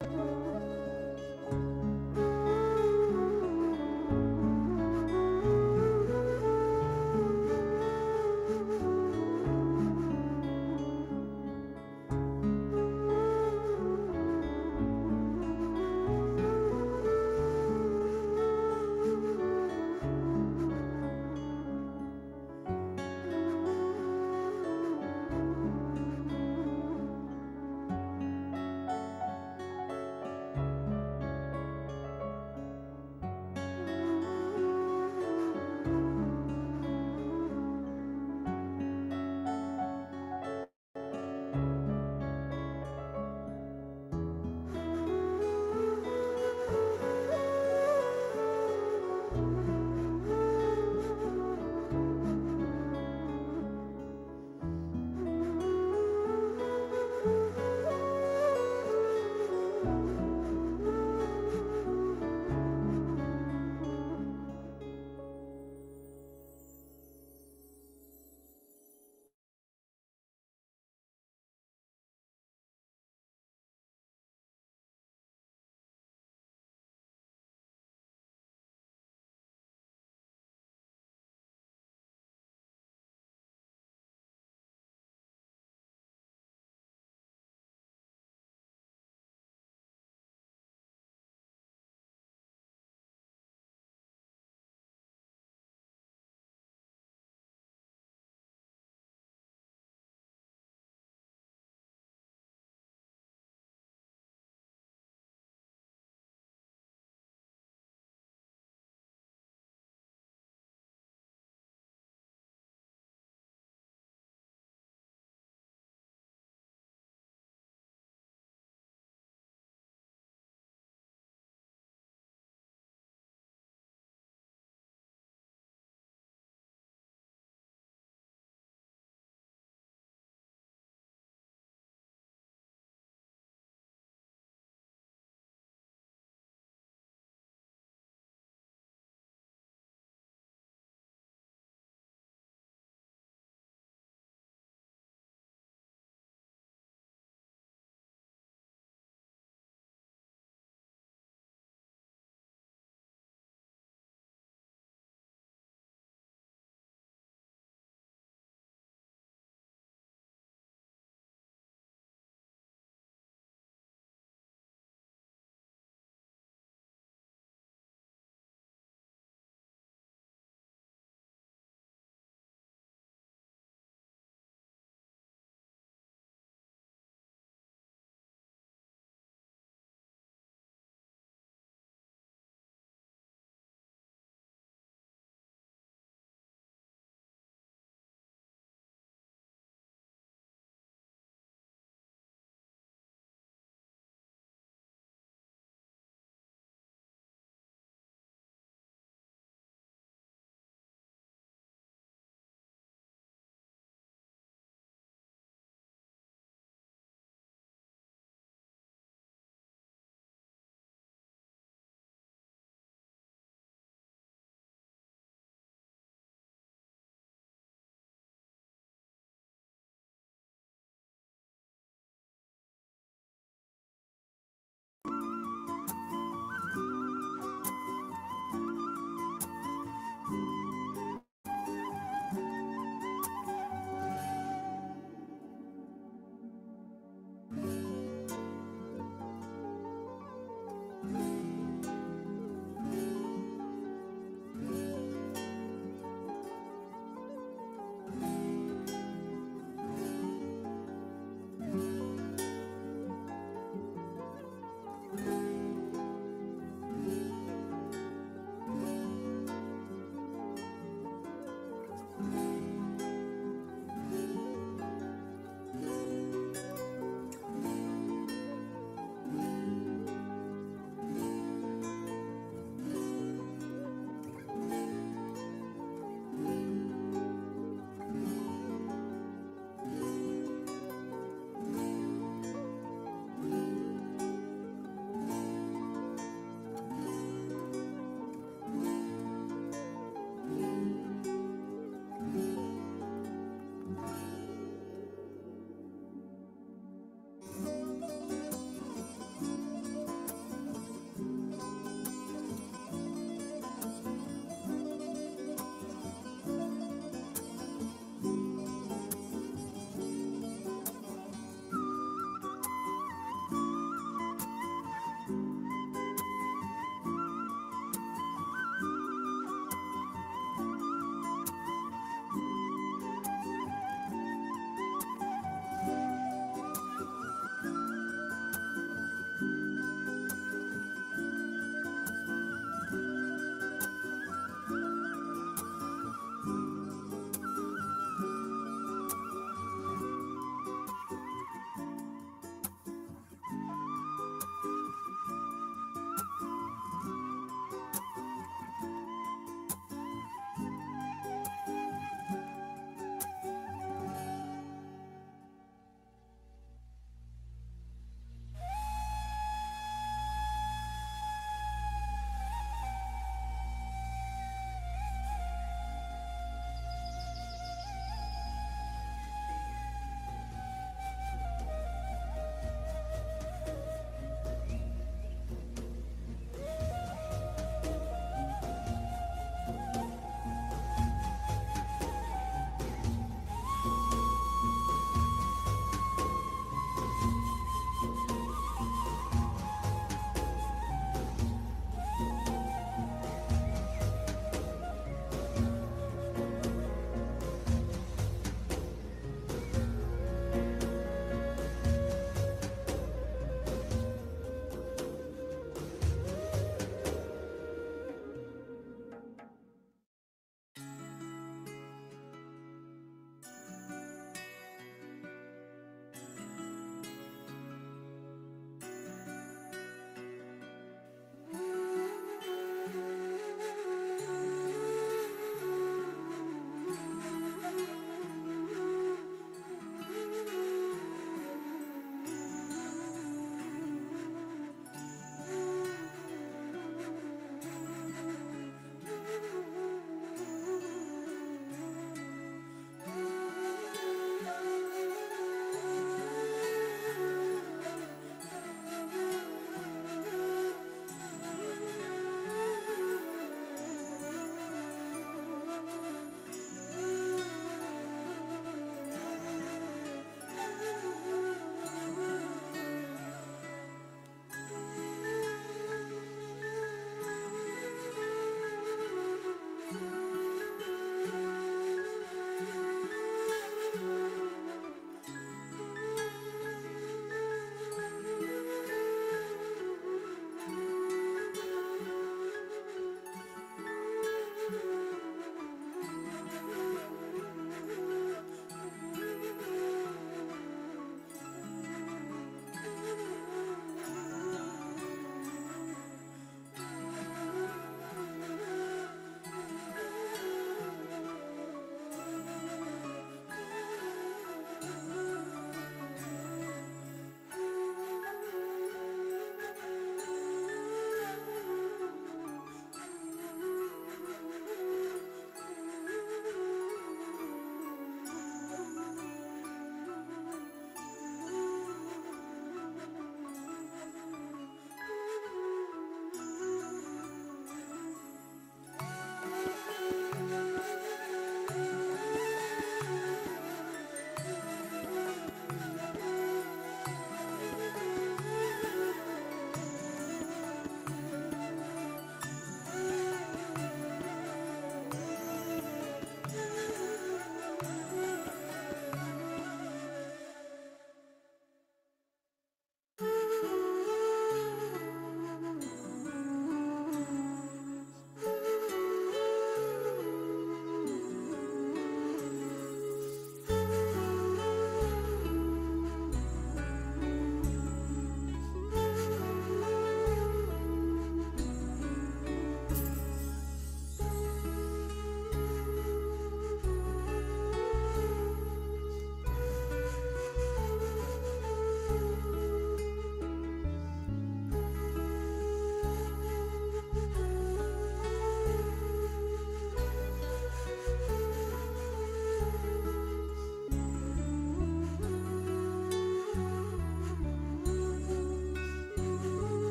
Thank you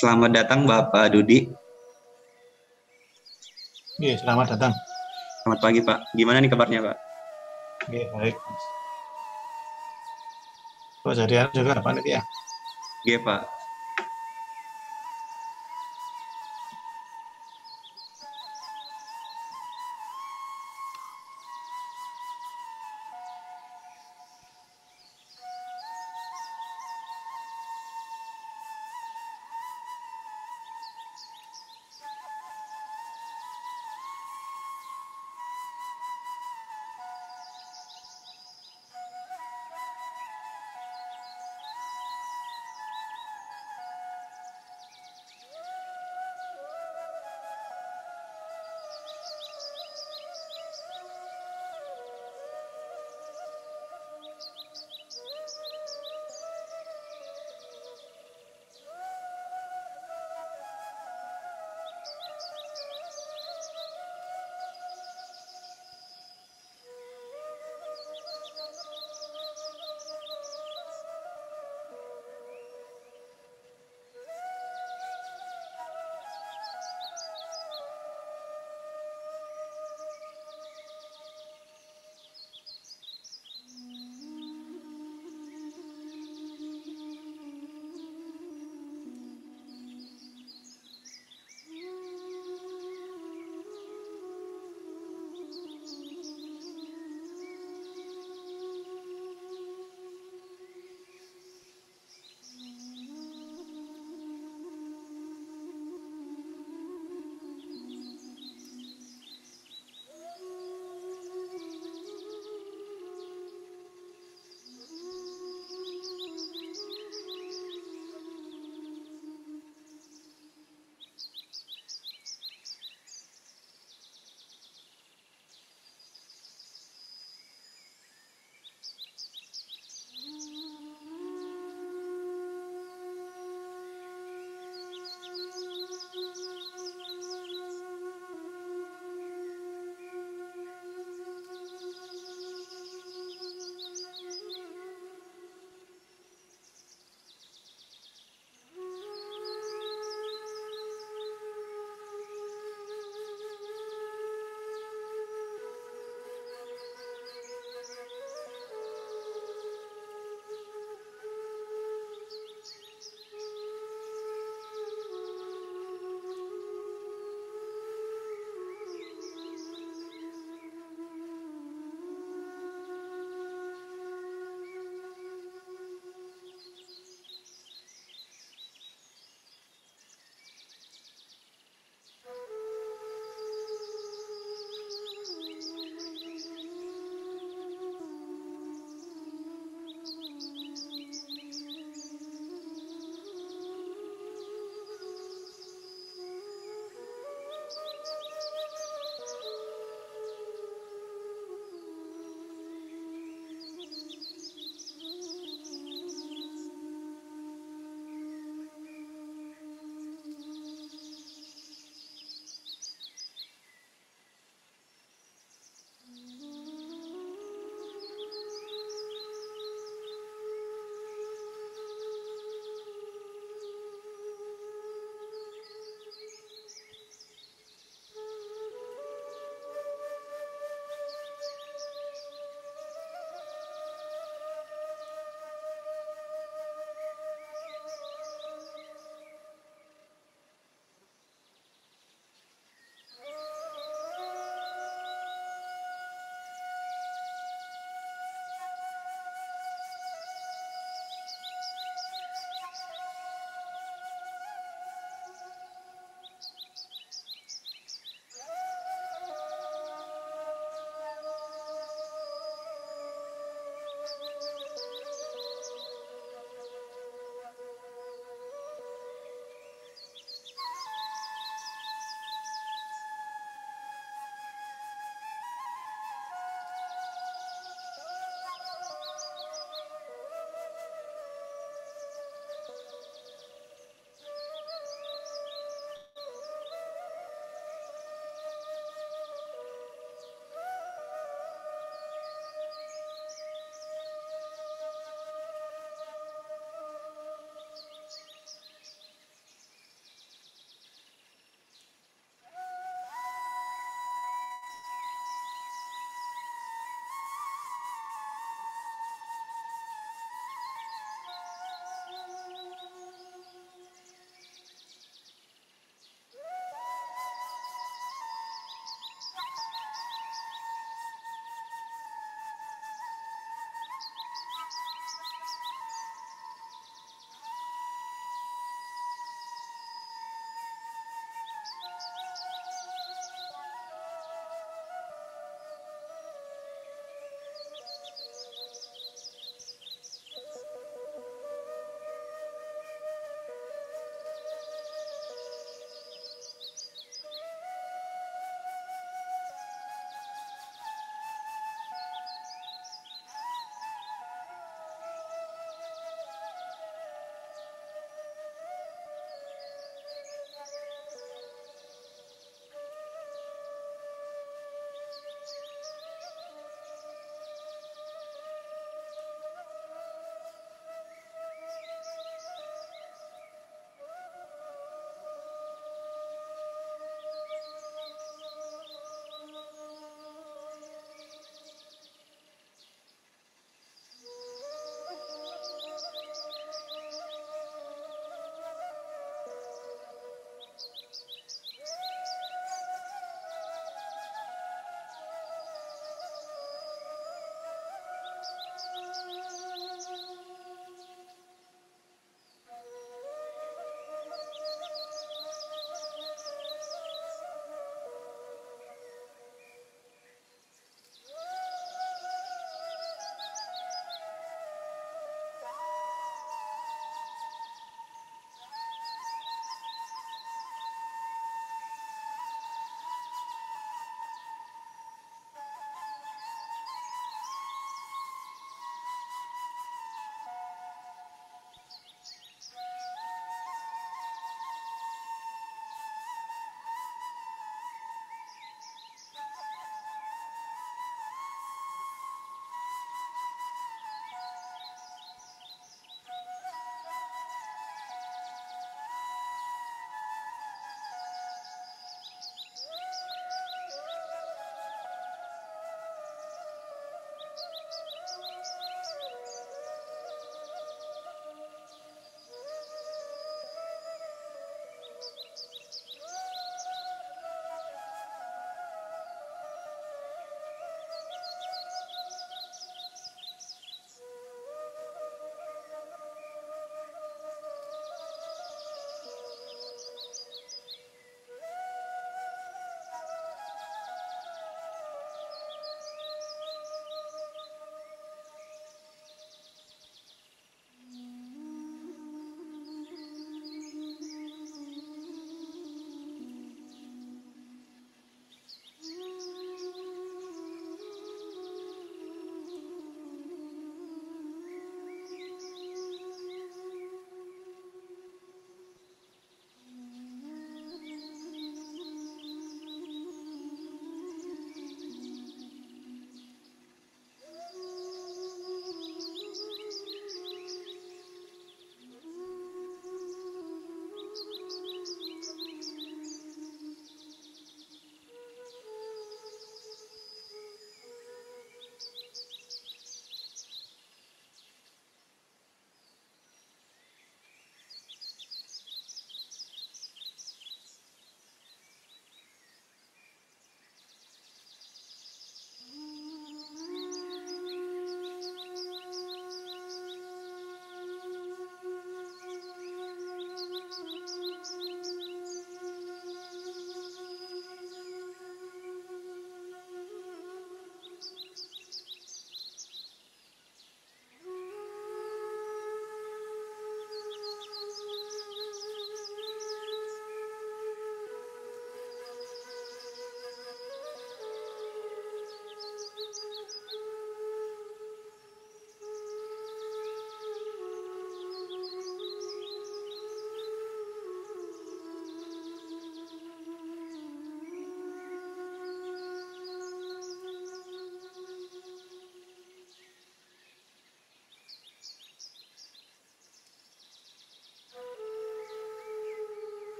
Selamat datang Bapak Dudi. Iya, selamat datang. Selamat pagi Pak. Gimana nih kabarnya Pak? Iya, baik. Pak jadi juga Pak nanti ya? Iya Pak.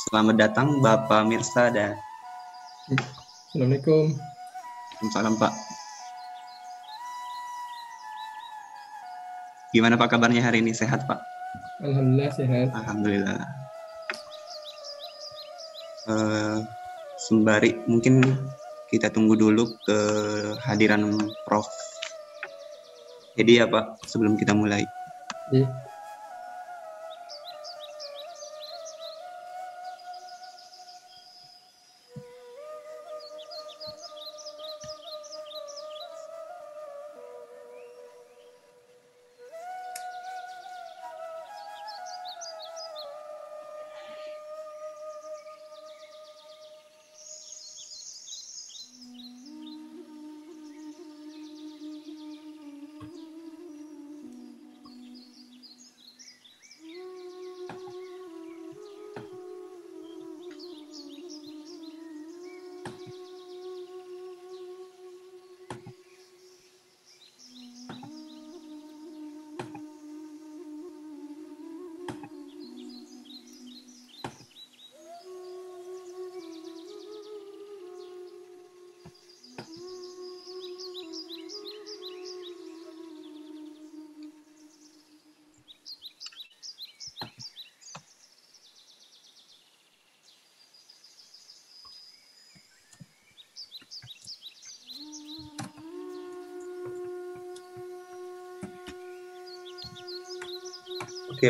Selamat datang Bapak Mirsa dan. Assalamualaikum. Salam Pak. Gimana Pak kabarnya hari ini? Sehat Pak? Alhamdulillah sehat. Alhamdulillah. Uh, sembari mungkin kita tunggu dulu kehadiran Prof. Jadi ya Pak, sebelum kita mulai. Iya.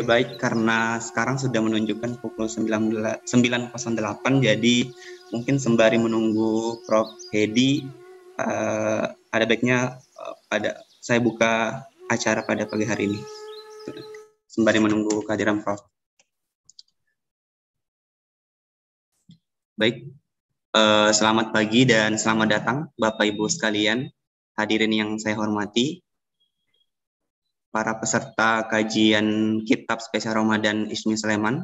juga baik karena sekarang sudah menunjukkan pukul 9.08 jadi mungkin sembari menunggu Prof Hedi uh, ada baiknya uh, eh, pada saya buka acara pada pagi hari ini sembari menunggu kehadiran Prof. Baik, uh, selamat pagi dan selamat datang Bapak Ibu sekalian hadirin yang saya hormati para peserta kajian Kitab Spesial Ramadan Ismi Sleman.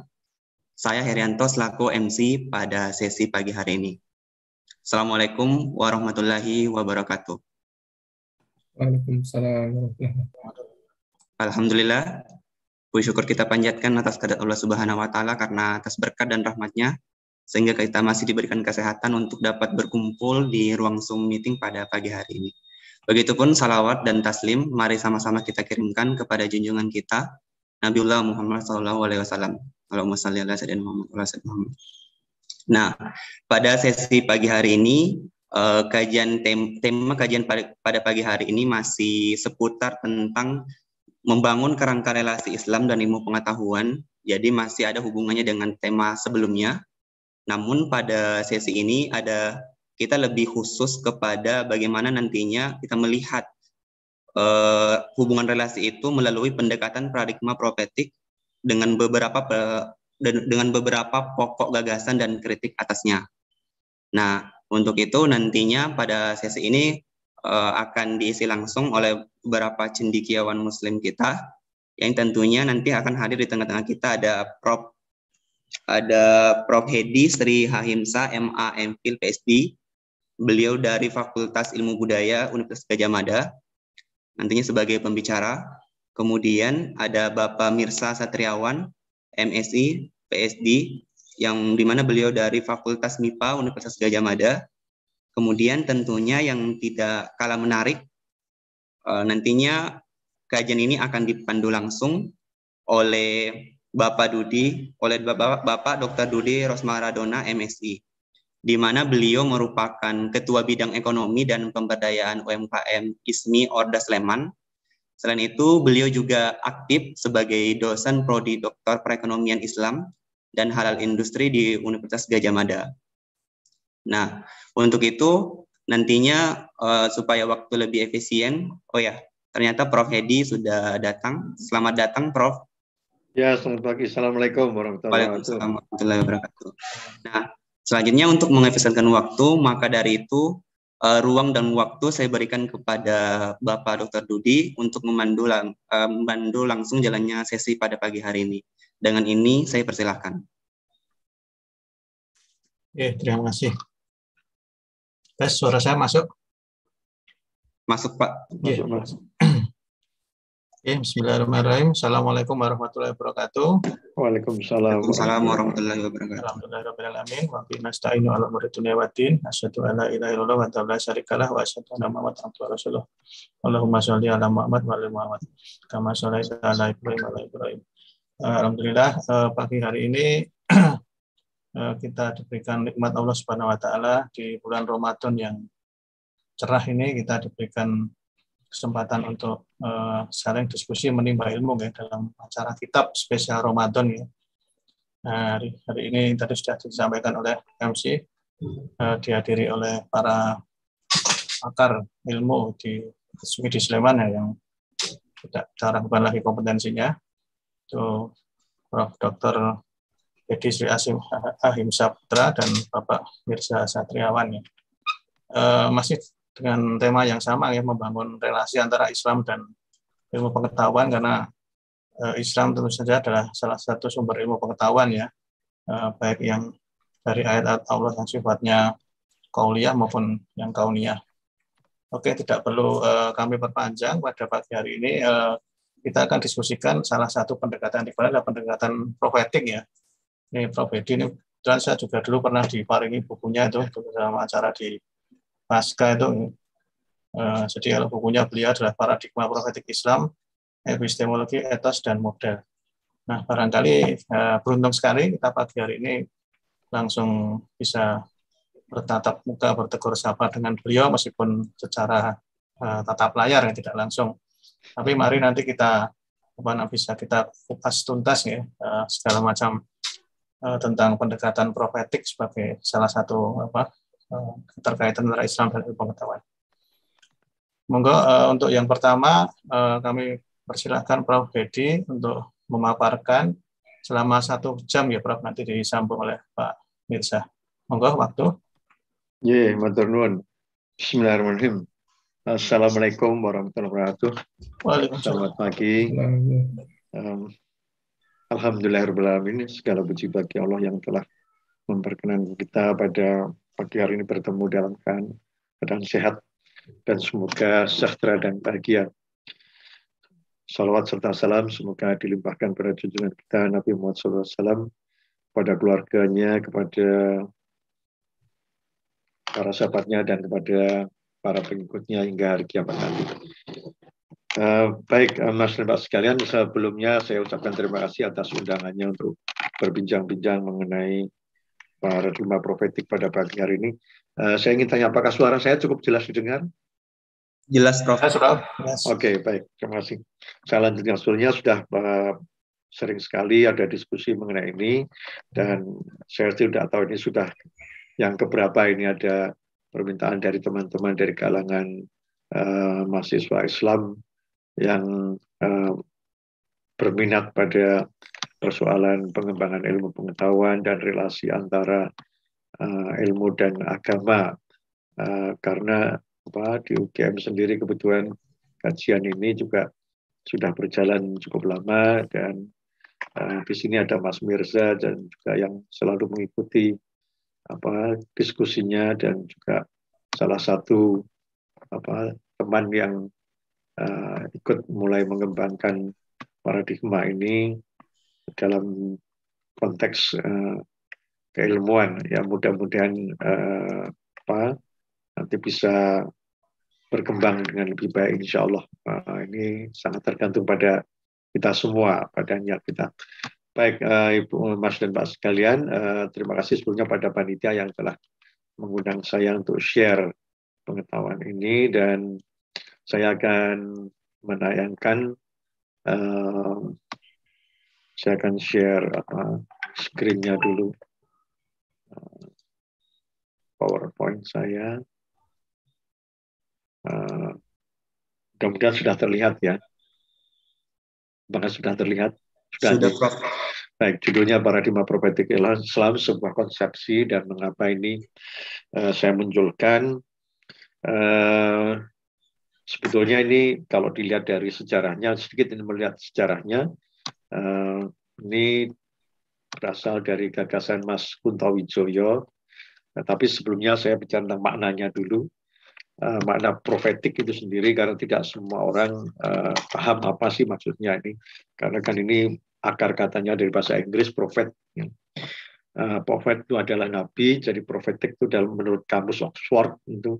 Saya Herianto selaku MC pada sesi pagi hari ini. Assalamualaikum warahmatullahi wabarakatuh. Waalaikumsalam Alhamdulillah, puji syukur kita panjatkan atas kehadirat Allah Subhanahu wa taala karena atas berkat dan rahmatnya sehingga kita masih diberikan kesehatan untuk dapat berkumpul di ruang Zoom meeting pada pagi hari ini. Begitupun salawat dan taslim, mari sama-sama kita kirimkan kepada junjungan kita, Nabiullah Muhammad SAW. Allahumma Nah, pada sesi pagi hari ini, eh, kajian tem tema kajian pada pagi hari ini masih seputar tentang membangun kerangka relasi Islam dan ilmu pengetahuan. Jadi masih ada hubungannya dengan tema sebelumnya. Namun pada sesi ini ada kita lebih khusus kepada bagaimana nantinya kita melihat uh, hubungan relasi itu melalui pendekatan paradigma profetik dengan beberapa dengan beberapa pokok gagasan dan kritik atasnya. Nah, untuk itu nantinya pada sesi ini uh, akan diisi langsung oleh beberapa cendikiawan muslim kita yang tentunya nanti akan hadir di tengah-tengah kita ada Prof ada Prof Hedi Sri Hahimsa MA MPhil PhD Beliau dari Fakultas Ilmu Budaya Universitas Gajah Mada, nantinya sebagai pembicara. Kemudian ada Bapak Mirsa Satriawan, MSI, PSD, yang dimana beliau dari Fakultas MIPA Universitas Gajah Mada. Kemudian tentunya yang tidak kalah menarik, eh, nantinya kajian ini akan dipandu langsung oleh Bapak Dudi, oleh Bapak, Bapak Dr. Dudi Rosmaradona, MSI di mana beliau merupakan Ketua Bidang Ekonomi dan Pemberdayaan UMKM ISMI Orda Sleman. Selain itu, beliau juga aktif sebagai dosen prodi Doktor Perekonomian Islam dan Halal Industri di Universitas Gajah Mada. Nah, untuk itu nantinya uh, supaya waktu lebih efisien, oh ya, ternyata Prof Hedi sudah datang. Selamat datang, Prof. Ya, selamat pagi. Assalamualaikum warahmatullahi wabarakatuh. Waalaikumsalam warahmatullahi wabarakatuh. Nah, Selanjutnya untuk mengefisienkan waktu, maka dari itu uh, ruang dan waktu saya berikan kepada Bapak Dr. Dudi untuk memandu, lang uh, memandu langsung jalannya sesi pada pagi hari ini. Dengan ini saya persilahkan. Eh, terima kasih. Tes suara saya masuk? Masuk, Pak. Masuk, masuk. Oke, bismillahirrahmanirrahim. Assalamualaikum warahmatullahi wabarakatuh. Waalaikumsalam. Assalamu'alaikum warahmatullahi wabarakatuh. Alhamdulillahirrahmanirrahim. Wa bina sta'inu ala muridun watin. Asyadu ala wa ta'ala syarikalah wa asyadu ala Muhammad abdu rasulullah. Allahumma salli ala Muhammad wa ala ma'amad. Kama salli ala Ibrahim wa ala Ibrahim. Eh, alhamdulillah, eh, pagi hari ini eh, kita diberikan nikmat Allah Subhanahu wa taala di bulan Ramadan yang cerah ini kita diberikan kesempatan untuk uh, eh, saling diskusi menimba ilmu ya dalam acara kitab spesial Ramadan ya. Nah, hari, hari ini tadi sudah disampaikan oleh MC uh, eh, dihadiri oleh para pakar ilmu di di Sleman ya, yang tidak bukan lagi kompetensinya itu Prof. Dr. Edi Sri Asim Ahim Saputra dan Bapak Mirza Satriawan ya. Uh, masih dengan tema yang sama ya membangun relasi antara Islam dan ilmu pengetahuan karena eh, Islam tentu saja adalah salah satu sumber ilmu pengetahuan ya eh, baik yang dari ayat-ayat Allah yang sifatnya kauliah maupun yang kauniyah. Oke, tidak perlu uh, kami perpanjang pada pagi hari ini uh, kita akan diskusikan salah satu pendekatan di adalah pendekatan profetik ya. Ini Prof ini dan saya juga dulu pernah diparingi bukunya itu bersama acara di pasca itu uh, jadi kalau bukunya beliau adalah paradigma profetik Islam epistemologi etos dan model nah barangkali eh, beruntung sekali kita pagi hari ini langsung bisa bertatap muka bertegur sapa dengan beliau meskipun secara uh, tatap layar yang tidak langsung tapi mari nanti kita apa bisa kita kupas tuntas ya segala macam tentang pendekatan profetik sebagai salah satu apa keterkaitan eh, antara Islam dan ilmu pengetahuan. Monggo uh, untuk yang pertama uh, kami persilahkan Prof. Hedi untuk memaparkan selama satu jam ya Prof nanti disambung oleh Pak Mirza. Monggo waktu. Ya, yeah, matur Bismillahirrahmanirrahim. Assalamualaikum warahmatullahi wabarakatuh. Waalaikumsalam. Selamat pagi. Um, ini Segala puji bagi Allah yang telah memperkenankan kita pada pagi hari ini bertemu dalam keadaan sehat dan semoga sejahtera dan bahagia. Salawat serta salam semoga dilimpahkan pada junjungan kita Nabi Muhammad SAW, pada keluarganya, kepada para sahabatnya, dan kepada para pengikutnya hingga hari kiamat nanti. Uh, baik, eh, Mas dan sekalian, sebelumnya saya ucapkan terima kasih atas undangannya untuk berbincang-bincang mengenai para Rema Profetik pada pagi hari ini. Uh, saya ingin tanya, apakah suara saya cukup jelas didengar? Jelas, Prof. Yes, ya, Prof. Oke, okay, baik. Terima kasih. Saya lanjutkan. Sebenarnya sudah uh, sering sekali ada diskusi mengenai ini, dan saya tidak tahu ini sudah yang keberapa ini ada permintaan dari teman-teman dari kalangan uh, mahasiswa Islam yang uh, berminat pada persoalan pengembangan ilmu pengetahuan dan relasi antara uh, ilmu dan agama uh, karena apa di UGM sendiri kebetulan kajian ini juga sudah berjalan cukup lama dan uh, di sini ada Mas Mirza dan juga yang selalu mengikuti apa diskusinya dan juga salah satu apa teman yang uh, ikut mulai mengembangkan paradigma ini dalam konteks uh, keilmuan ya mudah-mudahan uh, apa nanti bisa berkembang dengan lebih baik insya Allah uh, eh, ini sangat tergantung pada kita semua pada niat kita baik uh, Ibu Mas dan Pak sekalian uh, terima kasih sebelumnya pada panitia yang telah mengundang saya untuk share pengetahuan ini dan saya akan menayangkan uh, saya akan share apa screen dulu. Eh, PowerPoint saya. Kemudian eh, sudah terlihat ya. Bahkan sudah terlihat? Sudah, sudah Prof. Baik, judulnya Paradigma Prophetic Islam, sebuah konsepsi dan mengapa ini eh, saya munculkan. sebetulnya ini kalau dilihat dari sejarahnya, sedikit ini melihat sejarahnya, Eh, ini berasal dari gagasan Mas Kunto Wijoyo. Nah, tapi sebelumnya saya bicara tentang maknanya dulu. Eh, makna profetik itu sendiri karena tidak semua orang eh, paham apa sih maksudnya ini. Karena kan ini akar katanya dari bahasa Inggris profet. Uh, profet itu adalah nabi, jadi profetik itu dalam menurut kamus Oxford itu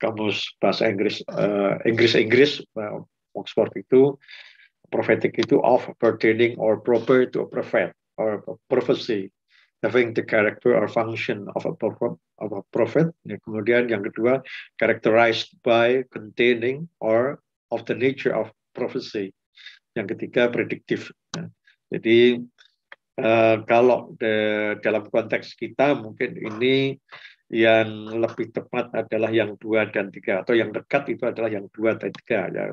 kamus bahasa Inggris Inggris Inggris Oxford itu prophetic itu of pertaining or proper to a prophet or a prophecy having the character or function of a prophet, of a prophet. Ya, kemudian yang kedua characterized by containing or of the nature of prophecy. Yang ketiga prediktif. Ya. Jadi uh, kalau de, dalam konteks kita mungkin ini yang lebih tepat adalah yang dua dan tiga atau yang dekat itu adalah yang dua dan tiga ya.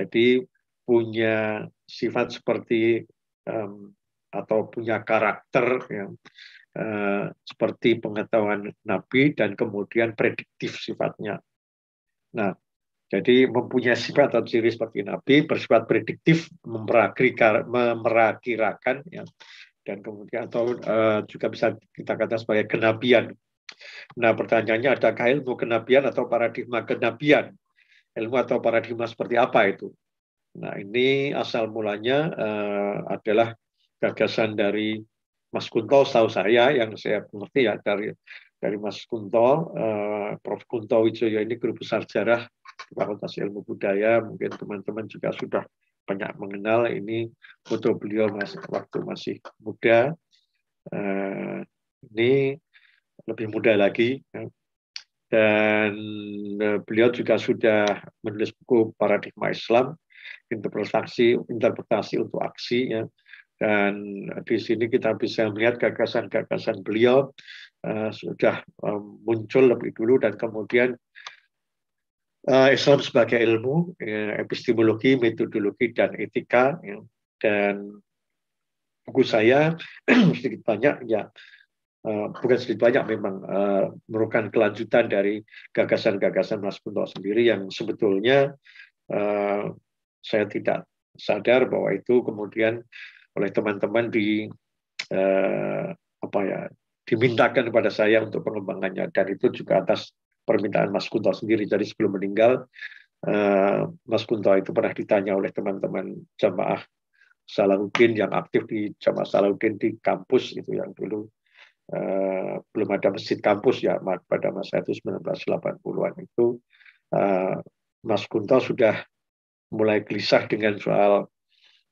Jadi punya sifat seperti um, atau punya karakter yang uh, seperti pengetahuan nabi dan kemudian prediktif sifatnya. Nah, jadi mempunyai sifat atau ciri seperti Nabi, bersifat prediktif, memerakirakan, ya, dan kemudian atau uh, juga bisa kita kata sebagai kenabian. Nah pertanyaannya adakah ilmu kenabian atau paradigma kenabian? Ilmu atau paradigma seperti apa itu? Nah, ini asal mulanya uh, adalah gagasan dari Mas Kunto, setahu saya yang saya mengerti ya dari dari Mas Kunto, uh, Prof. Kunto Wijoyo ini guru besar sejarah Fakultas Ilmu Budaya, mungkin teman-teman juga sudah banyak mengenal ini foto beliau masih waktu masih muda. Eh, ini lebih muda lagi dan beliau juga sudah menulis buku Paradigma Islam interpretasi interpretasi untuk aksi ya dan di sini kita bisa melihat gagasan-gagasan beliau uh, sudah um, muncul lebih dulu dan kemudian uh, Islam sebagai ilmu ya, epistemologi metodologi dan etika ya, dan buku saya sedikit banyak ya Uh, bukan sedikit banyak memang uh, merupakan kelanjutan dari gagasan-gagasan Mas Punto sendiri yang sebetulnya uh, saya tidak sadar bahwa itu kemudian oleh teman-teman di eh, apa ya dimintakan kepada saya untuk pengembangannya dan itu juga atas permintaan Mas Kunto sendiri. Jadi sebelum meninggal eh, Mas Kunto itu pernah ditanya oleh teman-teman jamaah Salahuddin yang aktif di jamaah Salahuddin di kampus itu yang dulu eh, belum ada masjid kampus ya pada masa itu 1980-an itu eh, Mas Kunto sudah mulai gelisah dengan soal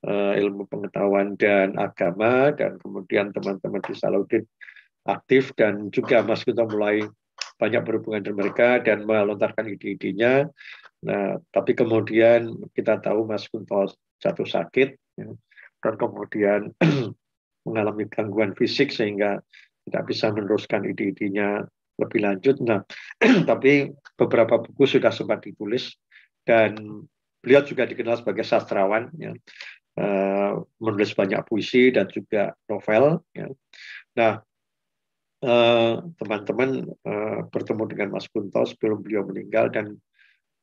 uh, ilmu pengetahuan dan agama dan kemudian teman-teman di Saludin aktif dan juga Mas Kunto mulai banyak berhubungan dengan mereka dan melontarkan ide-idenya. Nah, tapi kemudian kita tahu Mas Kunto jatuh sakit ya, dan kemudian mengalami gangguan fisik sehingga tidak bisa meneruskan ide-idenya lebih lanjut. Nah, tapi beberapa buku sudah sempat ditulis dan Beliau juga dikenal sebagai sastrawan, ya. Uh, menulis banyak puisi dan juga novel. Ya. Nah, eh, teman-teman uh, uh, bertemu dengan Mas Kunto sebelum beliau meninggal dan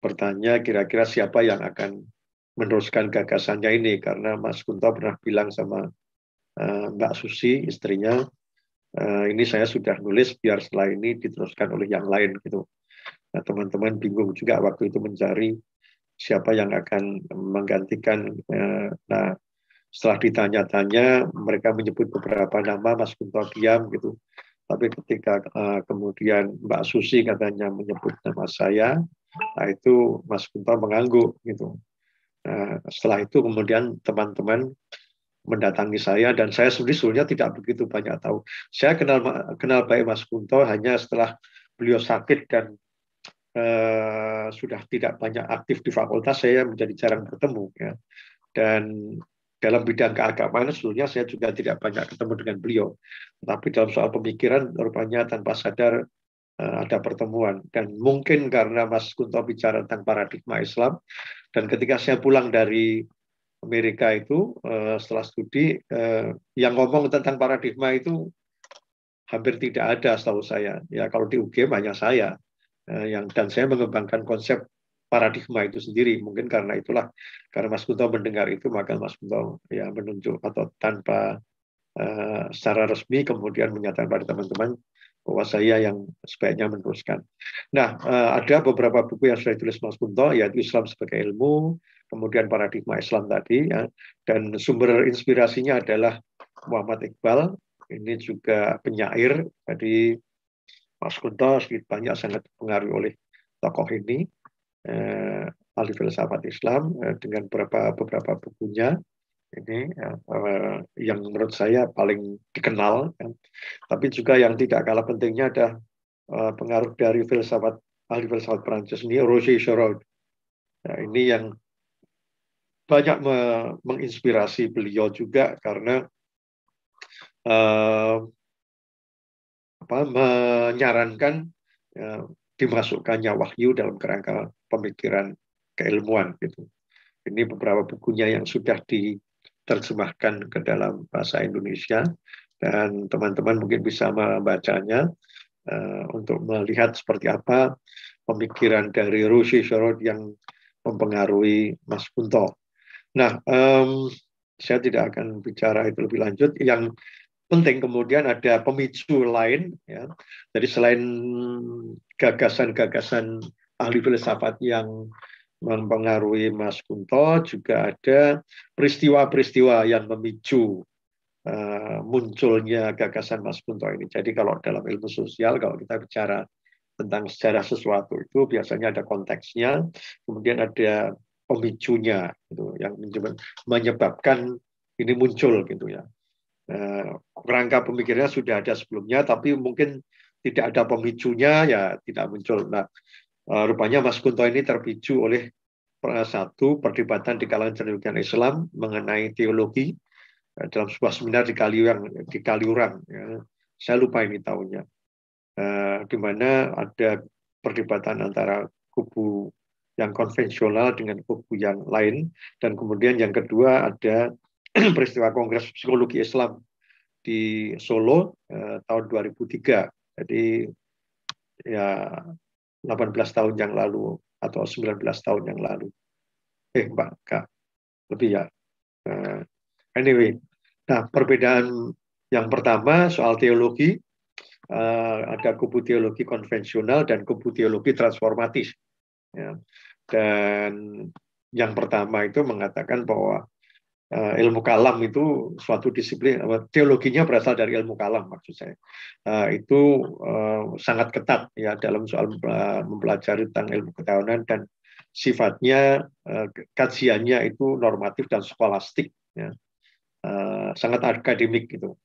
bertanya kira-kira siapa yang akan meneruskan gagasannya ini karena Mas Kunto pernah bilang sama Mbak Susi istrinya ini saya sudah nulis biar setelah ini diteruskan oleh yang lain gitu. Nah, teman-teman bingung juga waktu itu mencari siapa yang akan menggantikan. Eh, nah, setelah ditanya-tanya, mereka menyebut beberapa nama, Mas Kunto diam gitu. Tapi ketika eh, kemudian Mbak Susi katanya menyebut nama saya, nah itu Mas Kunto mengangguk gitu. Nah, setelah itu kemudian teman-teman mendatangi saya dan saya sendiri sebenarnya tidak begitu banyak tahu. Saya kenal kenal baik Mas Kunto hanya setelah beliau sakit dan Eh, sudah tidak banyak aktif di fakultas, saya menjadi jarang bertemu. Ya. Dan dalam bidang keagamaan sebetulnya saya juga tidak banyak ketemu dengan beliau. Tapi dalam soal pemikiran rupanya tanpa sadar eh, ada pertemuan. Dan mungkin karena Mas Kunto bicara tentang paradigma Islam, dan ketika saya pulang dari Amerika itu eh, setelah studi, yang ngomong tentang paradigma itu hampir tidak ada setahu saya. Ya kalau di UGM hanya saya Eh, yang dan saya mengembangkan konsep paradigma itu sendiri mungkin karena itulah karena Mas Kunto mendengar itu maka Mas Kunto ya menunjuk atau tanpa uh, secara resmi kemudian menyatakan pada teman-teman bahwa saya yang sebaiknya meneruskan. Nah, uh, ada beberapa buku yang sudah ditulis Mas Kunto yaitu Islam sebagai ilmu, kemudian paradigma Islam tadi ya, dan sumber inspirasinya adalah Muhammad Iqbal ini juga penyair jadi Mas Kunto sedikit banyak sangat dipengaruhi oleh tokoh ini, eh, ahli filsafat Islam eh, dengan beberapa beberapa bukunya ini eh, yang menurut saya paling dikenal. Kan. Tapi juga yang tidak kalah pentingnya ada eh, pengaruh dari filsafat ahli filsafat Prancis ini Roger Sherrod. Nah, ini yang banyak me menginspirasi beliau juga karena eh, apa, menyarankan ya, dimasukkannya wahyu dalam kerangka pemikiran keilmuan gitu. Ini beberapa bukunya yang sudah diterjemahkan ke dalam bahasa Indonesia dan teman-teman mungkin bisa membacanya uh, untuk melihat seperti apa pemikiran dari Rusi Sorot yang mempengaruhi Mas Kunto. Nah, um, saya tidak akan bicara itu lebih lanjut. Yang penting kemudian ada pemicu lain ya. Jadi selain gagasan-gagasan ahli filsafat yang mempengaruhi Mas Kunto juga ada peristiwa-peristiwa yang memicu uh, munculnya gagasan Mas Kunto ini. Jadi kalau dalam ilmu sosial kalau kita bicara tentang sejarah sesuatu itu biasanya ada konteksnya, kemudian ada pemicunya gitu yang menyebabkan ini muncul gitu ya. Eh, rangka pemikirannya sudah ada sebelumnya, tapi mungkin tidak ada pemicunya ya tidak muncul. Nah, eh, rupanya Mas Kunto ini terpicu oleh satu perdebatan di kalangan cendekiawan Islam mengenai teologi eh, dalam sebuah seminar di Kaliurang, di Kaliurang. Ya. Saya lupa ini tahunnya. Eh, di mana ada perdebatan antara kubu yang konvensional dengan kubu yang lain, dan kemudian yang kedua ada peristiwa Kongres Psikologi Islam di Solo eh, tahun 2003. Jadi ya 18 tahun yang lalu atau 19 tahun yang lalu. Eh, Mbak, lebih ya. Eh, anyway, nah perbedaan yang pertama soal teologi, eh, ada kubu teologi konvensional dan kubu teologi transformatif. Ya. Dan yang pertama itu mengatakan bahwa uh, ilmu kalam itu suatu disiplin teologinya berasal dari ilmu kalam maksud saya uh, itu uh, sangat ketat ya dalam soal mempelajari tentang ilmu ketahuan dan sifatnya uh, kajiannya itu normatif dan skolastik ya. uh, sangat akademik gitu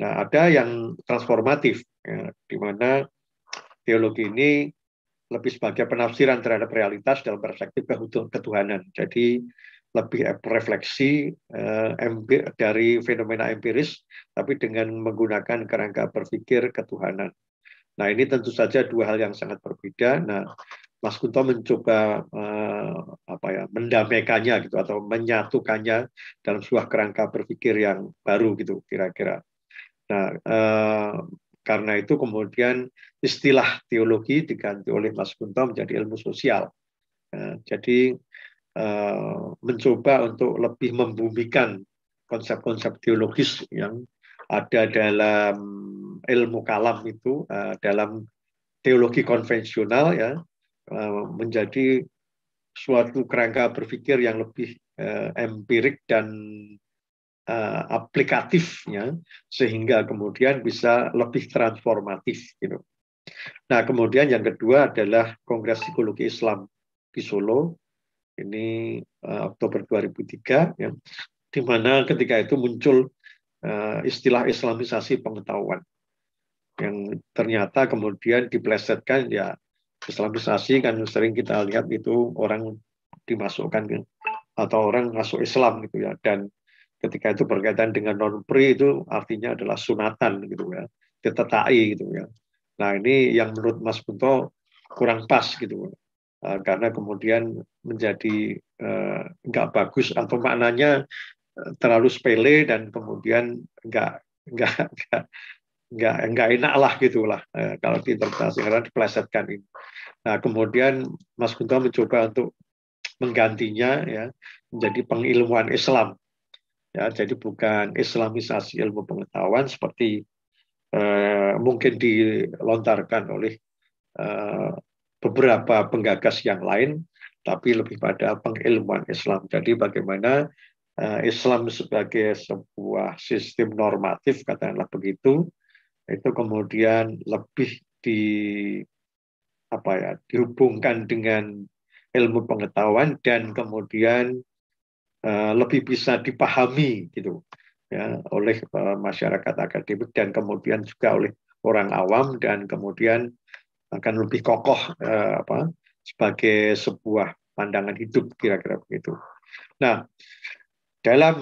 nah ada yang transformatif ya, di mana teologi ini lebih sebagai penafsiran terhadap realitas dalam perspektif ketuhanan jadi lebih refleksi eh, dari fenomena empiris, tapi dengan menggunakan kerangka berpikir ketuhanan. Nah ini tentu saja dua hal yang sangat berbeda. Nah Mas Kunto mencoba eh, apa ya mendamaikannya gitu atau menyatukannya dalam sebuah kerangka berpikir yang baru gitu kira-kira. Nah eh, karena itu kemudian istilah teologi diganti oleh Mas Kunto menjadi ilmu sosial. jadi Eh, mencoba untuk lebih membumikan konsep-konsep teologis yang ada dalam ilmu kalam itu eh, dalam teologi konvensional ya eh, menjadi suatu kerangka berpikir yang lebih empirik dan aplikatifnya sehingga kemudian bisa lebih transformatif gitu. Nah, kemudian yang kedua adalah Kongres Psikologi Islam di Solo ini uh, Oktober 2003 ya di mana ketika itu muncul uh, istilah Islamisasi pengetahuan yang ternyata kemudian diplesetkan ya Islamisasi kan sering kita lihat itu orang dimasukkan atau orang masuk Islam gitu ya dan ketika itu berkaitan dengan non pri itu artinya adalah sunatan gitu ya ditetai gitu ya nah ini yang menurut Mas Punto kurang pas gitu Eh, karena kemudian menjadi eh, nggak bagus atau maknanya eh, terlalu sepele dan kemudian nggak nggak nggak nggak enak lah gitulah kalau diinterpretasi karena diplesetkan ini. Nah kemudian Mas Gunto mencoba untuk menggantinya ya menjadi pengilmuan Islam ya jadi bukan Islamisasi ilmu pengetahuan seperti eh, mungkin dilontarkan oleh beberapa penggagas yang lain, tapi lebih pada pengilmuan Islam. Jadi bagaimana eh, Islam sebagai sebuah sistem normatif, katakanlah begitu, itu kemudian lebih di apa ya dihubungkan dengan ilmu pengetahuan dan kemudian eh, lebih bisa dipahami gitu ya oleh eh, masyarakat akademik dan kemudian juga oleh orang awam dan kemudian akan lebih kokoh eh, apa sebagai sebuah pandangan hidup kira-kira begitu. Nah, dalam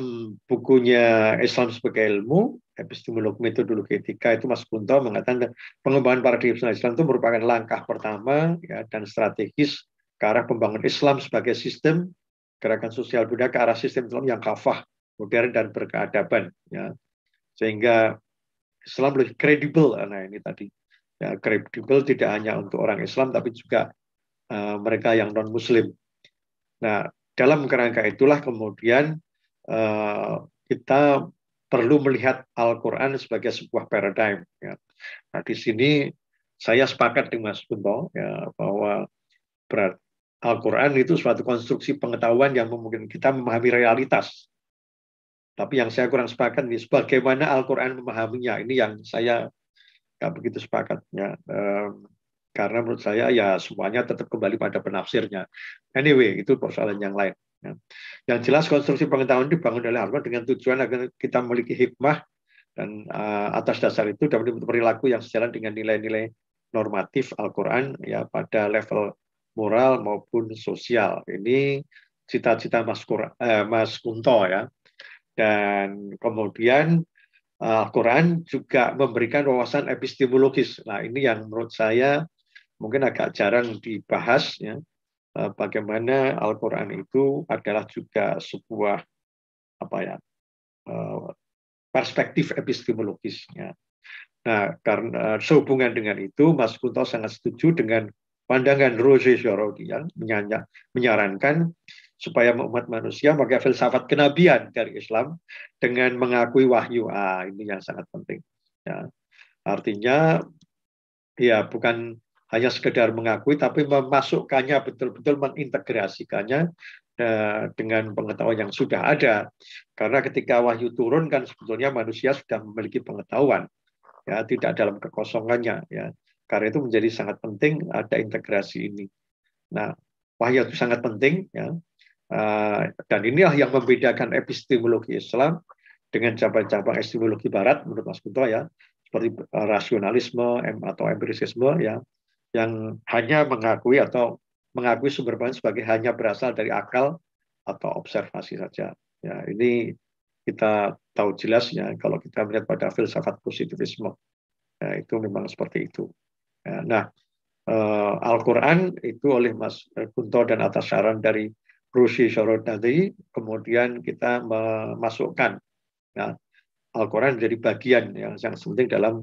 bukunya Islam sebagai ilmu, epistemologi metodologi etika itu Mas Kunto mengatakan pengembangan paradigma Islam itu merupakan langkah pertama ya dan strategis ke arah pembangunan Islam sebagai sistem gerakan sosial budaya ke arah sistem Islam yang kafah, modern dan berkeadaban ya. Sehingga Islam lebih kredibel nah ini tadi ya, kredibel tidak hanya untuk orang Islam tapi juga uh, mereka yang non Muslim. Nah dalam kerangka itulah kemudian uh, kita perlu melihat Al-Quran sebagai sebuah paradigm. Ya. Nah di sini saya sepakat dengan Mas Bunto ya, bahwa Al-Quran itu suatu konstruksi pengetahuan yang memungkinkan kita memahami realitas. Tapi yang saya kurang sepakat nih, sebagaimana Al-Quran memahaminya, ini yang saya nggak begitu sepakatnya karena menurut saya ya semuanya tetap kembali pada penafsirnya. Anyway, itu persoalan yang lain. Ya. Yang jelas konstruksi pengetahuan dibangun oleh Harvard dengan tujuan agar kita memiliki hikmah dan eh, atas dasar itu dapat dibentuk perilaku yang sejalan dengan nilai-nilai normatif Al-Quran ya pada level moral maupun sosial. Ini cita-cita Mas, Kur, eh, Mas Kunto ya. Dan kemudian Eh, Al-Quran juga memberikan wawasan epistemologis. Nah, ini yang menurut saya mungkin agak jarang dibahas ya. Eh, bagaimana Al-Qur'an itu adalah juga sebuah apa ya? Eh, perspektif epistemologisnya. Nah, karena sehubungan dengan itu Mas Kunto sangat setuju dengan pandangan Rose yang menyarankan supaya umat manusia pakai filsafat kenabian dari Islam dengan mengakui wahyu. Ah, ini yang sangat penting. Ya. Artinya ya bukan hanya sekedar mengakui tapi memasukkannya betul-betul mengintegrasikannya eh, dengan pengetahuan yang sudah ada. Karena ketika wahyu turun kan sebetulnya manusia sudah memiliki pengetahuan. Ya, tidak dalam kekosongannya ya. Karena itu menjadi sangat penting ada integrasi ini. Nah, wahyu itu sangat penting ya Eh, dan inilah yang membedakan epistemologi Islam dengan cabang-cabang epistemologi Barat, menurut Mas Kunto ya, seperti eh, rasionalisme atau empirisisme ya, yang hanya mengakui atau mengakui sumber bahan sebagai hanya berasal dari akal atau observasi saja. Ya, ini kita tahu jelas ya kalau kita melihat pada filsafat positivisme ya, itu memang seperti itu ya, nah eh, Al-Quran itu oleh Mas Kunto dan atas saran dari Rusi Syarat kemudian kita memasukkan ya, Al-Quran menjadi bagian ya, yang sangat penting dalam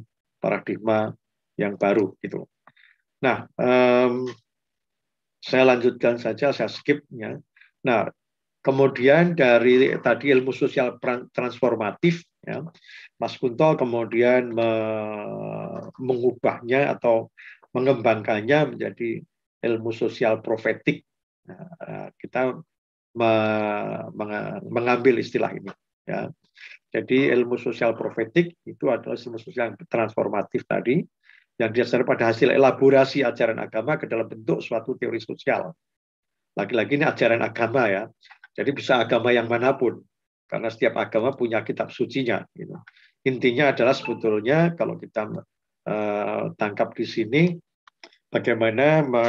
paradigma yang baru gitu. Nah, um, saya lanjutkan saja, saya skipnya. Nah, kemudian dari tadi ilmu sosial transformatif, ya, Mas Kunto kemudian me mengubahnya atau mengembangkannya menjadi ilmu sosial profetik Nah, kita mengambil istilah ini. Ya. Jadi ilmu sosial profetik itu adalah ilmu sosial yang transformatif tadi yang didasarkan pada hasil elaborasi ajaran agama ke dalam bentuk suatu teori sosial. Lagi-lagi ini ajaran agama ya. Jadi bisa agama yang manapun karena setiap agama punya kitab sucinya. Gitu. Intinya adalah sebetulnya kalau kita eh, tangkap di sini bagaimana me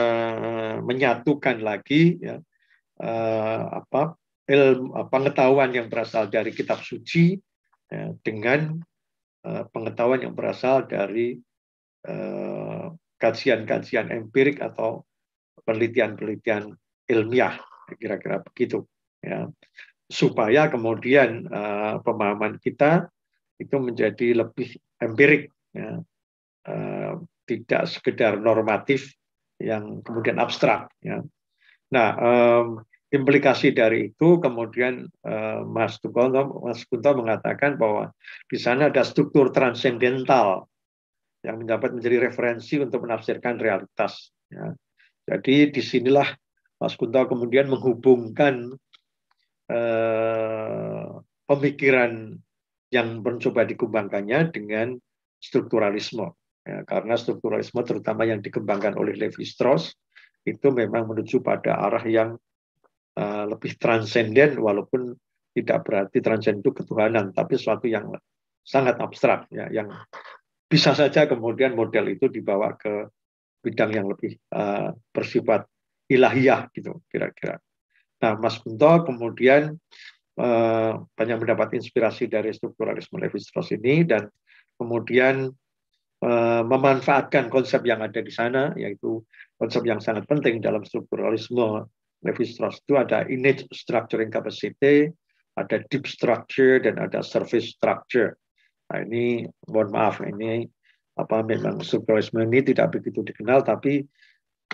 menyatukan lagi ya, eh, apa ilmu pengetahuan yang berasal dari kitab suci ya, dengan eh, pengetahuan yang berasal dari kajian eh, kajian-kajian empirik atau penelitian-penelitian ilmiah kira-kira begitu ya supaya kemudian uh, pemahaman kita itu menjadi lebih empirik ya. uh, tidak sekedar normatif yang kemudian abstrak. Ya. Nah, um, implikasi dari itu kemudian um, Mas Tukonto, Mas Kunto mengatakan bahwa di sana ada struktur transendental yang dapat menjadi referensi untuk menafsirkan realitas. Ya. Jadi disinilah Mas Kunto kemudian menghubungkan uh, pemikiran yang mencoba dikembangkannya dengan strukturalisme. Ya, karena strukturalisme terutama yang dikembangkan oleh Levi Strauss itu memang menuju pada arah yang uh, lebih transenden walaupun tidak berarti transenden itu ketuhanan tapi sesuatu yang sangat abstrak ya yang bisa saja kemudian model itu dibawa ke bidang yang lebih uh, bersifat ilahiyah gitu kira-kira. Nah, Mas Bunto kemudian uh, banyak mendapat inspirasi dari strukturalisme Levi Strauss ini dan kemudian Eh, memanfaatkan konsep yang ada di sana, yaitu konsep yang sangat penting dalam strukturalisme Levi-Strauss itu ada innate structuring capacity, ada deep structure, dan ada surface structure. Nah ini mohon maaf ini apa memang strukturalisme ini tidak begitu dikenal, tapi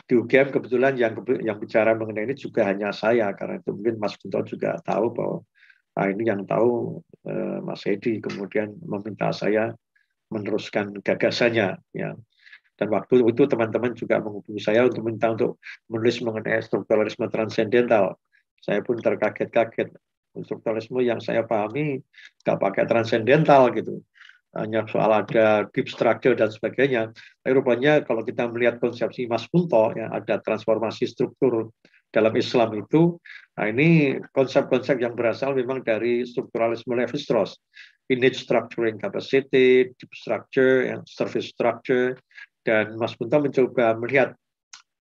di UGM kebetulan yang yang bicara mengenai ini juga hanya saya karena itu mungkin Mas Kunto juga tahu bahwa nah ini yang tahu eh, Mas Edi kemudian meminta saya meneruskan gagasannya ya dan waktu itu teman-teman juga menghubungi saya untuk minta untuk menulis mengenai strukturalisme transendental saya pun terkaget-kaget strukturalisme yang saya pahami nggak pakai transendental gitu hanya soal ada deep structure dan sebagainya. Tapi rupanya kalau kita melihat konsepsi Mas Punto yang ada transformasi struktur dalam Islam itu, nah ini konsep-konsep yang berasal memang dari strukturalisme Levi Strauss finish structuring capacity, deep structure, and service structure. Dan Mas Bunta mencoba melihat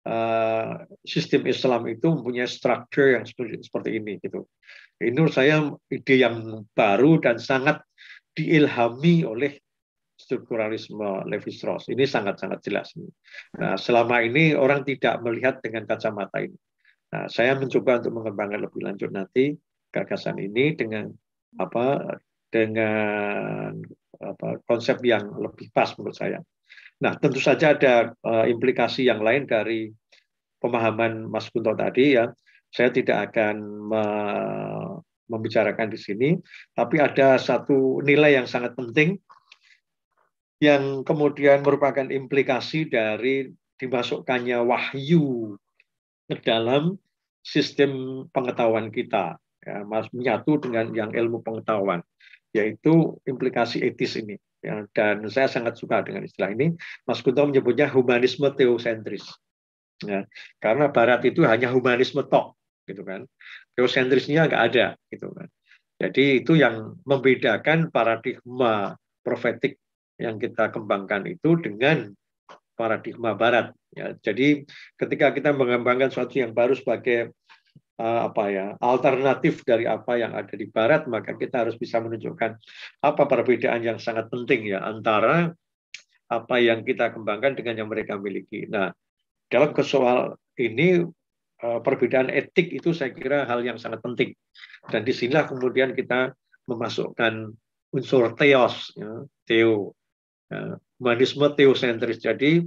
uh, sistem Islam itu mempunyai struktur yang seperti, seperti ini. Gitu. Ini menurut saya ide yang baru dan sangat diilhami oleh strukturalisme Levi-Strauss. Ini sangat-sangat jelas. Nah, selama ini orang tidak melihat dengan kacamata ini. Nah, saya mencoba untuk mengembangkan lebih lanjut nanti gagasan ini dengan apa dengan apa, konsep yang lebih pas menurut saya. Nah, tentu saja ada uh, implikasi yang lain dari pemahaman Mas Kunto tadi ya. Saya tidak akan me membicarakan di sini, tapi ada satu nilai yang sangat penting yang kemudian merupakan implikasi dari dimasukkannya wahyu ke dalam sistem pengetahuan kita, ya, menyatu dengan yang ilmu pengetahuan yaitu implikasi etis ini. Ya, dan saya sangat suka dengan istilah ini. Mas Kunto menyebutnya humanisme teosentris. Ya, karena Barat itu hanya humanisme tok, gitu kan. Teosentrisnya nggak ada, gitu kan. Jadi itu yang membedakan paradigma profetik yang kita kembangkan itu dengan paradigma Barat. Ya, jadi ketika kita mengembangkan suatu yang baru sebagai Eh, apa ya alternatif dari apa yang ada di barat maka kita harus bisa menunjukkan apa perbedaan yang sangat penting ya antara apa yang kita kembangkan dengan yang mereka miliki. Nah, dalam soal ini eh, perbedaan etik itu saya kira hal yang sangat penting. Dan disinilah kemudian kita memasukkan unsur teos, ya, teo, ya, humanisme teosentris. Jadi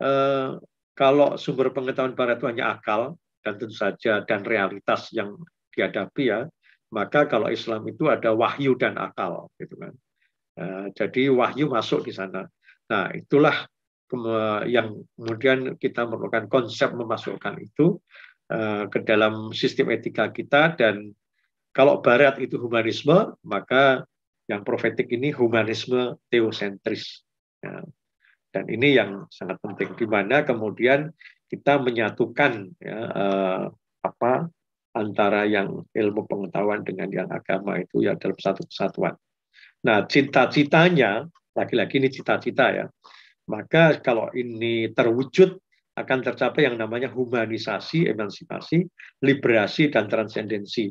eh, kalau sumber pengetahuan barat itu hanya akal, dan tentu saja dan realitas yang dihadapi ya maka kalau Islam itu ada wahyu dan akal gitu kan nah, jadi wahyu masuk di sana nah itulah yang kemudian kita memerlukan konsep memasukkan itu eh, ke dalam sistem etika kita dan kalau Barat itu humanisme maka yang profetik ini humanisme teosentris nah, dan ini yang sangat penting di mana kemudian kita menyatukan ya, eh, apa antara yang ilmu pengetahuan dengan yang agama itu ya dalam satu kesatuan. Nah, cita-citanya lagi-lagi ini cita-cita ya. Maka kalau ini terwujud akan tercapai yang namanya humanisasi, emansipasi, liberasi dan transendensi.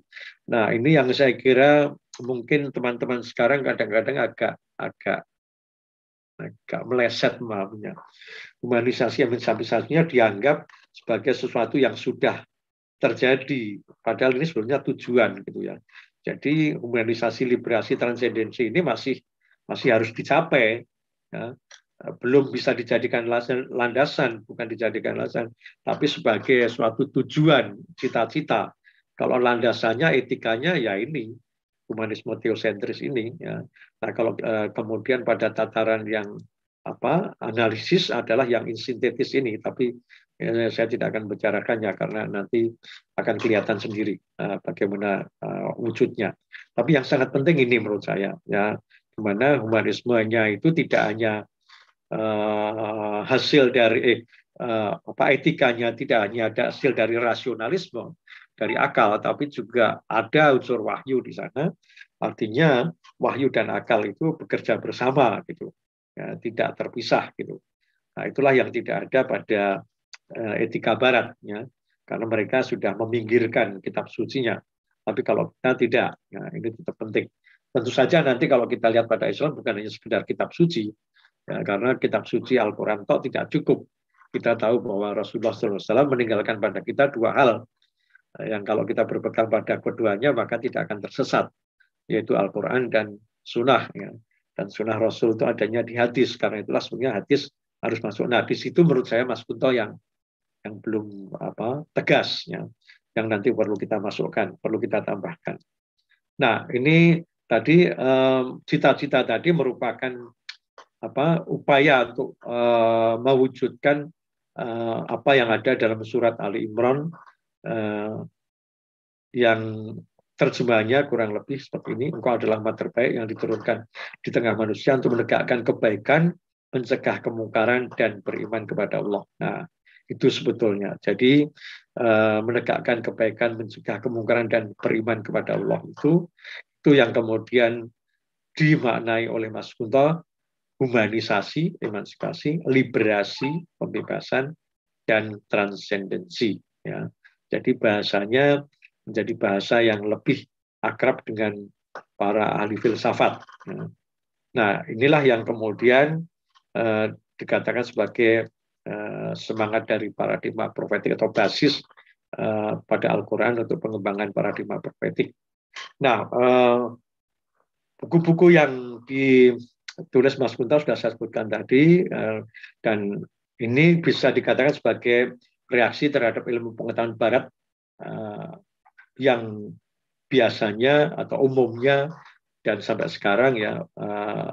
Nah, ini yang saya kira mungkin teman-teman sekarang kadang-kadang agak agak agak meleset maafnya. Humanisasi yang administrasinya dianggap sebagai sesuatu yang sudah terjadi, padahal ini sebenarnya tujuan gitu ya. Jadi humanisasi liberasi transendensi ini masih masih harus dicapai. Ya. Belum bisa dijadikan landasan, bukan dijadikan landasan, tapi sebagai suatu tujuan, cita-cita. Kalau landasannya, etikanya ya ini humanisme teosentris ini. Ya. Nah kalau eh, kemudian pada tataran yang apa analisis adalah yang insintetis ini, tapi ya, saya tidak akan bicarakannya karena nanti akan kelihatan sendiri eh, bagaimana eh, wujudnya. Tapi yang sangat penting ini menurut saya, ya dimana humanismenya itu tidak hanya hasil dari eh, apa etikanya tidak hanya ada hasil dari rasionalisme, dari akal, tapi juga ada unsur wahyu di sana. Artinya wahyu dan akal itu bekerja bersama gitu, ya, tidak terpisah gitu. Nah, itulah yang tidak ada pada eh, etika Barat, ya, karena mereka sudah meminggirkan kitab sucinya. Tapi kalau kita tidak, ya, ini tetap penting. Tentu saja nanti kalau kita lihat pada Islam bukan hanya sekedar kitab suci, ya, karena kitab suci Al-Quran tidak cukup. Kita tahu bahwa Rasulullah SAW meninggalkan pada kita dua hal, Eh, yang kalau kita berpegang pada keduanya maka tidak akan tersesat yaitu Al-Quran dan Sunnah ya. dan Sunnah Rasul itu adanya di hadis karena itulah sebenarnya hadis harus masuk nah di situ menurut saya Mas Kunto yang yang belum apa tegas ya yang nanti perlu kita masukkan perlu kita tambahkan nah ini tadi cita-cita eh, tadi merupakan apa upaya untuk eh, mewujudkan eh, apa yang ada dalam surat Ali Imran eh, yang terjemahnya kurang lebih seperti ini, engkau adalah amat terbaik yang diturunkan di tengah manusia untuk menegakkan kebaikan, mencegah kemungkaran, dan beriman kepada Allah. Nah, itu sebetulnya. Jadi eh, menegakkan kebaikan, mencegah kemungkaran, dan beriman kepada Allah itu, itu yang kemudian dimaknai oleh Mas Kunto, humanisasi, emansipasi, liberasi, pembebasan, dan transendensi. Ya. Jadi bahasanya menjadi bahasa yang lebih akrab dengan para ahli filsafat. Nah, inilah yang kemudian eh, dikatakan sebagai eh, semangat dari paradigma profetik atau basis eh, pada Al-Quran untuk pengembangan paradigma profetik. Nah, eh, buku-buku yang ditulis Mas Kunta sudah saya sebutkan tadi, eh, dan ini bisa dikatakan sebagai reaksi terhadap ilmu pengetahuan barat eh, yang biasanya atau umumnya dan sampai sekarang ya eh,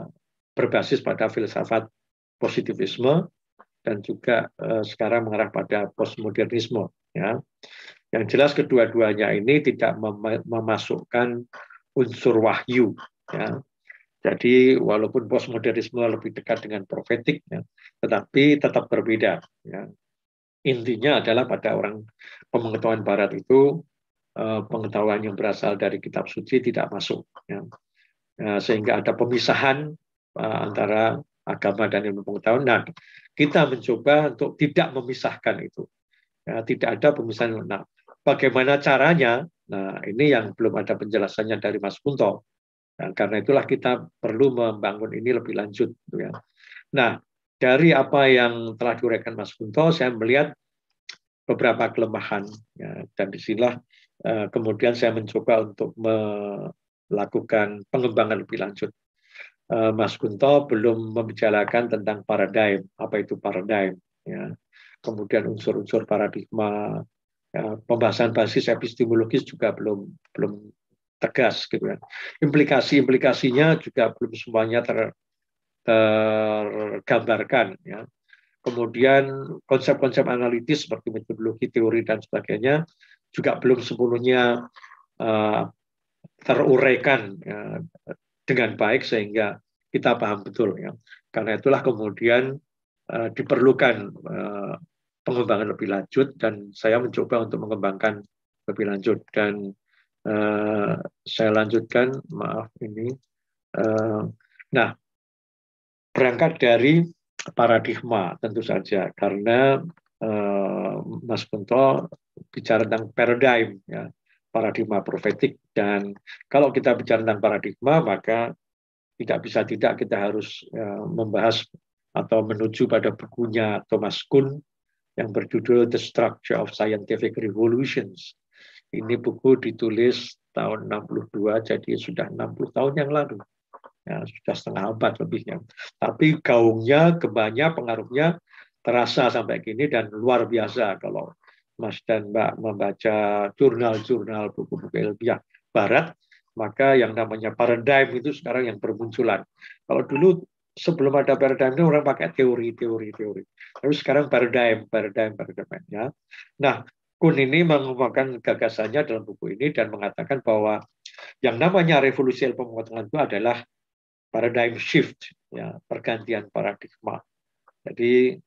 berbasis pada filsafat positivisme dan juga eh, sekarang mengarah pada postmodernisme ya. Yang jelas kedua-duanya ini tidak memasukkan unsur wahyu ya. Jadi walaupun postmodernisme lebih dekat dengan profetik ya, tetapi tetap berbeda ya intinya adalah pada orang pengetahuan barat itu eh, pengetahuan yang berasal dari kitab suci tidak masuk ya. Eh, sehingga ada pemisahan eh, antara agama dan ilmu pengetahuan nah kita mencoba untuk tidak memisahkan itu ya, tidak ada pemisahan nah bagaimana caranya nah ini yang belum ada penjelasannya dari Mas Punto. nah, karena itulah kita perlu membangun ini lebih lanjut ya nah dari apa yang telah diuraikan Mas Kunto, saya melihat beberapa kelemahan. Ya, dan disinilah eh, kemudian saya mencoba untuk melakukan pengembangan lebih lanjut. Eh, Mas Kunto belum membicarakan tentang paradigm, apa itu paradigm. Ya. Kemudian unsur-unsur paradigma, ya, pembahasan basis epistemologis juga belum belum tegas gitu kan. Implikasi-implikasinya juga belum semuanya ter, tergambarkan. Ya. Kemudian konsep-konsep analitis seperti metodologi, teori, dan sebagainya juga belum sepenuhnya uh, teruraikan ya, dengan baik sehingga kita paham betul. Ya. Karena itulah kemudian uh, diperlukan uh, pengembangan lebih lanjut dan saya mencoba untuk mengembangkan lebih lanjut dan uh, saya lanjutkan maaf ini uh, nah berangkat dari paradigma tentu saja karena eh, Mas Kunto bicara tentang paradigm ya paradigma profetik dan kalau kita bicara tentang paradigma maka tidak bisa tidak kita harus ya, membahas atau menuju pada bukunya Thomas Kuhn yang berjudul The Structure of Scientific Revolutions. Ini buku ditulis tahun 62 jadi sudah 60 tahun yang lalu ya, sudah setengah abad lebihnya. Tapi gaungnya, kebanyakan pengaruhnya terasa sampai kini dan luar biasa kalau Mas dan Mbak membaca jurnal-jurnal buku-buku ilmiah Barat, maka yang namanya paradigm itu sekarang yang bermunculan. Kalau dulu sebelum ada paradigm itu orang pakai teori, teori, teori. Tapi sekarang paradigm, paradigm, paradigm. Ya. Nah, Kun ini mengungkapkan gagasannya dalam buku ini dan mengatakan bahwa yang namanya revolusi ilmu pengetahuan itu adalah paradigm shift, ya, pergantian paradigma. Jadi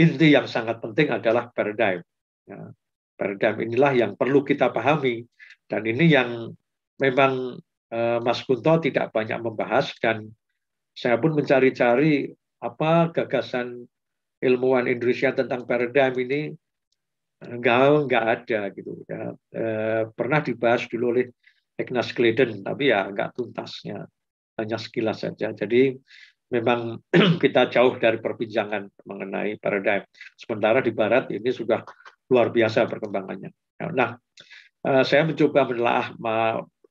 inti yang sangat penting adalah paradigm. Ya. Paradigm inilah yang perlu kita pahami dan ini yang memang eh, Mas Kunto tidak banyak membahas dan saya pun mencari-cari apa gagasan ilmuwan Indonesia tentang paradigm ini enggak eh, nggak ada gitu ya. Eh, pernah dibahas dulu oleh Ignaz Kleden tapi ya enggak tuntasnya hanya sekilas saja. Jadi memang kita jauh dari perbincangan mengenai paradigm. Sementara di Barat ini sudah luar biasa perkembangannya. Nah, eh, saya mencoba menelaah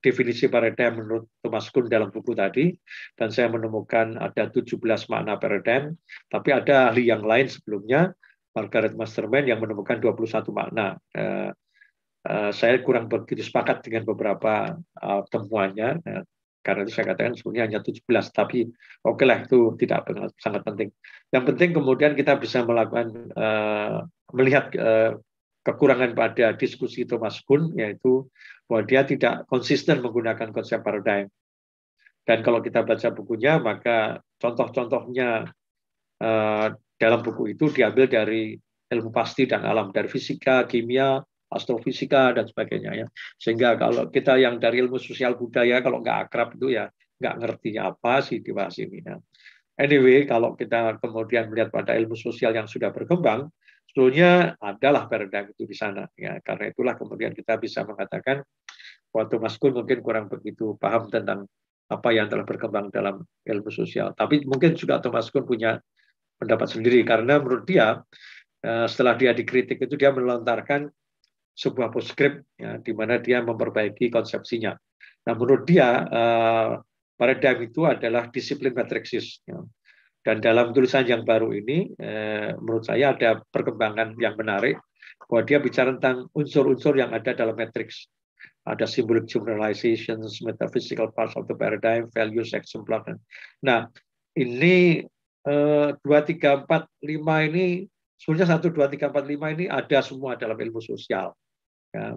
definisi paradigm menurut Thomas Kuhn dalam buku tadi, dan saya menemukan ada 17 makna paradigm, tapi ada ahli yang lain sebelumnya, Margaret Masterman yang menemukan 21 makna. Eh, eh, saya kurang begitu sepakat dengan beberapa temuannya, karena itu saya katakan sebenarnya hanya 17, tapi oke lah itu tidak sangat penting. Yang penting kemudian kita bisa melakukan uh, melihat uh, kekurangan pada diskusi Thomas Kuhn, yaitu bahwa dia tidak konsisten menggunakan konsep paradigm. Dan kalau kita baca bukunya, maka contoh-contohnya uh, dalam buku itu diambil dari ilmu pasti dan alam, dari fisika, kimia, astrofisika dan sebagainya ya. Sehingga kalau kita yang dari ilmu sosial budaya kalau nggak akrab itu ya nggak ngerti apa sih di bahas ini. Ya. Anyway, kalau kita kemudian melihat pada ilmu sosial yang sudah berkembang, sebetulnya adalah paradigm itu di sana. Ya, karena itulah kemudian kita bisa mengatakan waktu Mas mungkin kurang begitu paham tentang apa yang telah berkembang dalam ilmu sosial. Tapi mungkin juga Thomas Kuhn punya pendapat sendiri karena menurut dia eh, setelah dia dikritik itu dia melontarkan sebuah postscript ya, di mana dia memperbaiki konsepsinya. Nah, menurut dia eh, paradigm itu adalah disiplin matriksis. Ya. Dan dalam tulisan yang baru ini, eh, menurut saya ada perkembangan yang menarik bahwa dia bicara tentang unsur-unsur yang ada dalam matriks. Ada symbolic generalizations, metaphysical parts of the paradigm, values, exemplar. Nah, ini eh, dua tiga empat lima ini sebenarnya satu dua tiga empat lima ini ada semua dalam ilmu sosial Ya.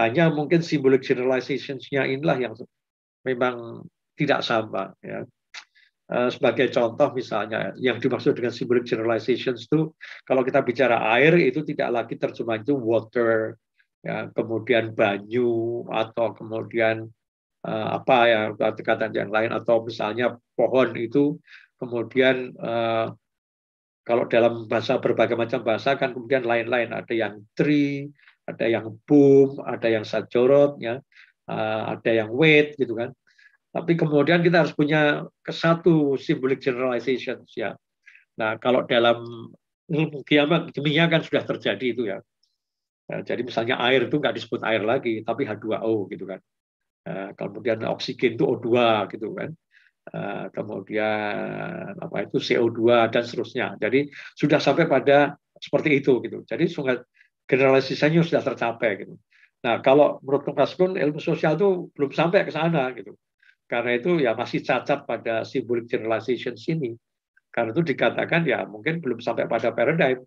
Hanya mungkin symbolic generalizations-nya inilah yang memang tidak sama. Ya. Eh, sebagai contoh misalnya, yang dimaksud dengan symbolic generalizations itu, kalau kita bicara air, itu tidak lagi terjemahan itu water, ya, kemudian banyu, atau kemudian uh, apa ya kata-kata yang lain, atau misalnya pohon itu, kemudian eh, kalau dalam bahasa berbagai macam bahasa kan kemudian lain-lain ada yang tree, ada yang boom, ada yang sajorot, ya, ah, ada yang wait, gitu kan. Tapi kemudian kita harus punya kesatu symbolic generalization ya. Nah, kalau dalam ilmu kiamat kimia kan sudah terjadi itu ya. Nah, jadi misalnya air itu nggak disebut air lagi, tapi H2O gitu kan. Nah, kemudian oksigen itu O2 gitu kan. Nah, kemudian apa itu CO2 dan seterusnya. Jadi sudah sampai pada seperti itu gitu. Jadi sungai generasi senior sudah tercapai gitu. Nah kalau menurut Komnas pun ilmu sosial itu belum sampai ke sana gitu. Karena itu ya masih cacat pada simbolik generalization sini. Karena itu dikatakan ya mungkin belum sampai pada paradigm.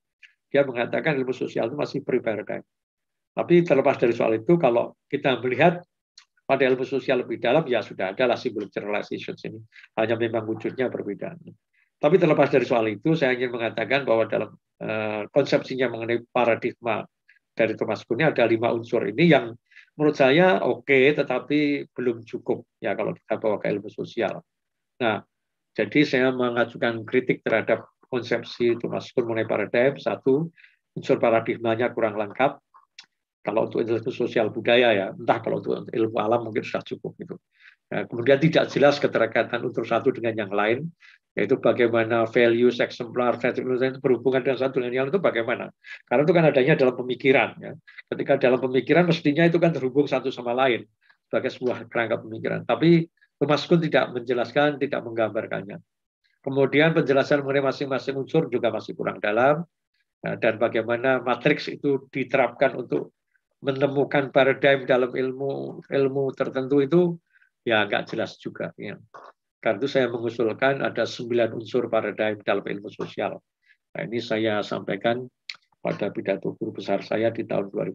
Dia mengatakan ilmu sosial itu masih pre-paradigm. Tapi terlepas dari soal itu, kalau kita melihat pada ilmu sosial lebih dalam, ya sudah ada lah simbolik generalization sini. Hanya memang wujudnya berbeda. Tapi terlepas dari soal itu, saya ingin mengatakan bahwa dalam Eh, konsepsinya mengenai paradigma dari Thomas Kuhn ini ada lima unsur ini yang menurut saya oke okay, tetapi belum cukup ya kalau kita bawa ke ilmu sosial. Nah, jadi saya mengajukan kritik terhadap konsepsi Thomas Kuhn mengenai paradigma. satu unsur paradigmanya kurang lengkap. Kalau untuk ilmu sosial budaya ya, entah kalau untuk ilmu alam mungkin sudah cukup itu. Nah, kemudian tidak jelas keterkaitan unsur satu dengan yang lain yaitu bagaimana value values value, itu berhubungan dengan satu dengan yang itu bagaimana karena itu kan adanya dalam pemikiran ya ketika dalam pemikiran mestinya itu kan terhubung satu sama lain sebagai sebuah kerangka pemikiran tapi Thomas Kuhn tidak menjelaskan tidak menggambarkannya kemudian penjelasan mengenai masing-masing unsur juga masih kurang dalam ya, dan bagaimana matriks itu diterapkan untuk menemukan paradigm dalam ilmu ilmu tertentu itu ya nggak jelas juga ya. Karena itu saya mengusulkan ada sembilan unsur paradigm dalam ilmu sosial. Nah, ini saya sampaikan pada pidato guru besar saya di tahun 2000 eh,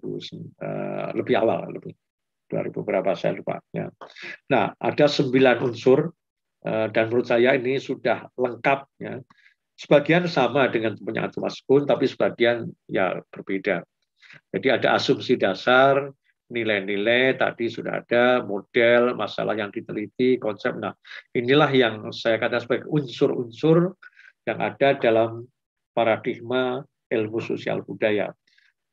lebih awal lebih 2000 berapa saya lupa. Ya. Nah, ada sembilan unsur eh, dan menurut saya ini sudah lengkap ya. Sebagian sama dengan punya Mas Kun, tapi sebagian ya berbeda. Jadi ada asumsi dasar, nilai-nilai tadi sudah ada model masalah yang diteliti konsep nah inilah yang saya katakan sebagai unsur-unsur yang ada dalam paradigma ilmu sosial budaya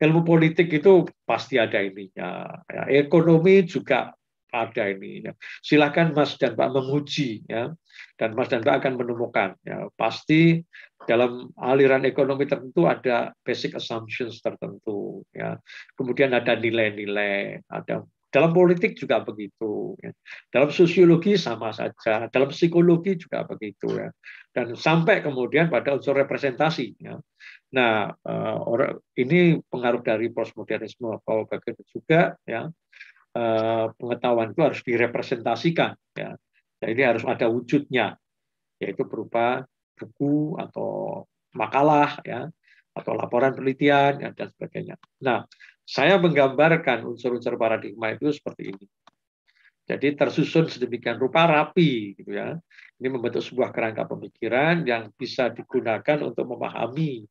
ilmu politik itu pasti ada ininya ya, ekonomi juga ada ini. Ya. Silakan Mas dan Pak menguji ya, dan Mas dan Pak akan menemukan ya, pasti dalam aliran ekonomi tertentu ada basic assumptions tertentu ya. Kemudian ada nilai-nilai, ada dalam politik juga begitu, ya. dalam sosiologi sama saja, dalam psikologi juga begitu ya, dan sampai kemudian pada unsur representasi. Ya. Nah, eh, ini pengaruh dari postmodernisme Paul Bagen juga ya, Eh, pengetahuan itu harus direpresentasikan. Ya. Jadi harus ada wujudnya, yaitu berupa buku atau makalah, ya, atau laporan penelitian ya, dan sebagainya. Nah, saya menggambarkan unsur-unsur paradigma itu seperti ini. Jadi tersusun sedemikian rupa rapi, gitu ya. Ini membentuk sebuah kerangka pemikiran yang bisa digunakan untuk memahami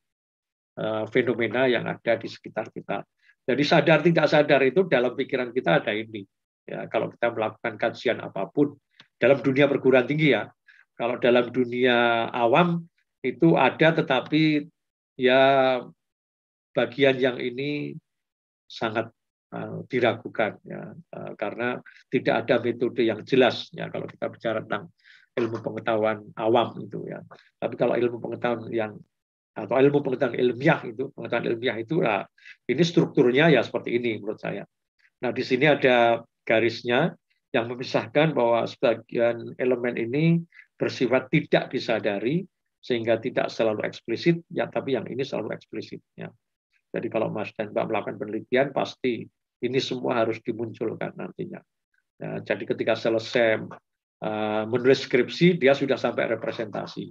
uh, fenomena yang ada di sekitar kita. Jadi sadar tidak sadar itu dalam pikiran kita ada ini. Ya, kalau kita melakukan kajian apapun dalam dunia perguruan tinggi ya. Kalau dalam dunia awam itu ada tetapi ya bagian yang ini sangat eh, diragukan ya eh, karena tidak ada metode yang jelas ya kalau kita bicara tentang ilmu pengetahuan awam itu ya. Tapi kalau ilmu pengetahuan yang atau ilmu pengetahuan ilmiah itu pengetahuan ilmiah itu nah, ini strukturnya ya seperti ini menurut saya. Nah di sini ada garisnya yang memisahkan bahwa sebagian elemen ini bersifat tidak disadari sehingga tidak selalu eksplisit ya tapi yang ini selalu eksplisit ya. Jadi kalau Mas dan Mbak melakukan penelitian pasti ini semua harus dimunculkan nantinya. Nah, jadi ketika selesai eh, menulis skripsi dia sudah sampai representasi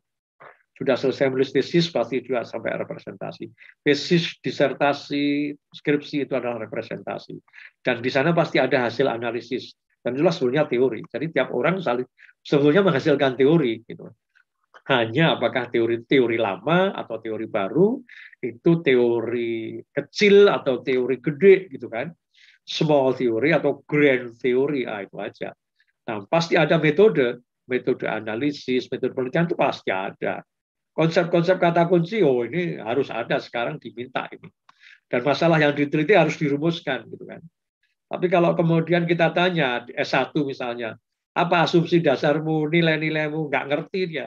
sudah selesai menulis tesis pasti juga sampai representasi. Tesis, disertasi, skripsi itu adalah representasi. Dan di sana pasti ada hasil analisis. Dan itulah sebenarnya teori. Jadi tiap orang saling sebenarnya menghasilkan teori gitu. Hanya apakah teori-teori lama atau teori baru itu teori kecil atau teori gede gitu kan. Small theory atau grand theory, ah, itu aja. Nah, pasti ada metode, metode analisis, metode penelitian itu pasti ada konsep-konsep kata kunci oh ini harus ada sekarang diminta ini dan masalah yang diteliti harus dirumuskan gitu kan tapi kalau kemudian kita tanya S1 misalnya apa asumsi dasarmu nilai-nilaimu nggak ngerti dia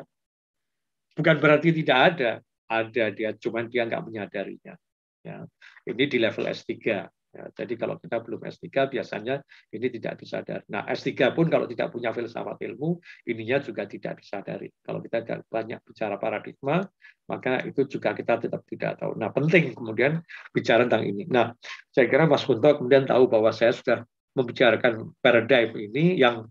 bukan berarti tidak ada ada dia cuman dia nggak menyadarinya ya ini di level S3 Ya, jadi kalau kita belum S3 biasanya ini tidak disadari. Nah S3 pun kalau tidak punya filsafat ilmu, ininya juga tidak disadari. Kalau kita banyak bicara paradigma, maka itu juga kita tetap tidak tahu. Nah penting kemudian bicara tentang ini. Nah saya kira Mas Kunto kemudian tahu bahwa saya sudah membicarakan paradigm ini yang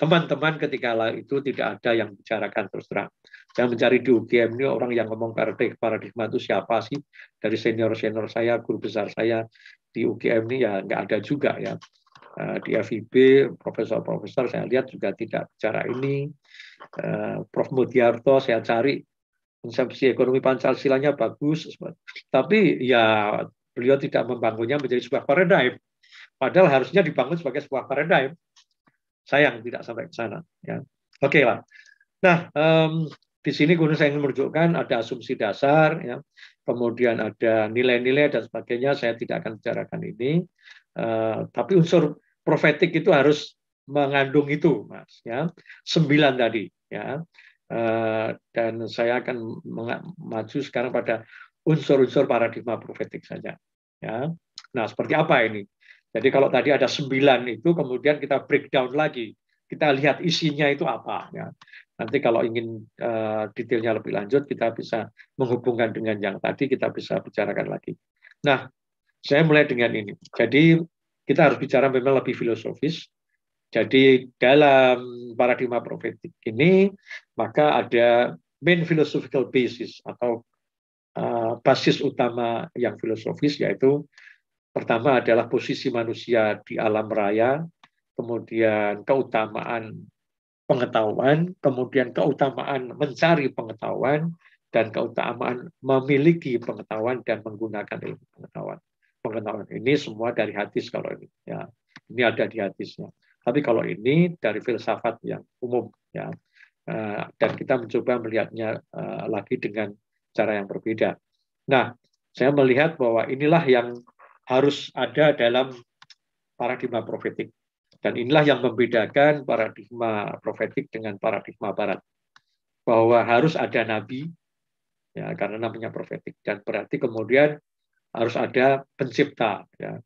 teman-teman ketika itu tidak ada yang bicarakan terus terang. Saya mencari di UGM ini orang yang ngomong paradigma, paradigma itu siapa sih? Dari senior-senior saya, guru besar saya, di UGM ini ya nggak ada juga ya. Eh, di FIB, profesor-profesor saya lihat juga tidak bicara ini. Eh, Prof. Mudiarto saya cari konsepsi ekonomi Pancasilanya bagus, tapi ya beliau tidak membangunnya menjadi sebuah paradigm. Padahal harusnya dibangun sebagai sebuah paradigm. Sayang tidak sampai ke sana. Ya. Oke okay lah. Nah, um, di sini Gunung saya ingin menunjukkan ada asumsi dasar, ya, kemudian ada nilai-nilai dan sebagainya. Saya tidak akan bicarakan ini. Uh, tapi unsur profetik itu harus mengandung itu, mas. Ya, sembilan tadi. Ya, uh, dan saya akan maju sekarang pada unsur-unsur paradigma profetik saja. Ya, nah seperti apa ini? Jadi kalau tadi ada sembilan itu, kemudian kita breakdown lagi, kita lihat isinya itu apa. Ya. Nanti kalau ingin eh, detailnya lebih lanjut, kita bisa menghubungkan dengan yang tadi, kita bisa bicarakan lagi. Nah, saya mulai dengan ini. Jadi kita harus bicara memang lebih filosofis. Jadi dalam paradigma profetik ini, maka ada main philosophical basis atau eh, basis utama yang filosofis, yaitu pertama adalah posisi manusia di alam raya, kemudian keutamaan pengetahuan, kemudian keutamaan mencari pengetahuan, dan keutamaan memiliki pengetahuan dan menggunakan ilmu pengetahuan. Pengetahuan ini semua dari hadis kalau ini. Ya, ini ada di hadisnya. Tapi kalau ini dari filsafat yang umum. Ya, eh, dan kita mencoba melihatnya eh, lagi dengan cara yang berbeda. Nah, saya melihat bahwa inilah yang harus ada dalam paradigma profetik. Dan inilah yang membedakan paradigma profetik dengan paradigma barat. Bahwa harus ada nabi, ya karena namanya profetik. Dan berarti kemudian harus ada pencipta, ya,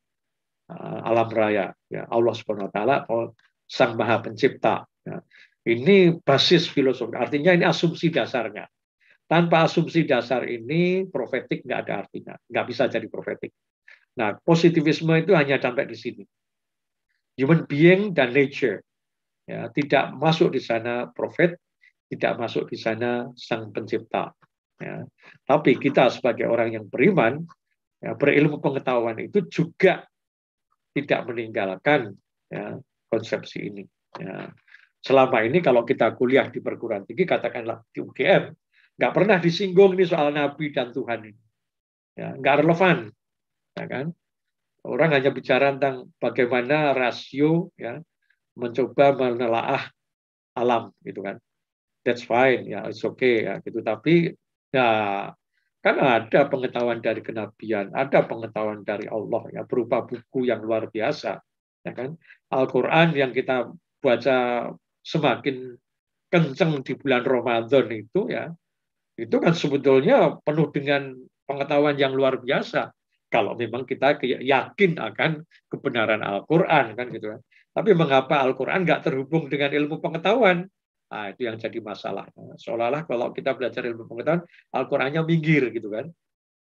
eh, alam raya, ya, Allah Subhanahu wa taala oh, sang maha pencipta. Ya. Ini basis filosofi. Artinya ini asumsi dasarnya. Tanpa asumsi dasar ini profetik nggak ada artinya, nggak bisa jadi profetik. Nah, positivisme itu hanya sampai di sini human being dan nature. Ya, tidak masuk di sana prophet, tidak masuk di sana sang pencipta. Ya. Tapi kita sebagai orang yang beriman, ya, berilmu pengetahuan itu juga tidak meninggalkan ya, konsepsi ini. Ya. Selama ini kalau kita kuliah di perguruan tinggi, katakanlah di UGM, nggak pernah disinggung ini soal Nabi dan Tuhan ini. Ya, nggak relevan. Ya kan? Orang hanya bicara tentang bagaimana rasio ya mencoba menelaah alam gitu kan. That's fine ya, it's okay ya gitu. Tapi ya kan ada pengetahuan dari kenabian, ada pengetahuan dari Allah ya berupa buku yang luar biasa ya kan. Al-Qur'an yang kita baca semakin kenceng di bulan Ramadan itu ya itu kan sebetulnya penuh dengan pengetahuan yang luar biasa kalau memang kita yakin akan kebenaran Al-Quran kan gitu kan. Tapi mengapa Al-Quran nggak terhubung dengan ilmu pengetahuan? Nah, itu yang jadi masalah. Nah, seolah-olah kalau kita belajar ilmu pengetahuan, Al-Qurannya minggir gitu kan.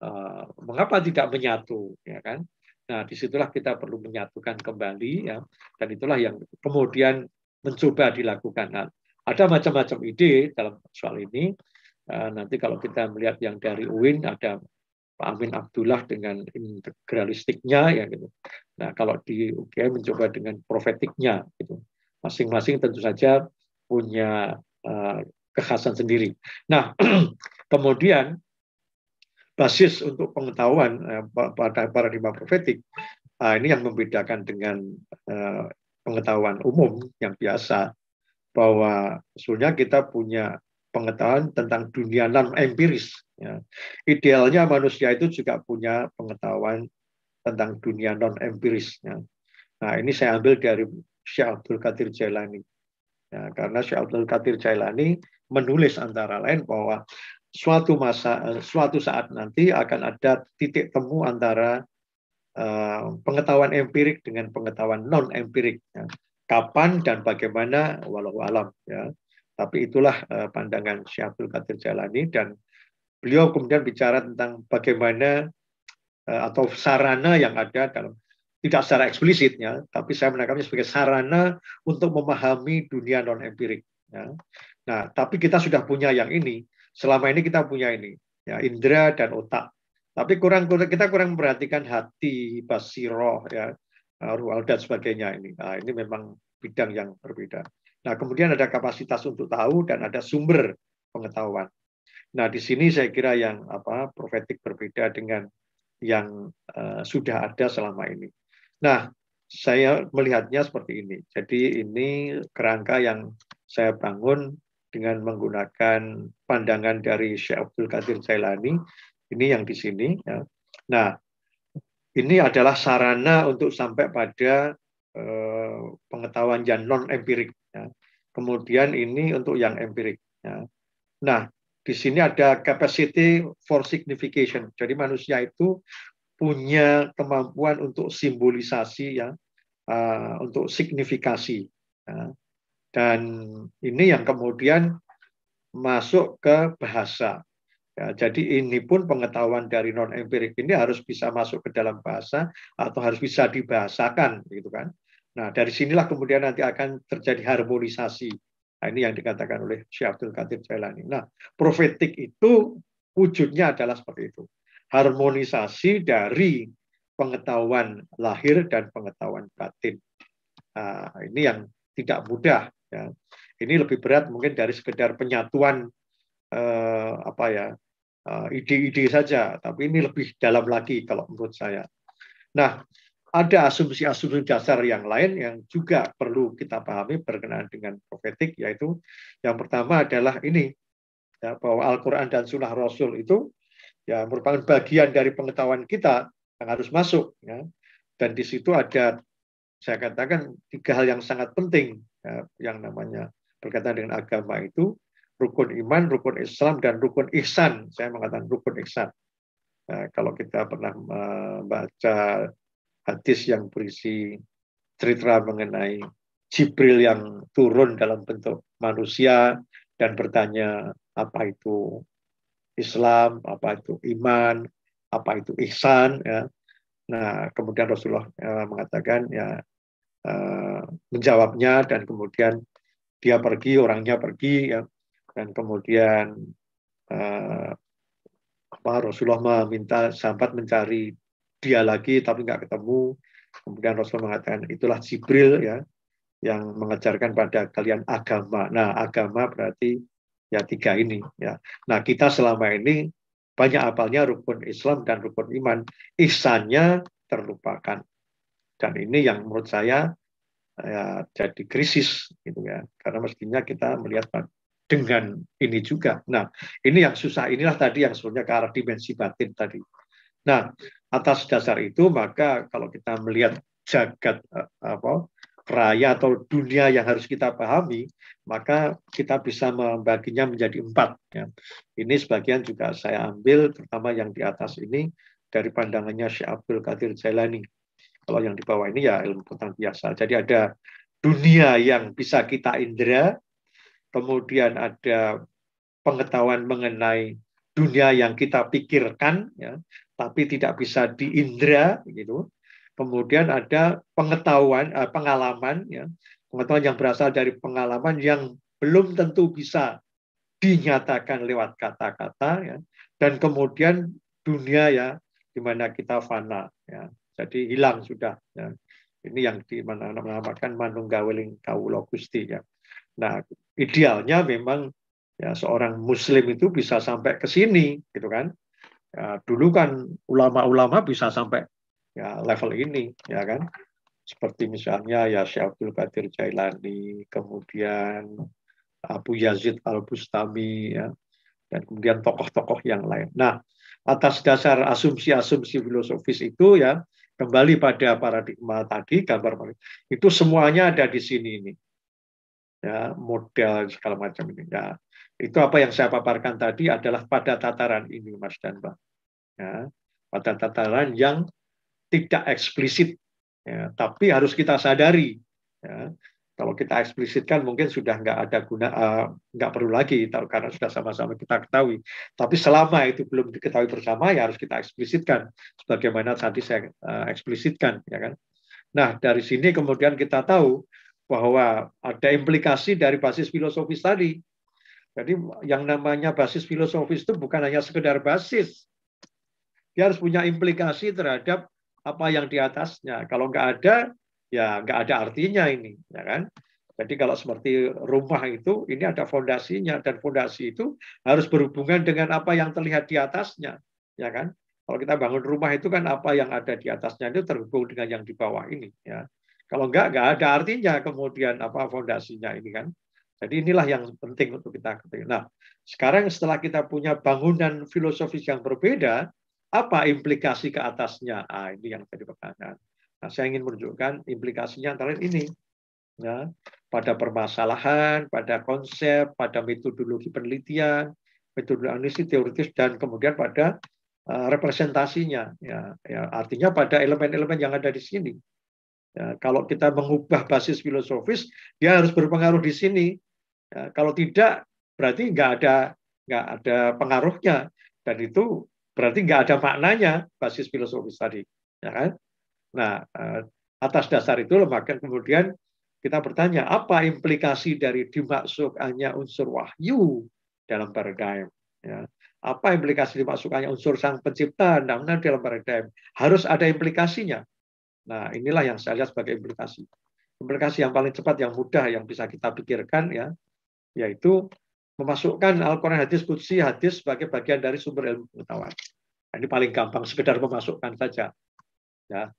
Ah, mengapa tidak menyatu ya kan? Nah, disitulah kita perlu menyatukan kembali ya. Dan itulah yang kemudian mencoba dilakukan. Nah, ada macam-macam ide dalam soal ini. Ah, nanti kalau kita melihat yang dari UIN ada Pak Amin Abdullah dengan integralistiknya ya gitu. Nah, kalau di UGM mencoba dengan profetiknya gitu. Masing-masing tentu saja punya uh, kekhasan sendiri. Nah, kemudian basis untuk pengetahuan uh, pada paradigma profetik uh, ini yang membedakan dengan uh, pengetahuan umum yang biasa bahwa sebenarnya kita punya pengetahuan tentang dunia non empiris Ya. Idealnya manusia itu juga punya pengetahuan tentang dunia non empiris. Ya. Nah ini saya ambil dari Syekh Abdul Qadir Jailani. Ya, karena Syekh Abdul Qadir Jailani menulis antara lain bahwa suatu masa, eh, suatu saat nanti akan ada titik temu antara uh, pengetahuan empirik dengan pengetahuan non empirik. Ya. Kapan dan bagaimana, walau alam. Ya. Tapi itulah eh, pandangan Syekh Abdul Qadir Jalani dan beliau kemudian bicara tentang bagaimana eh, atau sarana yang ada dalam tidak secara eksplisitnya, tapi saya menangkapnya sebagai sarana untuk memahami dunia non empirik. Ya. Nah, tapi kita sudah punya yang ini. Selama ini kita punya ini, ya indera dan otak. Tapi kurang kita kurang memperhatikan hati, basiroh, ya, eh, rual dan sebagainya ini. Nah, ini memang bidang yang berbeda. Nah, kemudian ada kapasitas untuk tahu dan ada sumber pengetahuan. Nah, di sini saya kira yang apa profetik berbeda dengan yang uh, sudah ada selama ini. Nah, saya melihatnya seperti ini. Jadi ini kerangka yang saya bangun dengan menggunakan pandangan dari Syekh Abdul Qadir Jailani. Ini yang di sini. Ya. Nah, ini adalah sarana untuk sampai pada eh, pengetahuan yang non empirik. Ya. Kemudian ini untuk yang empirik. Ya. Nah, di sini ada capacity for signification. Jadi manusia itu punya kemampuan untuk simbolisasi ya, uh, untuk signifikasi. Ya. Dan ini yang kemudian masuk ke bahasa. Ya, jadi ini pun pengetahuan dari non empirik ini harus bisa masuk ke dalam bahasa atau harus bisa dibahasakan, gitu kan? Nah dari sinilah kemudian nanti akan terjadi harmonisasi Nah, ini yang dikatakan oleh Syekh Abdul Qadir Jailani. Nah, profetik itu wujudnya adalah seperti itu. Harmonisasi dari pengetahuan lahir dan pengetahuan batin. Nah, ini yang tidak mudah. Ya. Ini lebih berat mungkin dari sekedar penyatuan eh, apa ya eh, ide-ide saja, tapi ini lebih dalam lagi kalau menurut saya. Nah, ada asumsi-asumsi dasar yang lain yang juga perlu kita pahami berkenaan dengan profetik, yaitu yang pertama adalah ini, ya, bahwa Al-Quran dan Sunnah Rasul itu ya merupakan bagian dari pengetahuan kita yang harus masuk. Ya. Dan di situ ada, saya katakan, tiga hal yang sangat penting ya, yang namanya berkaitan dengan agama itu, rukun iman, rukun Islam, dan rukun ihsan. Saya mengatakan rukun ihsan. Nah, kalau kita pernah membaca hadis yang berisi cerita mengenai Jibril yang turun dalam bentuk manusia dan bertanya apa itu Islam, apa itu iman, apa itu ihsan. Ya. Nah, kemudian Rasulullah ya, mengatakan ya eh, menjawabnya dan kemudian dia pergi, orangnya pergi ya. Dan kemudian eh, Rasulullah meminta sahabat mencari dia lagi tapi nggak ketemu. Kemudian Rasul mengatakan itulah Jibril ya yang mengejarkan pada kalian agama. Nah, agama berarti ya tiga ini ya. Nah, kita selama ini banyak apalnya rukun Islam dan rukun iman, isanya terlupakan. Dan ini yang menurut saya ya, jadi krisis gitu ya. Karena mestinya kita melihat dengan ini juga. Nah, ini yang susah inilah tadi yang sebenarnya ke arah dimensi batin tadi. Nah, atas dasar itu maka kalau kita melihat jagat eh, apa raya atau dunia yang harus kita pahami, maka kita bisa membaginya menjadi empat. Ya. Ini sebagian juga saya ambil, terutama yang di atas ini dari pandangannya Syekh Abdul Qadir Jailani. Kalau yang di bawah ini ya ilmu tentang biasa. Jadi ada dunia yang bisa kita indera, kemudian ada pengetahuan mengenai dunia yang kita pikirkan, ya, tapi tidak bisa diindra gitu. Kemudian ada pengetahuan, eh, pengalaman, ya. pengetahuan yang berasal dari pengalaman yang belum tentu bisa dinyatakan lewat kata-kata, ya. dan kemudian dunia ya di mana kita fana, ya. jadi hilang sudah. Ya. Ini yang di mana menamakan manunggaweling kaulo gusti ya. Nah idealnya memang ya seorang Muslim itu bisa sampai ke sini gitu kan Ya, dulu kan ulama-ulama bisa sampai ya level ini, ya kan? Seperti misalnya ya Syekh Qadir Jailani, kemudian Abu Yazid Al Bustami, ya, dan kemudian tokoh-tokoh yang lain. Nah, atas dasar asumsi-asumsi filosofis itu ya kembali pada paradigma tadi gambar itu semuanya ada di sini ini ya, model segala macam ini. Ya, itu apa yang saya paparkan tadi adalah pada tataran ini, Mas dan Mbak. Ya, pada tataran yang tidak eksplisit, ya, tapi harus kita sadari. Ya, kalau kita eksplisitkan mungkin sudah nggak ada guna uh, nggak perlu lagi karena sudah sama-sama kita ketahui tapi selama itu belum diketahui bersama ya harus kita eksplisitkan sebagaimana tadi saya uh, eksplisitkan ya kan nah dari sini kemudian kita tahu bahwa ada implikasi dari basis filosofis tadi. Jadi yang namanya basis filosofis itu bukan hanya sekedar basis. Dia harus punya implikasi terhadap apa yang di atasnya. Kalau nggak ada, ya nggak ada artinya ini. Ya kan? Jadi kalau seperti rumah itu, ini ada fondasinya dan fondasi itu harus berhubungan dengan apa yang terlihat di atasnya, ya kan? Kalau kita bangun rumah itu kan apa yang ada di atasnya itu terhubung dengan yang di bawah ini, ya. Kalau enggak, enggak ada artinya kemudian apa fondasinya ini kan. Jadi inilah yang penting untuk kita ketahui. Nah, sekarang setelah kita punya bangunan filosofis yang berbeda, apa implikasi ke atasnya? Ah, ini yang tadi pertanyaan. Nah, saya ingin menunjukkan implikasinya antara ini. Ya, pada permasalahan, pada konsep, pada metodologi penelitian, metodologi analisis teoritis, dan kemudian pada eh, representasinya. Ya, ya, artinya pada elemen-elemen yang ada di sini. Ya, kalau kita mengubah basis filosofis, dia harus berpengaruh di sini. Ya, kalau tidak, berarti nggak ada nggak ada pengaruhnya dan itu berarti nggak ada maknanya basis filosofis tadi, ya kan? Nah, eh, atas dasar itu maka kemudian kita bertanya apa implikasi dari dimaksud hanya unsur wahyu dalam paradigm, ya? Apa implikasi dimaksud hanya unsur sang pencipta? namun dalam paradigm harus ada implikasinya Nah, inilah yang saya lihat sebagai implikasi. Implikasi yang paling cepat, yang mudah, yang bisa kita pikirkan, ya, yaitu memasukkan Al-Quran hadis kudsi hadis sebagai bagian dari sumber ilmu pengetahuan. Nah, ini paling gampang, sekedar memasukkan saja. Ya.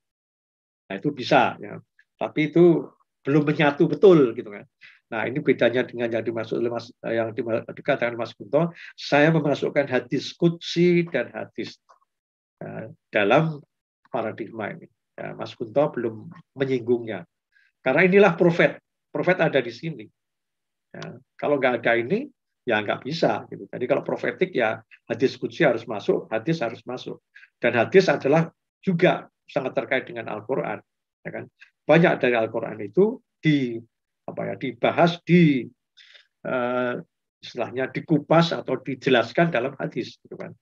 Nah, itu bisa. Ya. Tapi itu belum menyatu betul gitu kan. Nah, ini bedanya dengan yang dimasuk oleh Mas yang dikatakan Mas Gunto, saya memasukkan hadis kudsi dan hadis eh, dalam paradigma ini. Ya, Mas Kunto belum menyinggungnya. Karena inilah profet. Profet ada di sini. Ya, kalau nggak ada ini, ya nggak bisa. Gitu. Jadi kalau profetik ya hadis kunci harus masuk, hadis harus masuk. Dan hadis adalah juga sangat terkait dengan Al-Quran. Ya kan? Banyak dari Al-Quran itu di apa ya dibahas di uh, istilahnya dikupas atau dijelaskan dalam hadis gitu kan.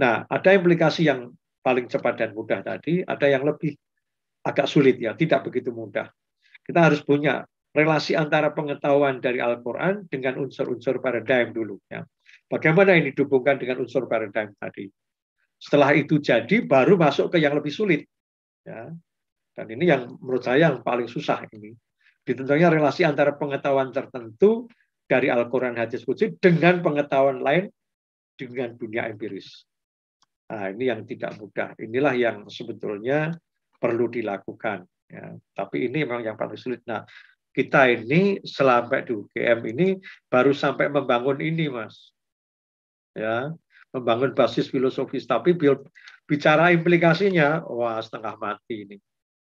Nah, ada implikasi yang paling cepat dan mudah tadi, ada yang lebih agak sulit ya, tidak begitu mudah. Kita harus punya relasi antara pengetahuan dari Al-Quran dengan unsur-unsur paradigm dulu. Ya. Bagaimana ini dihubungkan dengan unsur paradigm tadi. Setelah itu jadi, baru masuk ke yang lebih sulit. Ya. Dan ini yang menurut saya yang paling susah ini. Ditentunya relasi antara pengetahuan tertentu dari Al-Quran hadis Qudsi dengan pengetahuan lain dengan dunia empiris. Nah, ini yang tidak mudah. Inilah yang sebetulnya perlu dilakukan. Ya, tapi ini memang yang paling sulit. Nah, kita ini selama di UGM ini baru sampai membangun ini, Mas. Ya, membangun basis filosofis. Tapi bicara implikasinya, wah setengah mati ini.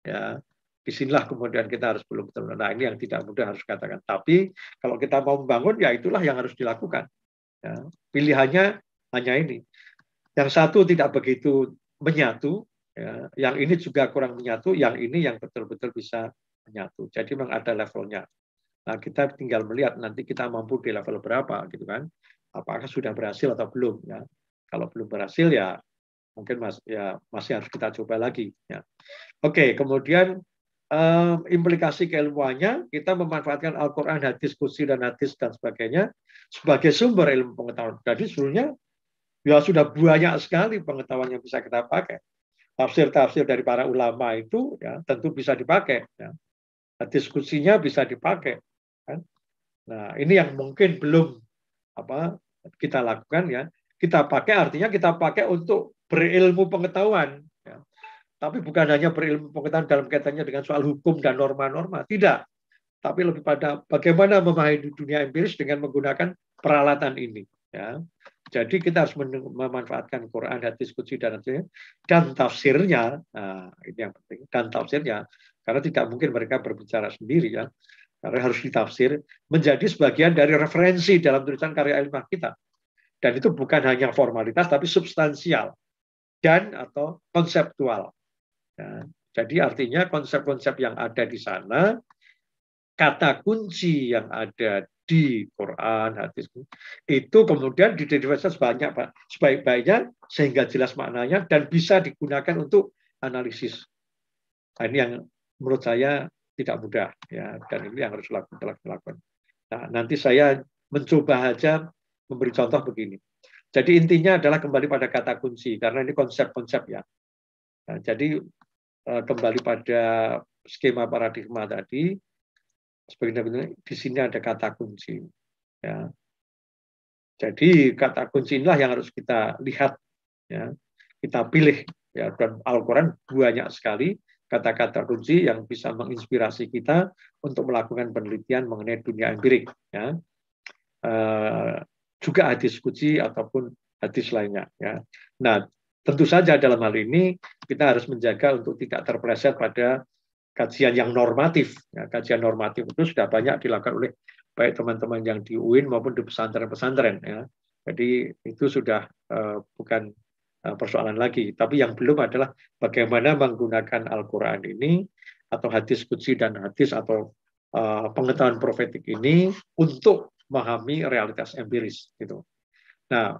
Ya, disinilah kemudian kita harus belum betul. Nah, ini yang tidak mudah harus katakan. Tapi kalau kita mau membangun, ya itulah yang harus dilakukan. Ya, pilihannya hanya ini yang satu tidak begitu menyatu, ya. yang ini juga kurang menyatu, yang ini yang betul-betul bisa menyatu. Jadi memang ada levelnya. Nah, kita tinggal melihat nanti kita mampu di level berapa, gitu kan? Apakah sudah berhasil atau belum? Ya. Kalau belum berhasil ya mungkin mas, ya masih harus kita coba lagi. Ya. Oke, kemudian um, implikasi keilmuannya kita memanfaatkan Al-Quran, hadis, kursi dan hadis dan sebagainya sebagai sumber ilmu pengetahuan. Jadi seluruhnya Ya sudah banyak sekali pengetahuan yang bisa kita pakai. Tafsir-tafsir dari para ulama itu ya tentu bisa dipakai. Ya. diskusinya bisa dipakai. Kan? Nah ini yang mungkin belum apa kita lakukan ya. Kita pakai artinya kita pakai untuk berilmu pengetahuan. Ya. Tapi bukan hanya berilmu pengetahuan dalam kaitannya dengan soal hukum dan norma-norma. Tidak. Tapi lebih pada bagaimana memahami dunia empiris dengan menggunakan peralatan ini. Ya. Jadi kita harus memanfaatkan Quran, hadis kunci dan dan tafsirnya. Nah, ini yang penting dan tafsirnya karena tidak mungkin mereka berbicara sendiri ya. Karena harus ditafsir menjadi sebagian dari referensi dalam tulisan karya ilmiah kita. Dan itu bukan hanya formalitas tapi substansial dan atau konseptual. Ya. jadi artinya konsep-konsep yang ada di sana, kata kunci yang ada di Quran, hadis itu kemudian diderifikasi sebanyak Pak, sebaik-baiknya sehingga jelas maknanya dan bisa digunakan untuk analisis. Nah, ini yang menurut saya tidak mudah ya dan ini yang harus dilakukan. Nah, nanti saya mencoba saja memberi contoh begini. Jadi intinya adalah kembali pada kata kunci karena ini konsep-konsep ya. Nah, jadi eh, kembali pada skema paradigma tadi Sebenarnya di sini ada kata kunci. Ya. Jadi kata kunci inilah yang harus kita lihat, ya. kita pilih. Ya. Dan Al-Quran banyak sekali kata-kata kunci yang bisa menginspirasi kita untuk melakukan penelitian mengenai dunia empirik. Ya. Uh, juga hadis kunci ataupun hadis lainnya. Ya. Nah, tentu saja dalam hal ini kita harus menjaga untuk tidak terpleset pada kajian yang normatif. Ya, kajian normatif itu sudah banyak dilakukan oleh baik teman-teman yang di UIN maupun di pesantren-pesantren. Ya. Jadi itu sudah uh, bukan uh, persoalan lagi. Tapi yang belum adalah bagaimana menggunakan Al-Quran ini atau hadis kudsi dan hadis atau uh, pengetahuan profetik ini untuk memahami realitas empiris gitu. Nah,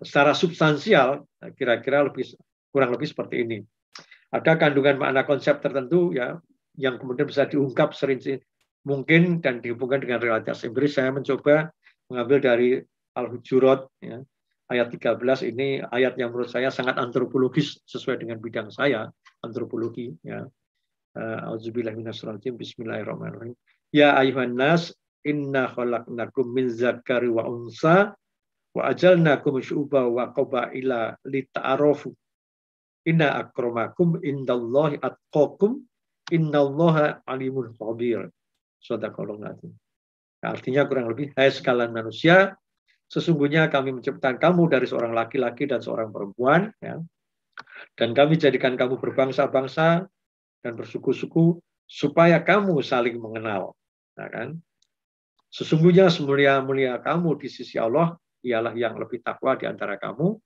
secara substansial kira-kira lebih kurang lebih seperti ini ada kandungan makna konsep tertentu ya yang kemudian bisa diungkap serinci mungkin dan dihubungkan dengan realitas empiris. Saya mencoba mengambil dari Al-Hujurat ya, ayat 13 ini ayat yang menurut saya sangat antropologis sesuai dengan bidang saya antropologi ya. Eh, Auzubillahiminasyaitonirrajim. Bismillahirrahmanirrahim. Ya ayuhan nas inna khalaqnakum min zakari wa unsa wa ajalnakum syu'ba wa qabaila lita'arofu Inna akromakum indallahi atqakum innallaha alimun khabir. artinya kurang lebih, hai sekalian manusia, sesungguhnya kami menciptakan kamu dari seorang laki-laki dan seorang perempuan. Ya. Dan kami jadikan kamu berbangsa-bangsa dan bersuku-suku supaya kamu saling mengenal. Ya kan? Sesungguhnya semulia-mulia kamu di sisi Allah ialah yang lebih takwa di antara kamu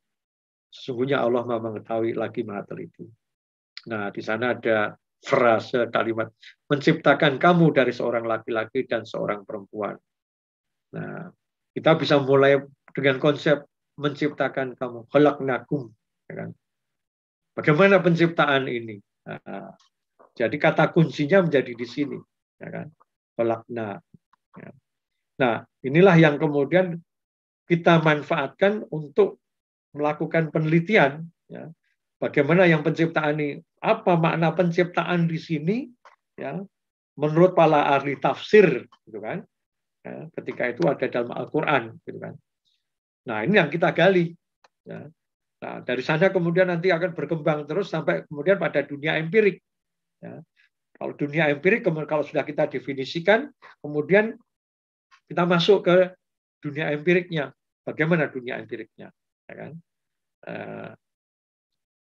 Sesungguhnya Allah Maha mengetahui lagi Maha teliti. Nah, di sana ada frase kalimat menciptakan kamu dari seorang laki-laki dan seorang perempuan. Nah, kita bisa mulai dengan konsep menciptakan kamu khalaqnakum ya kan? Bagaimana penciptaan ini? Nah, jadi kata kuncinya menjadi di sini, ya kan? Khalaqna. Ya. Nah, inilah yang kemudian kita manfaatkan untuk melakukan penelitian ya, bagaimana yang penciptaan ini apa makna penciptaan di sini ya menurut para ahli tafsir gitu kan ya, ketika itu ada dalam Al-Qur'an gitu kan nah ini yang kita gali ya. nah dari sana kemudian nanti akan berkembang terus sampai kemudian pada dunia empirik ya. kalau dunia empirik kalau sudah kita definisikan kemudian kita masuk ke dunia empiriknya bagaimana dunia empiriknya ya kan? Uh,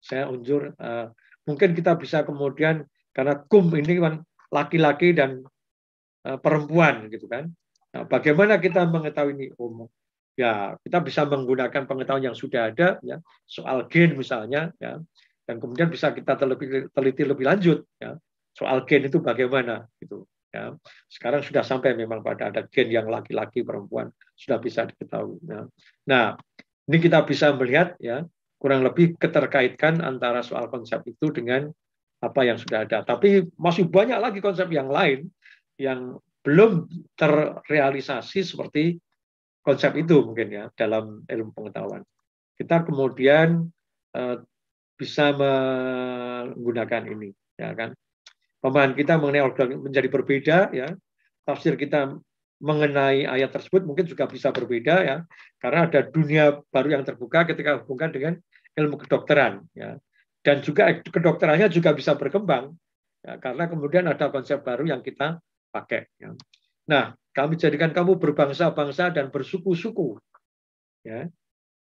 saya unjur uh, mungkin kita bisa kemudian karena kum ini kan laki-laki dan uh, perempuan gitu kan. Nah, bagaimana kita mengetahui ini? Oh, ya kita bisa menggunakan pengetahuan yang sudah ada ya soal gen misalnya ya dan kemudian bisa kita teliti, teliti lebih lanjut ya soal gen itu bagaimana gitu ya sekarang sudah sampai memang pada ada gen yang laki-laki perempuan sudah bisa diketahui ya. nah ini kita bisa melihat ya kurang lebih keterkaitkan antara soal konsep itu dengan apa yang sudah ada. Tapi masih banyak lagi konsep yang lain yang belum terrealisasi seperti konsep itu mungkin ya dalam ilmu pengetahuan. Kita kemudian eh, bisa menggunakan ini, ya kan? Pemahaman kita mengenai organ menjadi berbeda, ya. Tafsir kita mengenai ayat tersebut mungkin juga bisa berbeda ya karena ada dunia baru yang terbuka ketika hubungkan dengan ilmu kedokteran ya dan juga kedokterannya juga bisa berkembang ya, karena kemudian ada konsep baru yang kita pakai ya. nah kami jadikan kamu berbangsa-bangsa dan bersuku-suku ya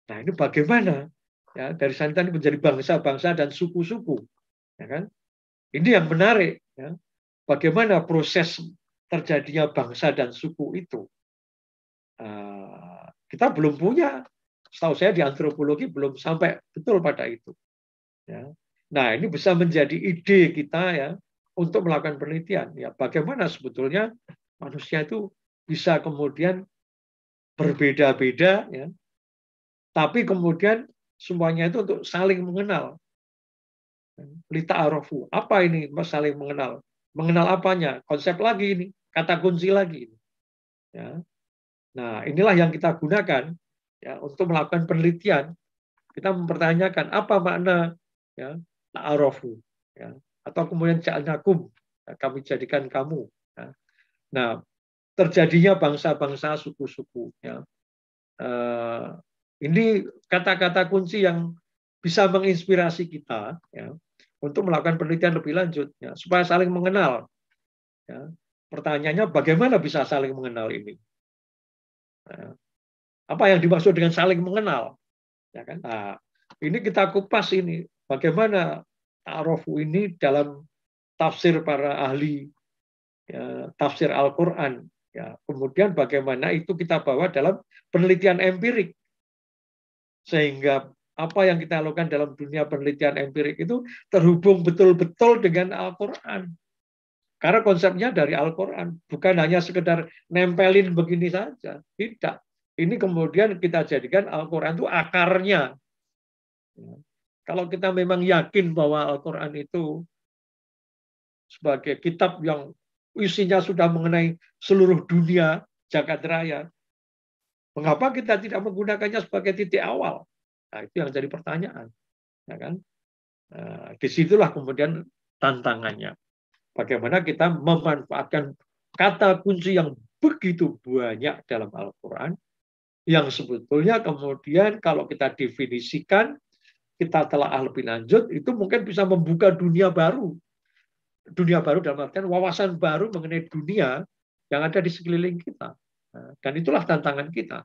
nah ini bagaimana ya dari santan menjadi bangsa-bangsa dan suku-suku ya kan ini yang menarik ya bagaimana proses terjadinya bangsa dan suku itu. Eh, kita belum punya, setahu saya di antropologi belum sampai betul pada itu. Ya. Nah ini bisa menjadi ide kita ya untuk melakukan penelitian. Ya bagaimana sebetulnya manusia itu bisa kemudian berbeda-beda, ya, tapi kemudian semuanya itu untuk saling mengenal. Lita arafu apa ini saling mengenal? Mengenal apanya? Konsep lagi ini kata kunci lagi. Ya. Nah, inilah yang kita gunakan ya, untuk melakukan penelitian. Kita mempertanyakan apa makna ya, ta'arofu. Ya. Atau kemudian ja'alnakum, ya, kami jadikan kamu. Ya. Nah, terjadinya bangsa-bangsa, suku-suku. Ya. Eh, ini kata-kata kunci yang bisa menginspirasi kita ya, untuk melakukan penelitian lebih lanjut, ya, supaya saling mengenal, ya, Pertanyaannya bagaimana bisa saling mengenal ini? Nah, apa yang dimaksud dengan saling mengenal? Ya kan? Nah, ini kita kupas ini bagaimana arafu ini dalam tafsir para ahli ya, tafsir Al-Qur'an ya. Kemudian bagaimana itu kita bawa dalam penelitian empirik sehingga apa yang kita lakukan dalam dunia penelitian empirik itu terhubung betul-betul dengan Al-Qur'an karena konsepnya dari Al-Quran, bukan hanya sekedar nempelin begini saja. Tidak. Ini kemudian kita jadikan Al-Quran itu akarnya. Ya. Kalau kita memang yakin bahwa Al-Quran itu sebagai kitab yang isinya sudah mengenai seluruh dunia, jagat raya, mengapa kita tidak menggunakannya sebagai titik awal? Nah, itu yang jadi pertanyaan. Ya kan? Nah, disitulah kemudian tantangannya. Bagaimana kita memanfaatkan kata kunci yang begitu banyak dalam Al-Quran, yang sebetulnya kemudian kalau kita definisikan, kita telah lebih lanjut, itu mungkin bisa membuka dunia baru. Dunia baru dalam artian wawasan baru mengenai dunia yang ada di sekeliling kita. Nah, dan itulah tantangan kita.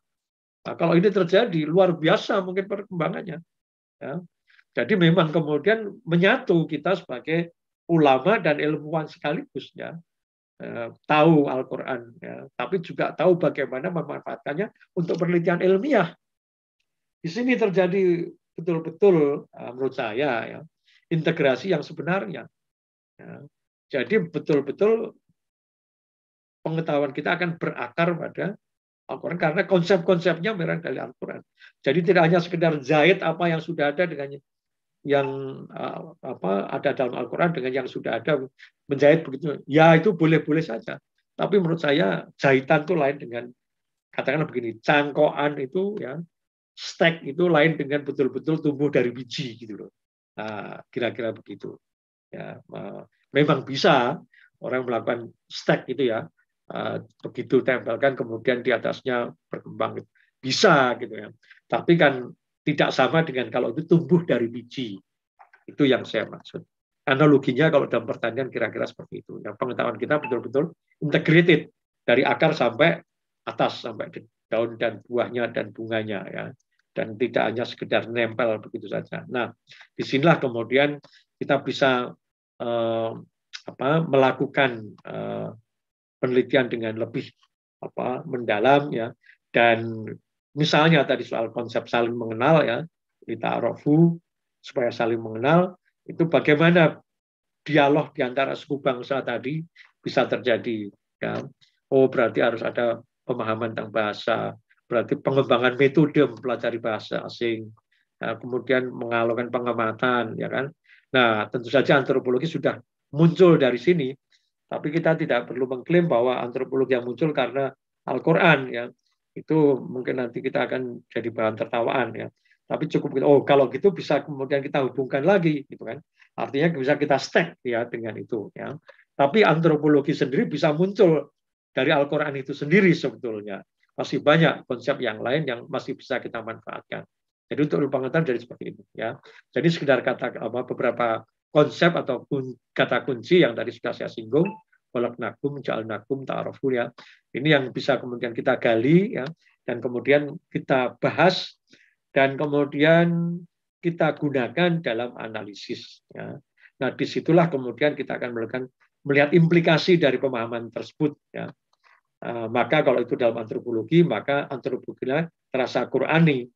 Nah, kalau ini terjadi, luar biasa mungkin perkembangannya. Ya. Jadi memang kemudian menyatu kita sebagai ulama dan ilmuwan sekaligus ya eh, tahu Al-Quran, ya, tapi juga tahu bagaimana memanfaatkannya untuk penelitian ilmiah. Di sini terjadi betul-betul eh, menurut saya ya, integrasi yang sebenarnya. Ya, jadi betul-betul pengetahuan kita akan berakar pada Al-Quran karena konsep-konsepnya merangkali Al-Quran. Jadi tidak hanya sekedar jahit apa yang sudah ada dengan yang uh, apa ada dalam Al-Quran dengan yang sudah ada menjahit begitu ya itu boleh-boleh saja tapi menurut saya jahitan itu lain dengan katakanlah begini cangkoan itu ya stek itu lain dengan betul-betul tumbuh dari biji gitu loh nah, kira-kira begitu ya memang bisa orang melakukan stek itu ya uh, begitu tempelkan kemudian di atasnya berkembang bisa gitu ya tapi kan tidak sama dengan kalau itu tumbuh dari biji. Itu yang saya maksud. Analoginya kalau dalam pertanian kira-kira seperti itu. Yang pengetahuan kita betul-betul integrated dari akar sampai atas sampai daun dan buahnya dan bunganya ya dan tidak hanya sekedar nempel begitu saja. Nah, disinilah kemudian kita bisa eh, apa, melakukan eh, penelitian dengan lebih apa mendalam ya dan Misalnya tadi soal konsep saling mengenal ya, kita rofu supaya saling mengenal, itu bagaimana dialog di antara suku bangsa tadi bisa terjadi. Ya. Oh, berarti harus ada pemahaman tentang bahasa, berarti pengembangan metode mempelajari bahasa asing, ya, kemudian mengalokan pengamatan, ya kan? Nah, tentu saja antropologi sudah muncul dari sini, tapi kita tidak perlu mengklaim bahwa antropologi yang muncul karena Al-Quran, ya itu mungkin nanti kita akan jadi bahan tertawaan ya. Tapi cukup kita, gitu. oh kalau gitu bisa kemudian kita hubungkan lagi gitu kan. Artinya bisa kita stack ya dengan itu ya. Tapi antropologi sendiri bisa muncul dari Al-Qur'an itu sendiri sebetulnya. Masih banyak konsep yang lain yang masih bisa kita manfaatkan. Jadi untuk lupa pengetahuan jadi seperti ini ya. Jadi sekedar kata apa beberapa konsep atau kata kunci yang tadi sudah saya singgung walaknakum ja'alnakum ta'arofu ya. Ini yang bisa kemudian kita gali ya dan kemudian kita bahas dan kemudian kita gunakan dalam analisis ya. Nah, disitulah kemudian kita akan melakukan melihat implikasi dari pemahaman tersebut ya. Eh, maka kalau itu dalam antropologi, maka antropologinya terasa Qurani,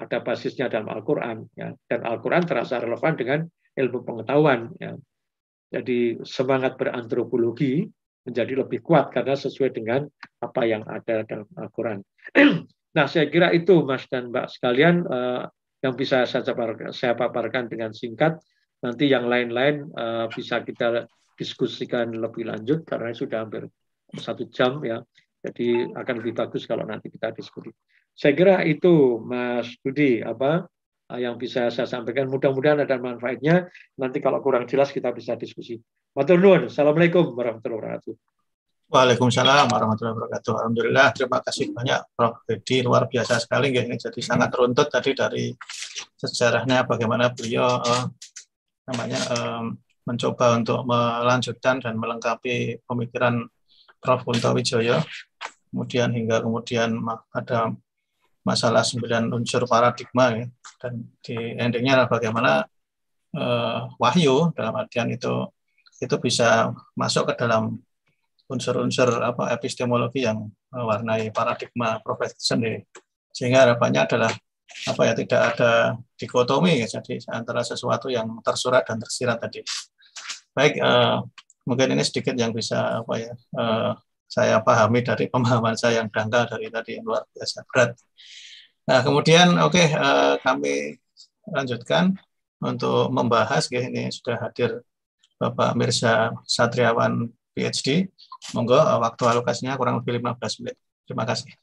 ada basisnya dalam Al-Quran, ya. dan Al-Quran terasa relevan dengan ilmu pengetahuan. Ya. Jadi semangat berantropologi menjadi lebih kuat karena sesuai dengan apa yang ada dalam Al-Quran. nah, saya kira itu Mas dan Mbak sekalian uh, yang bisa saya paparkan, saya paparkan dengan singkat. Nanti yang lain-lain uh, bisa kita diskusikan lebih lanjut karena sudah hampir satu jam ya. Jadi akan lebih bagus kalau nanti kita diskusi. Saya kira itu Mas Budi apa Eh, yang bisa saya sampaikan. Mudah-mudahan ada manfaatnya. Nanti kalau kurang jelas kita bisa diskusi. Matur nuwun. Assalamualaikum warahmatullahi wabarakatuh. Waalaikumsalam warahmatullahi wabarakatuh. Alhamdulillah, terima kasih banyak Prof. Bedi. luar biasa sekali. Ini jadi sangat runtut tadi dari sejarahnya bagaimana beliau eh, namanya eh, mencoba untuk melanjutkan dan melengkapi pemikiran Prof. Kunto Wijoyo. Kemudian hingga kemudian ada masalah sembilan unsur paradigma ya. dan di endingnya adalah bagaimana eh, wahyu dalam artian itu itu bisa masuk ke dalam unsur-unsur apa epistemologi yang mewarnai paradigma profesi sendiri sehingga harapannya adalah apa ya tidak ada dikotomi ya, jadi antara sesuatu yang tersurat dan tersirat tadi baik eh, mungkin ini sedikit yang bisa apa ya eh, saya pahami dari pemahaman saya yang dangkal dari tadi yang luar biasa berat. Nah, kemudian oke okay, uh, eh, kami lanjutkan untuk membahas ya, ini sudah hadir Bapak Mirza Satriawan PhD. Monggo eh, waktu alokasinya kurang lebih 15 menit. Terima kasih. Ya.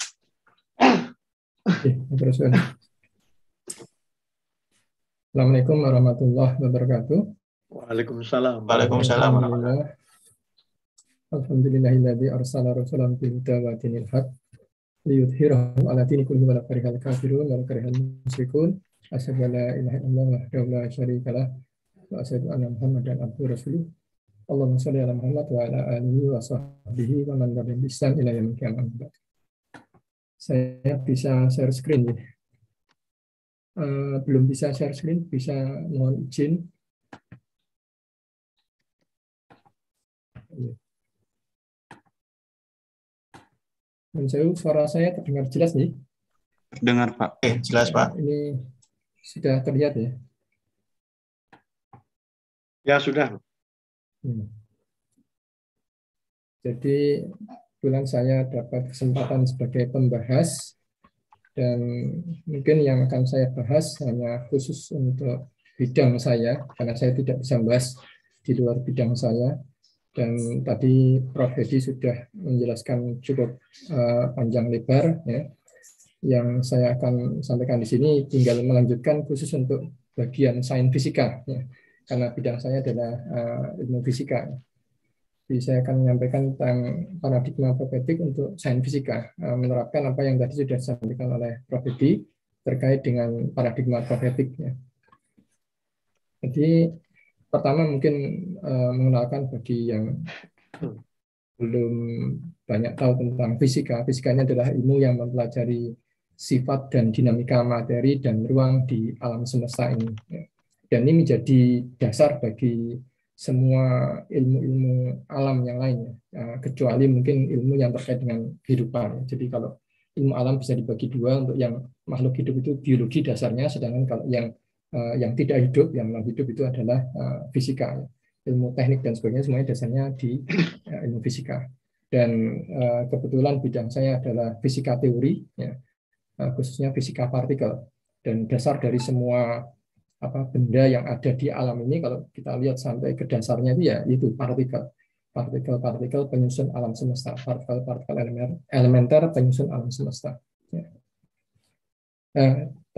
Assalamualaikum warahmatullahi wabarakatuh. Waalaikumsalam. Waalaikumsalam. Waalaikumsalam. Alhamdulillahilladzi arsala rasulan bil huda wa dinil haq liyudhhirahu 'ala dini kulli wa karihal kafirun wa la karihal musyrikun asyhadu an la ilaha illallah wahdahu la syarika lah wa asyhadu anna muhammadan abduhu rasuluh Allahumma shalli ala Muhammad wa ala alihi wa sahbihi wa man tabi'ahum bi ihsan ila yaumil qiyamah. Saya bisa share screen ya. Uh, belum bisa share screen, bisa mohon izin. Yeah. menjauh suara saya terdengar jelas nih? Terdengar Pak. Eh, jelas Pak. Ini sudah terlihat ya? Ya sudah. Hmm. Jadi bulan saya dapat kesempatan sebagai pembahas dan mungkin yang akan saya bahas hanya khusus untuk bidang saya karena saya tidak bisa bahas di luar bidang saya dan tadi Prof. Hedi sudah menjelaskan cukup eh, panjang lebar ya. Yang saya akan sampaikan di sini tinggal melanjutkan khusus untuk bagian sains fisika ya. Karena bidang saya adalah uh, ilmu fisika. Jadi saya akan menyampaikan tentang paradigma propetik untuk sains fisika, uh, menerapkan apa yang tadi sudah disampaikan oleh Prof. Hedi terkait dengan paradigma propetik ya. Jadi pertama mungkin uh, mengenalkan bagi yang belum banyak tahu tentang fisika. Fisikanya adalah ilmu yang mempelajari sifat dan dinamika materi dan ruang di alam semesta ini. Ya. Dan ini menjadi dasar bagi semua ilmu-ilmu alam yang lainnya, eh, kecuali mungkin ilmu yang terkait dengan kehidupan. Jadi kalau ilmu alam bisa dibagi dua untuk yang makhluk hidup itu biologi dasarnya, sedangkan kalau yang Eh, yang tidak hidup, yang non hidup itu adalah eh, fisika. Ya. Ilmu teknik dan sebagainya semuanya dasarnya di eh, ilmu fisika. Dan kebetulan bidang saya adalah fisika teori, ya, khususnya fisika partikel. Dan dasar dari semua apa benda yang ada di alam ini kalau kita lihat sampai ke dasarnya itu ya itu partikel partikel-partikel penyusun alam semesta, partikel-partikel elementer, elementer penyusun alam semesta. Ya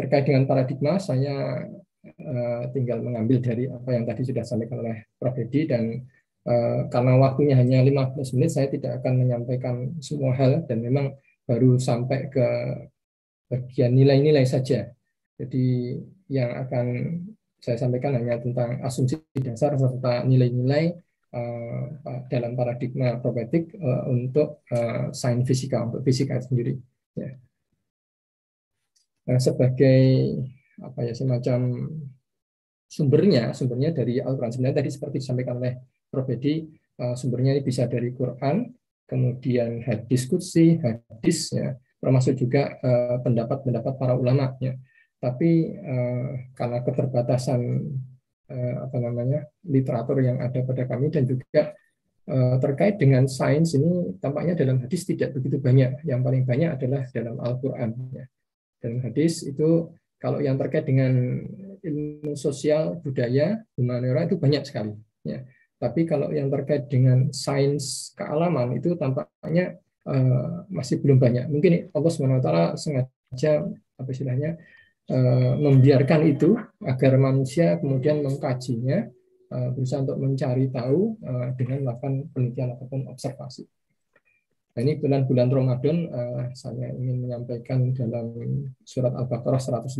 terkait dengan paradigma saya eh, tinggal mengambil dari apa yang tadi sudah disampaikan oleh Prof. Edi dan eh, karena waktunya hanya 15 menit saya tidak akan menyampaikan semua hal dan memang baru sampai ke bagian nilai-nilai saja. Jadi yang akan saya sampaikan hanya tentang asumsi dasar serta nilai-nilai eh, dalam paradigma probetik untuk sains fisika untuk fisika sendiri. Ya. Nah, sebagai apa ya semacam sumbernya sumbernya dari Al-Quran sebenarnya tadi seperti disampaikan oleh Prof. Edi eh, sumbernya ini bisa dari Quran kemudian hadis kursi hadis ya termasuk juga eh, pendapat-pendapat para ulama ya tapi eh, karena keterbatasan apa namanya literatur yang ada pada kami dan juga terkait dengan sains ini tampaknya dalam hadis tidak begitu banyak yang paling banyak adalah dalam Al-Quran ya dan hadis itu kalau yang terkait dengan ilmu sosial, budaya, humaniora itu banyak sekali. Ya. Tapi kalau yang terkait dengan sains kealaman itu tampaknya uh, masih belum banyak. Mungkin Allah swt sengaja apa istilahnya uh, membiarkan itu agar manusia kemudian mengkajinya, uh, berusaha untuk mencari tahu uh, dengan melakukan penelitian ataupun observasi. Nah, ini bulan-bulan Ramadan uh, saya ingin menyampaikan dalam surat Al-Baqarah 185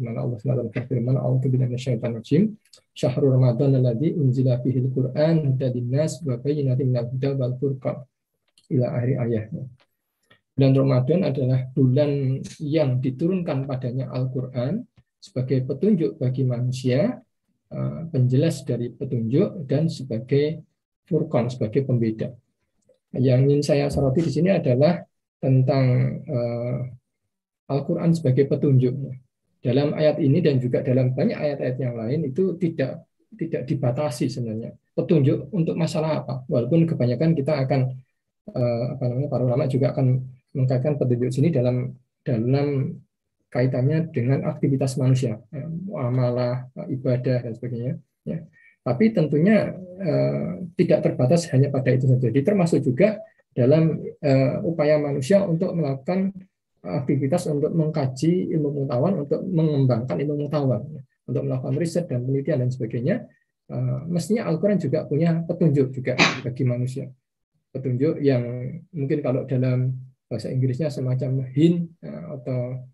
di mana Allah Subhanahu wa taala berfirman A'udzu billahi minasyaitonir rajim Syahrul Ramadan alladzi unzila fihi al-Qur'an hudan linnas wa bayyinatin minal huda wal furqan ila akhir Bulan Ramadan adalah bulan yang diturunkan padanya Al-Qur'an sebagai petunjuk bagi manusia, eh, penjelas dari petunjuk dan sebagai furqan sebagai pembeda yang ingin saya soroti di sini adalah tentang uh, Al-Quran sebagai petunjuk Dalam ayat ini dan juga dalam banyak ayat-ayat yang lain itu tidak tidak dibatasi sebenarnya petunjuk untuk masalah apa. Walaupun kebanyakan kita akan uh, apa namanya para ulama juga akan mengkaitkan petunjuk sini dalam dalam kaitannya dengan aktivitas manusia, ya, muamalah, ibadah dan sebagainya. Ya. Tapi tentunya eh, tidak terbatas hanya pada itu saja. Jadi termasuk juga dalam eh, upaya manusia untuk melakukan aktivitas untuk mengkaji ilmu pengetahuan, untuk mengembangkan ilmu pengetahuan, untuk melakukan riset dan penelitian dan sebagainya, eh, mestinya Al-Quran juga punya petunjuk juga bagi manusia. Petunjuk yang mungkin kalau dalam bahasa Inggrisnya semacam hin eh, atau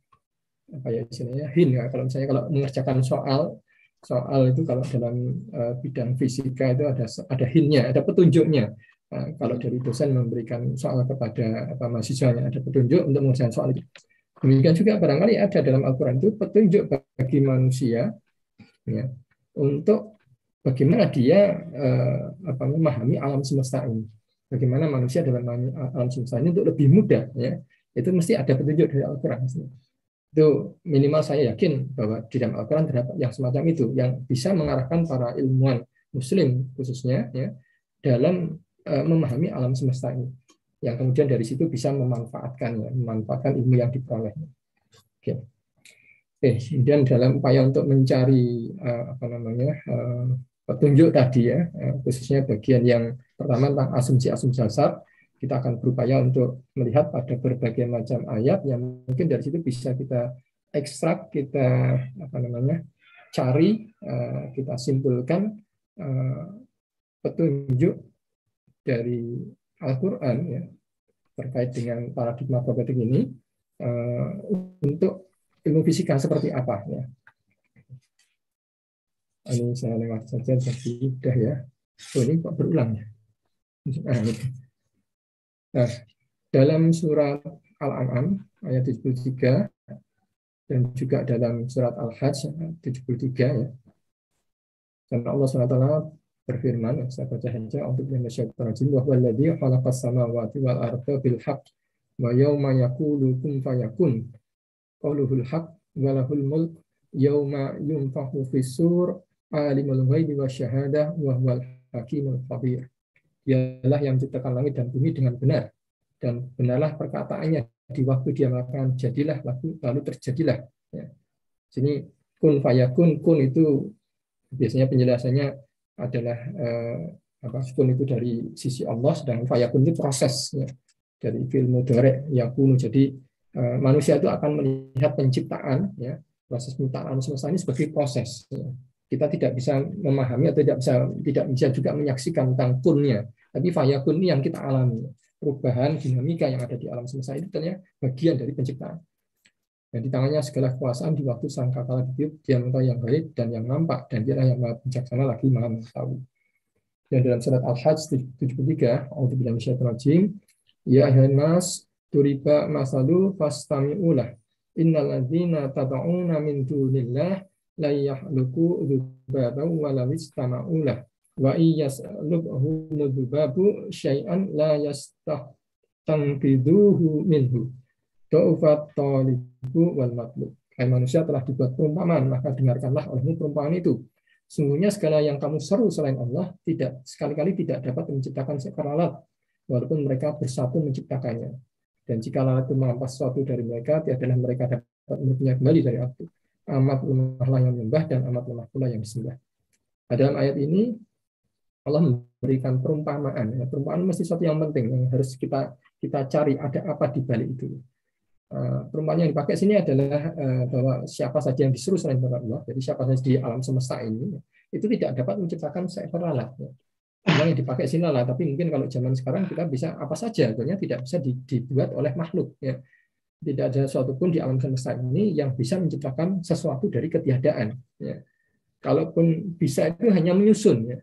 apa ya istilahnya hin. ya. Kalau misalnya kalau mengerjakan soal soal itu kalau dalam uh, bidang fisika itu ada ada hintnya, ada petunjuknya. Uh, kalau dari dosen memberikan soal kepada apa mahasiswanya ada petunjuk untuk mengerjakan soal itu. Demikian juga barangkali ada dalam Al-Quran itu petunjuk bagi manusia ya, untuk bagaimana dia uh, apa, memahami alam semesta ini. Bagaimana manusia dalam alam semesta ini untuk lebih mudah ya. Itu mesti ada petunjuk dari Al-Quran. Itu minimal saya yakin bahwa di dalam Al-Quran terdapat yang semacam itu, yang bisa mengarahkan para ilmuwan Muslim khususnya ya, dalam uh, memahami alam semesta ini. Yang kemudian dari situ bisa memanfaatkan ya memanfaatkan ilmu yang diperoleh Oke. Okay. Eh, kemudian dalam upaya untuk mencari uh, apa namanya uh, petunjuk tadi ya, uh, khususnya bagian yang pertama tentang asumsi-asumsi dasar, kita akan berupaya untuk melihat pada berbagai macam ayat yang mungkin dari situ bisa kita ekstrak, kita apa namanya, cari, eh, kita simpulkan eh, petunjuk dari Al-Quran ya, terkait dengan paradigma probetik ini eh, untuk ilmu fisika seperti apa ya. Ini saya lewat saja jadi sudah ya. Oh, ini kok berulang ya. ya. Nah, dalam surat Al-An'am ayat 73 dan juga dalam surat Al-Hajj 73 ya. Karena Allah SWT berfirman, ya, saya baca saja untuk minasyaitonir bahwa wa huwallazi khalaqas samawati wal arda bil haqq wa yawma yaqulu fayakun. Qauluhul haq walahul mulk yawma yumfahu fisur alimul ghaibi syahadah wa huwal hakimul khabir dialah yang menciptakan langit dan bumi dengan benar dan benarlah perkataannya di waktu dia makan jadilah lalu, lalu terjadilah ya. sini kun fayakun kun itu biasanya penjelasannya adalah eh, apa kun itu dari sisi Allah dan fayakun itu proses ya. dari ilmu dorek yakunu jadi eh, manusia itu akan melihat penciptaan ya proses penciptaan semesta ini sebagai proses ya kita tidak bisa memahami atau tidak bisa tidak bisa juga menyaksikan tentang kunnya. Tapi fayakun ini yang kita alami. Perubahan dinamika yang ada di alam semesta itu ternyata bagian dari penciptaan. Dan di tangannya segala kekuasaan di waktu sang kala hidup, dia mengetahui yang baik dan yang nampak, dan dia yang maha bijaksana lagi maha mengetahui. Dan dalam surat Al-Hajj 73, untuk syaitan rajim Ya ahlinas turiba masalu fastami'ulah ulah ladzina tad'una min dunillah la yahluku dzubabau walawis istama'ulah wa lubhu dzubabu syai'an la yastah minhu Do'ufat talibu wal matlub. Hai manusia telah dibuat perumpamaan, maka dengarkanlah olehmu perumpamaan itu. Sungguhnya segala yang kamu seru selain Allah tidak sekali-kali tidak dapat menciptakan seekor alat, walaupun mereka bersatu menciptakannya. Dan jika alat itu merampas sesuatu dari mereka, tiadalah mereka dapat mempunyai kembali dari aku amat lemahlah yang menyembah dan amat lemah pula yang disembah. Nah, dalam ayat ini Allah memberikan perumpamaan. Ya, perumpamaan mesti satu yang penting yang harus kita kita cari ada apa di balik itu. Uh, perumpamaan yang dipakai sini adalah uh, bahwa siapa saja yang disuruh selain kepada Allah, jadi siapa saja di alam semesta ini itu tidak dapat menciptakan seekor lalat. Ya. Memang yang dipakai sini lalat, tapi mungkin kalau zaman sekarang kita bisa apa saja, akhirnya tidak bisa dibuat oleh makhluk. Ya tidak ada sesuatu pun di alam semesta ini yang bisa menciptakan sesuatu dari ketiadaan. Ya. Kalaupun bisa itu hanya menyusun. Ya.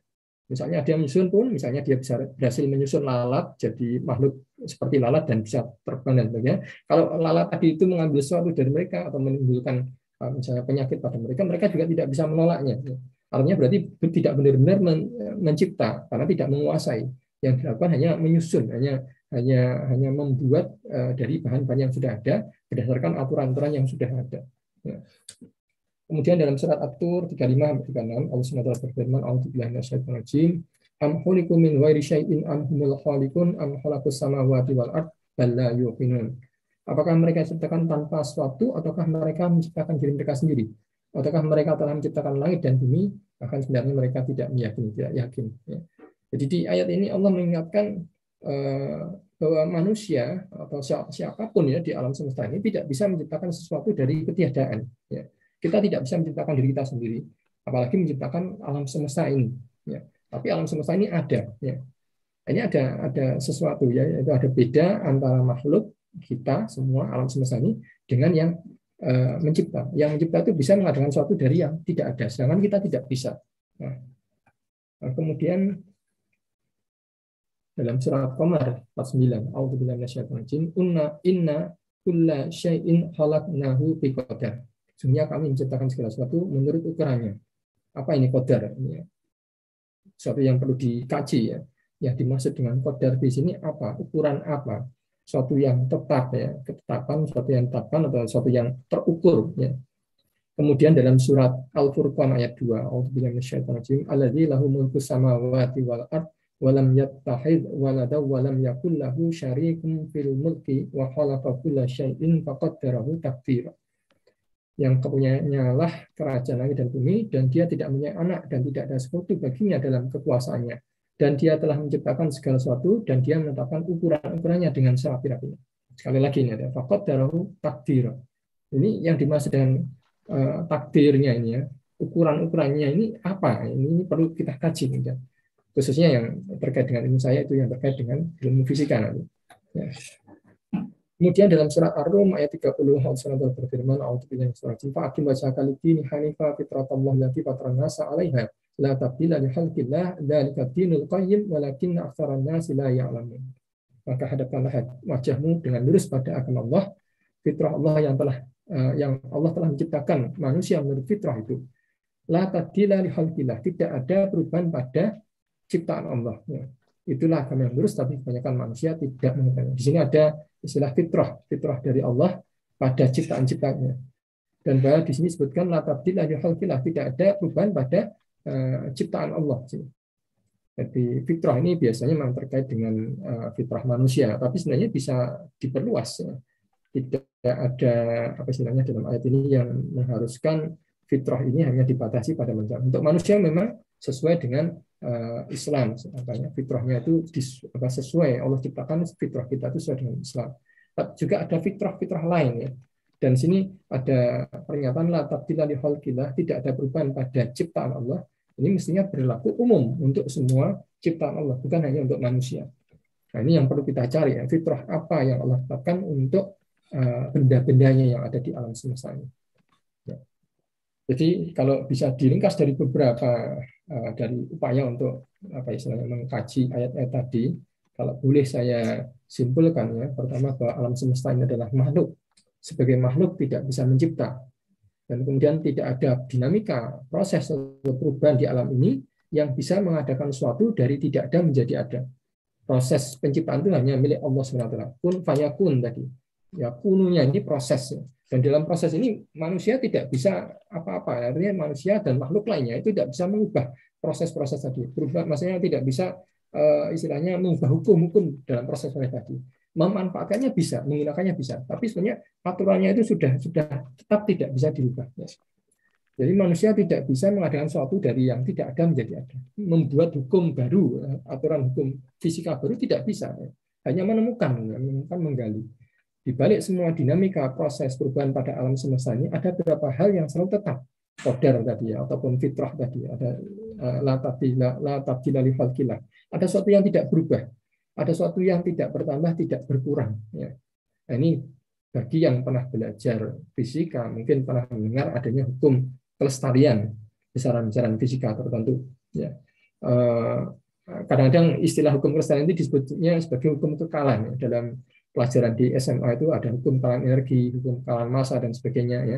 Misalnya yang menyusun pun, misalnya dia bisa berhasil menyusun lalat jadi makhluk seperti lalat dan bisa terbang dan sebagainya. Kalau lalat tadi itu mengambil sesuatu dari mereka atau menimbulkan e, misalnya penyakit pada mereka, mereka juga tidak bisa menolaknya. Ya. Artinya berarti tidak benar-benar mencipta karena tidak menguasai. Yang dilakukan hanya menyusun, hanya hanya hanya membuat eh, dari bahan-bahan yang sudah ada berdasarkan aturan-aturan yang sudah ada. Ya. Kemudian dalam surat At-Tur 35 36 Allah Subhanahu berfirman Allah SWT berfirman, Am khuliqu min syai'in am humul am khalaqus samawati wal ard bal la yuqinun. Apakah mereka ciptakan tanpa sesuatu ataukah mereka menciptakan diri mereka sendiri? Ataukah mereka telah menciptakan langit dan bumi bahkan sebenarnya mereka tidak meyakini, tidak yakin ya. Jadi di ayat ini Allah mengingatkan Eh, bahwa manusia atau siapapun ya di alam semesta ini tidak bisa menciptakan sesuatu dari ketiadaan. Ya. Kita tidak bisa menciptakan diri kita sendiri, apalagi menciptakan alam semesta ini. Ya. Tapi alam semesta ini ada. Ya. Ini ada ada sesuatu ya, yaitu ada beda antara makhluk kita semua alam semesta ini dengan yang eh, mencipta. Yang mencipta itu bisa mengadakan sesuatu dari yang tidak ada, sedangkan kita tidak bisa. Ya. Nah, kemudian dalam surat Qamar 49. minasyaitonir unna Inna inna kulla syai'in khalaqnahu qadar Sungguhnya kami menciptakan segala sesuatu menurut ukurannya. Apa ini qadar? Ya. Sesuatu yang perlu dikaji ya. Yang dimaksud dengan qadar di sini apa? Ukuran apa? Suatu yang tetap ya, ketetapan, suatu yang tetapkan atau suatu yang terukur ya. Kemudian dalam surat Al-Furqan ayat 2, A'udzubillahi minasyaitonirrajim. Alladzi lahu mulku samawati wal ardh walam yattahid waladaw walam yakullahu syarikum fil mulki wa khalaqa kulla syai'in faqaddarahu taqdira yang kepunyaannya lah kerajaan langit dan bumi dan dia tidak punya anak dan tidak ada sekutu baginya dalam kekuasaannya dan dia telah menciptakan segala sesuatu dan dia menetapkan ukuran-ukurannya dengan serapi rapi Sekali lagi ini ada fakot darahu takdir. Ini yang dimaksud dengan uh, takdirnya ini ya. Ukuran-ukurannya ini apa? Ini, ini perlu kita kaji. nih, Ya khususnya yang terkait dengan ilmu saya itu yang terkait dengan ilmu fisika nanti. Ya. Kemudian dalam surat Ar-Rum ayat 30 Allah Subhanahu berfirman, "A'udzu billahi minasy syaitonir rajim. Fa dini hanifa fitratallah allati fatara nasa 'alaiha, la tabdila li khalqillah, dzalika dinul qayyim walakin aktsaran nasi la ya'lamun." Maka hadapkanlah wajahmu dengan lurus pada agama Allah, fitrah Allah yang telah eh, yang Allah telah menciptakan manusia menurut fitrah itu. La tabdila li khalqillah, tidak ada perubahan pada ciptaan Allah. Ya. Itulah kami yang lurus, tapi kebanyakan manusia tidak mengetahui. Di sini ada istilah fitrah, fitrah dari Allah pada ciptaan ciptanya Dan bahwa di sini disebutkan latabdillah tidak ada perubahan pada eh, ciptaan Allah. Jadi fitrah ini biasanya memang terkait dengan eh, fitrah manusia, tapi sebenarnya bisa diperluas. Ya. Tidak ada apa istilahnya dalam ayat ini yang mengharuskan fitrah ini hanya dibatasi pada manusia. Untuk manusia memang sesuai dengan Eh, Islam makanya fitrahnya itu dis, sesuai Allah ciptakan fitrah kita itu sesuai dengan Islam tapi juga ada fitrah-fitrah lain ya dan sini ada pernyataan la tabdila li tidak ada perubahan pada ciptaan Allah ini mestinya berlaku umum untuk semua ciptaan Allah bukan hanya untuk manusia nah ini yang perlu kita cari ya fitrah apa yang Allah tetapkan untuk eh, benda-bendanya yang ada di alam semesta ini ya. jadi kalau bisa diringkas dari beberapa Eh, dari upaya untuk apa istilahnya mengkaji ayat-ayat tadi kalau boleh saya simpulkan ya pertama bahwa alam semesta ini adalah makhluk sebagai makhluk tidak bisa mencipta dan kemudian tidak ada dinamika proses atau perubahan di alam ini yang bisa mengadakan suatu dari tidak ada menjadi ada proses penciptaan itu hanya milik Allah SWT pun fayakun tadi ya kununya ini prosesnya dan dalam proses ini manusia tidak bisa apa-apa. Artinya manusia dan makhluk lainnya itu tidak bisa mengubah proses-proses tadi. Berubah maksudnya tidak bisa eh, istilahnya mengubah hukum-hukum dalam proses proses tadi. Memanfaatkannya bisa, menggunakannya bisa, tapi sebenarnya aturannya itu sudah sudah tetap tidak bisa dirubah. Jadi manusia tidak bisa mengadakan sesuatu dari yang tidak ada menjadi ada. Membuat hukum baru, eh, aturan hukum fisika baru tidak bisa. Hanya menemukan, menemukan menggali. Di balik semua dinamika proses perubahan pada alam semesta ini ada beberapa hal yang selalu tetap kodar tadi ya, ataupun fitrah tadi ada eh, la tabdila la tabdila Ada sesuatu yang tidak berubah, ada sesuatu yang tidak bertambah, tidak berkurang ya. Nah, ini bagi yang pernah belajar fisika mungkin pernah mendengar adanya hukum kelestarian besaran-besaran fisika tertentu ya. Eh, kadang-kadang istilah hukum kelestarian ini disebutnya sebagai hukum kekalan ya, dalam pelajaran di SMA itu ada hukum kalan energi, hukum kalan massa dan sebagainya ya.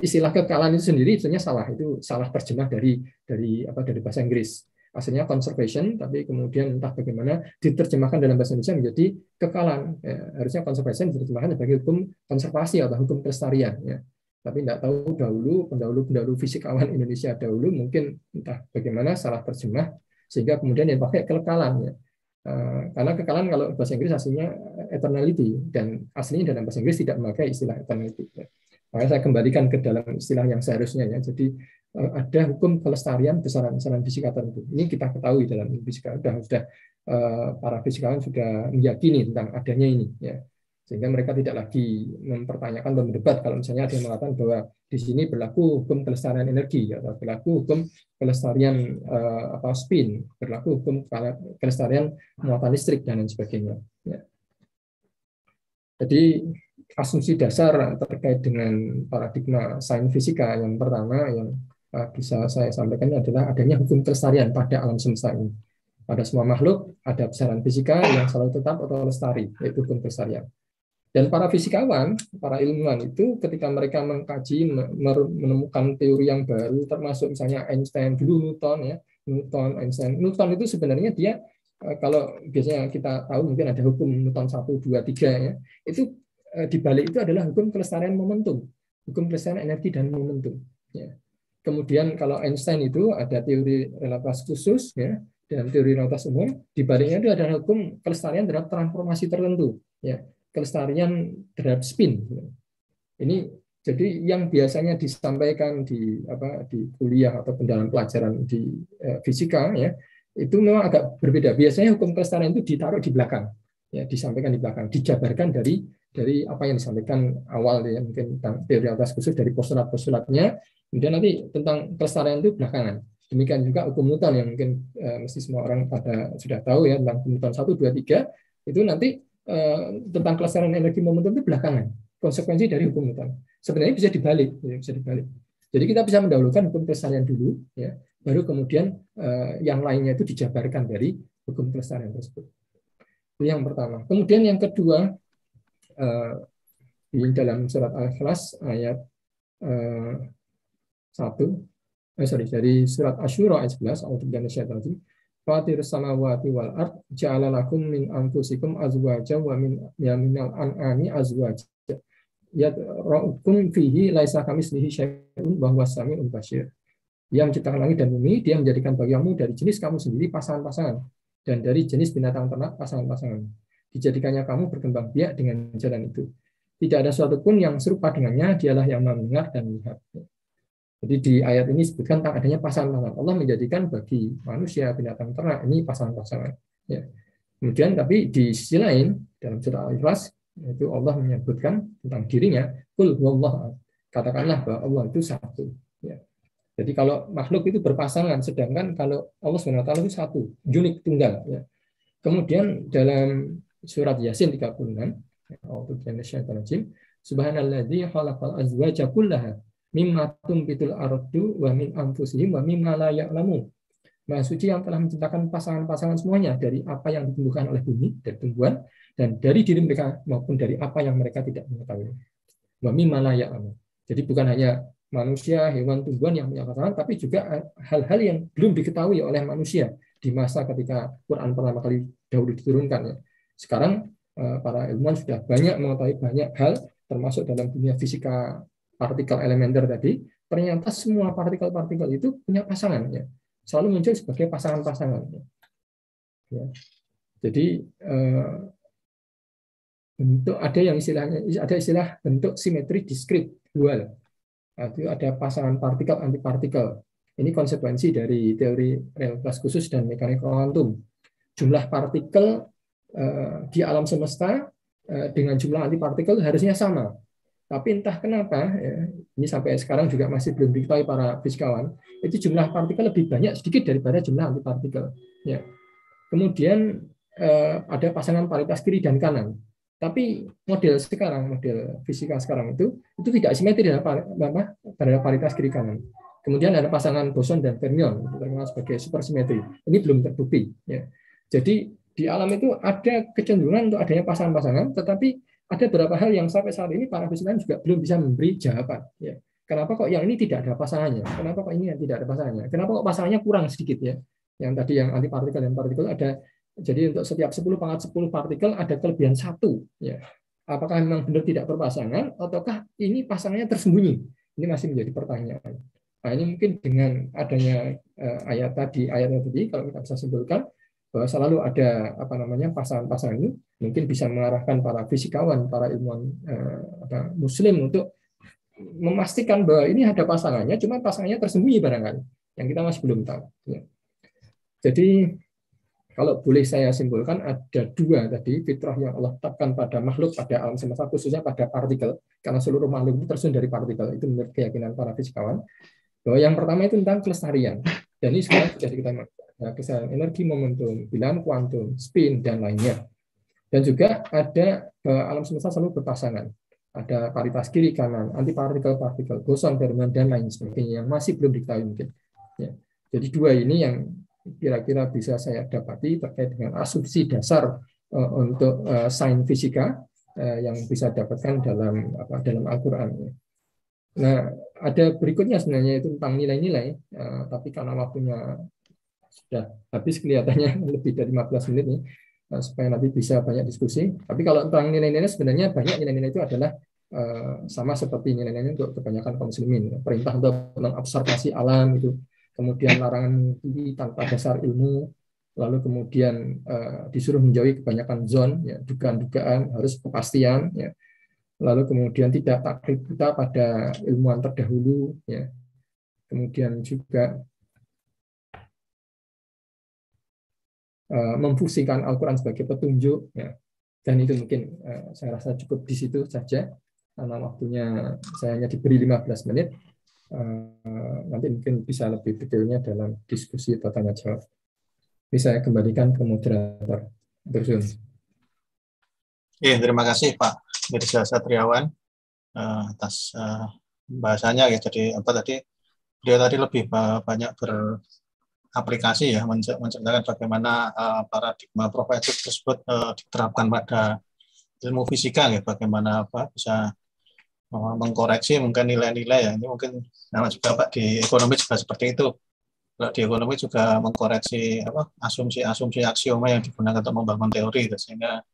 Istilah kekalan itu sendiri sebenarnya salah, itu salah terjemah dari dari apa dari bahasa Inggris. Aslinya conservation, tapi kemudian entah bagaimana diterjemahkan dalam bahasa Indonesia menjadi kekalan. Ya, harusnya conservation diterjemahkan sebagai hukum konservasi atau hukum kelestarian. Ya tapi tidak tahu dahulu pendahulu pendahulu fisikawan Indonesia dahulu mungkin entah bagaimana salah terjemah sehingga kemudian yang pakai kekalan ya Eh, karena kekalahan kalau bahasa Inggris aslinya eh, eternality dan aslinya dalam bahasa Inggris tidak memakai istilah eternality. Makanya saya kembalikan ke dalam istilah yang seharusnya ya. Jadi eh, ada hukum kelestarian besaran-besaran fisika tertentu. Ini kita ketahui dalam fisika sudah sudah para fisikawan sudah meyakini tentang adanya ini ya sehingga mereka tidak lagi mempertanyakan dan berdebat kalau misalnya ada yang mengatakan bahwa di sini berlaku hukum kelestarian energi ya, atau berlaku hukum kelestarian uh, apa spin berlaku hukum kelestarian muatan listrik dan lain sebagainya ya. jadi asumsi dasar terkait dengan paradigma sains fisika yang pertama yang uh, bisa saya sampaikan adalah adanya hukum kelestarian pada alam semesta ini pada semua makhluk ada besaran fisika yang selalu tetap atau lestari yaitu hukum kelestarian dan para fisikawan, para ilmuwan itu ketika mereka mengkaji, menemukan teori yang baru, termasuk misalnya Einstein, dulu Newton ya, Newton, Einstein. Newton itu sebenarnya dia e, kalau biasanya kita tahu mungkin ada hukum Newton 1, 2, 3 ya. Itu e, di balik itu adalah hukum kelestarian momentum, hukum kelestarian energi dan momentum. Ya. Kemudian kalau Einstein itu ada teori relativitas khusus ya, dan teori relativitas umum, di baliknya itu adalah hukum kelestarian terhadap transformasi tertentu. Ya, kelestarian terhadap spin. Ini jadi yang biasanya disampaikan di apa di kuliah atau pendalaman pelajaran di eh, fisika ya itu memang agak berbeda. Biasanya hukum kelestarian itu ditaruh di belakang, ya disampaikan di belakang, dijabarkan dari dari apa yang disampaikan awal ya mungkin tentang teori atas khusus dari postulat-postulatnya, kemudian nanti tentang kelestarian itu belakangan. Demikian juga hukum Newton yang mungkin eh, mesti semua orang pada sudah tahu ya tentang hukum Newton 1, 2, 3 itu nanti Eh, tentang kelestarian energi momentum itu belakangan konsekuensi dari hukum Newton sebenarnya bisa dibalik ya, bisa dibalik jadi kita bisa mendahulukan hukum kelestarian dulu ya baru kemudian uh, yang lainnya itu dijabarkan dari hukum kelestarian tersebut itu yang pertama kemudian yang kedua uh, di dalam surat al-ikhlas ayat satu 1 eh, sorry dari surat asyura ayat 11 auzubillahi Fatir samawati wal ard ja'ala lakum min anfusikum azwaja wa min yaminal an'ami azwaja yadra'ukum fihi laisa kamislihi syai'un wa huwas samiul basir. Yang menciptakan langit dan bumi, dia menjadikan bagimu dari jenis kamu sendiri pasangan-pasangan dan dari jenis binatang ternak pasangan-pasangan. Dijadikannya kamu berkembang biak dengan jalan itu. Tidak ada suatu pun yang serupa dengannya, dialah yang mendengar dan melihat. Jadi di ayat ini disebutkan tentang adanya pasangan. Allah menjadikan bagi manusia, binatang ternak ini pasangan-pasangan. Ya. Kemudian tapi di sisi lain dalam surah Al-Ikhlas itu Allah menyebutkan tentang dirinya, kul Allah katakanlah bahwa Allah itu satu. Ya. Jadi kalau makhluk itu berpasangan, sedangkan kalau Allah SWT itu satu, unik, tunggal. Ya. Kemudian dalam surat Yasin 36, ya, Subhanalladzi khalaqal azwaja kullaha mimma tumbitul ardu wa min anfusihim wa mimma la ya'lamun. Maha Suci yang telah menciptakan pasangan-pasangan semuanya dari apa yang ditumbuhkan oleh bumi, dan tumbuhan, dan dari diri mereka maupun dari apa yang mereka tidak mengetahui. Wa mimma la ya'lamun. Jadi bukan hanya manusia, hewan, tumbuhan yang punya pasangan, tapi juga hal-hal yang belum diketahui oleh manusia di masa ketika Quran pertama kali dahulu diturunkan. Ya. Sekarang eh, para ilmuwan sudah banyak mengetahui banyak hal, termasuk dalam dunia fisika partikel elementer tadi, ternyata semua partikel-partikel itu punya pasangan. Ya. Selalu muncul sebagai pasangan-pasangan. Ya. ya. Jadi eh, bentuk ada yang istilahnya ada istilah bentuk simetri diskrit dual. Itu ada pasangan partikel anti-partikel. Ini konsekuensi dari teori relativitas khusus dan mekanika kuantum. Jumlah partikel eh, di alam semesta eh, dengan jumlah antipartikel harusnya sama tapi entah kenapa, ya, ini sampai sekarang juga masih belum diketahui para fisikawan, itu jumlah partikel lebih banyak sedikit daripada jumlah antipartikel. Ya. Kemudian eh, ada pasangan paritas kiri dan kanan. Tapi model sekarang, model fisika sekarang itu, itu tidak simetri terhadap, paritas kiri kanan. Kemudian ada pasangan boson dan fermion, terkenal sebagai supersimetri. Ini belum terbukti. Ya. Jadi di alam itu ada kecenderungan untuk adanya pasangan-pasangan, tetapi ada beberapa hal yang sampai saat ini para fisikawan juga belum bisa memberi jawaban. Ya. Kenapa kok yang ini tidak ada pasangannya? Kenapa kok ini yang tidak ada pasangannya? Kenapa kok pasangannya kurang sedikit ya? Yang tadi yang anti partikel dan partikel ada jadi untuk setiap 10 pangkat 10 partikel ada kelebihan satu. Ya. Apakah memang benar tidak berpasangan ataukah ini pasangannya tersembunyi? Ini masih menjadi pertanyaan. Nah, ini mungkin dengan adanya eh, ayat tadi, ayat tadi kalau kita bisa simpulkan bahwa eh, selalu ada apa namanya pasangan-pasangan ini mungkin bisa mengarahkan para fisikawan, para ilmuwan eh, apa, muslim untuk memastikan bahwa ini ada pasangannya, cuma pasangannya tersembunyi barangkali yang kita masih belum tahu. Ya. Jadi kalau boleh saya simpulkan ada dua tadi fitrah yang Allah tetapkan pada makhluk pada alam semesta khususnya pada partikel karena seluruh makhluk itu tersusun dari partikel itu menurut keyakinan para fisikawan bahwa yang pertama itu tentang kelestarian dan ini sekarang sudah kita ya, kesan energi, momentum, bilangan kuantum, spin, dan lainnya. Dan juga ada eh, alam semesta selalu berpasangan. Ada paritas kiri kanan, anti partikel, partikel, boson, fermion, dan lain sebagainya yang masih belum diketahui mungkin. Ya. Jadi dua ini yang kira-kira bisa saya dapati terkait dengan asumsi dasar uh, untuk uh, sains fisika uh, yang bisa dapatkan dalam apa dalam Al-Qur'an. Nah, ada berikutnya sebenarnya itu tentang nilai-nilai, eh, tapi karena waktunya sudah habis kelihatannya lebih dari 15 menit nih, eh, supaya nanti bisa banyak diskusi. Tapi kalau tentang nilai-nilai sebenarnya banyak nilai-nilai itu adalah eh, sama seperti nilai-nilai untuk kebanyakan kaum muslimin. Perintah untuk mengobservasi alam itu, kemudian larangan mengikuti tanpa dasar ilmu, lalu kemudian disuruh menjauhi kebanyakan zon, ya, dugaan-dugaan harus kepastian, ya, lalu kemudian tidak taklid kita pada ilmuwan terdahulu ya kemudian juga eh, memfungsikan Al-Quran sebagai petunjuk ya dan itu mungkin eh, saya rasa cukup di situ saja karena waktunya saya hanya diberi 15 menit eh, nanti mungkin bisa lebih detailnya dalam diskusi atau tanya jawab bisa kembalikan ke moderator terus Iya, terima kasih Pak Mirza Satriawan uh, atas uh, eh, bahasanya ya. Jadi apa tadi dia tadi lebih banyak beraplikasi ya menceritakan bagaimana uh, paradigma profetik tersebut uh, diterapkan pada ilmu fisika ya. Bagaimana apa bisa uh, mengkoreksi mungkin nilai-nilai ya. Ini mungkin sama juga Pak di ekonomi juga seperti itu. Kalau di ekonomi juga mengkoreksi apa asumsi-asumsi aksioma yang digunakan untuk membangun teori sehingga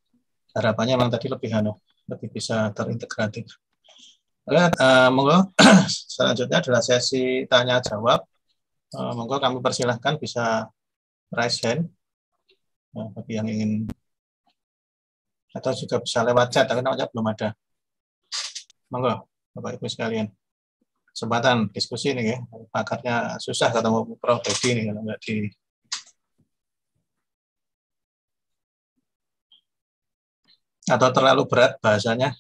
harapannya memang tadi lebih anu lebih bisa terintegratif. Oke, uh, monggo selanjutnya adalah sesi tanya jawab. Uh, monggo kami persilahkan bisa raise hand nah, bagi yang ingin atau juga bisa lewat chat, tapi namanya belum ada. Monggo, Bapak Ibu sekalian. Kesempatan diskusi ini ya, pakarnya susah ketemu Prof. Dedi kalau nggak di atau terlalu berat bahasanya?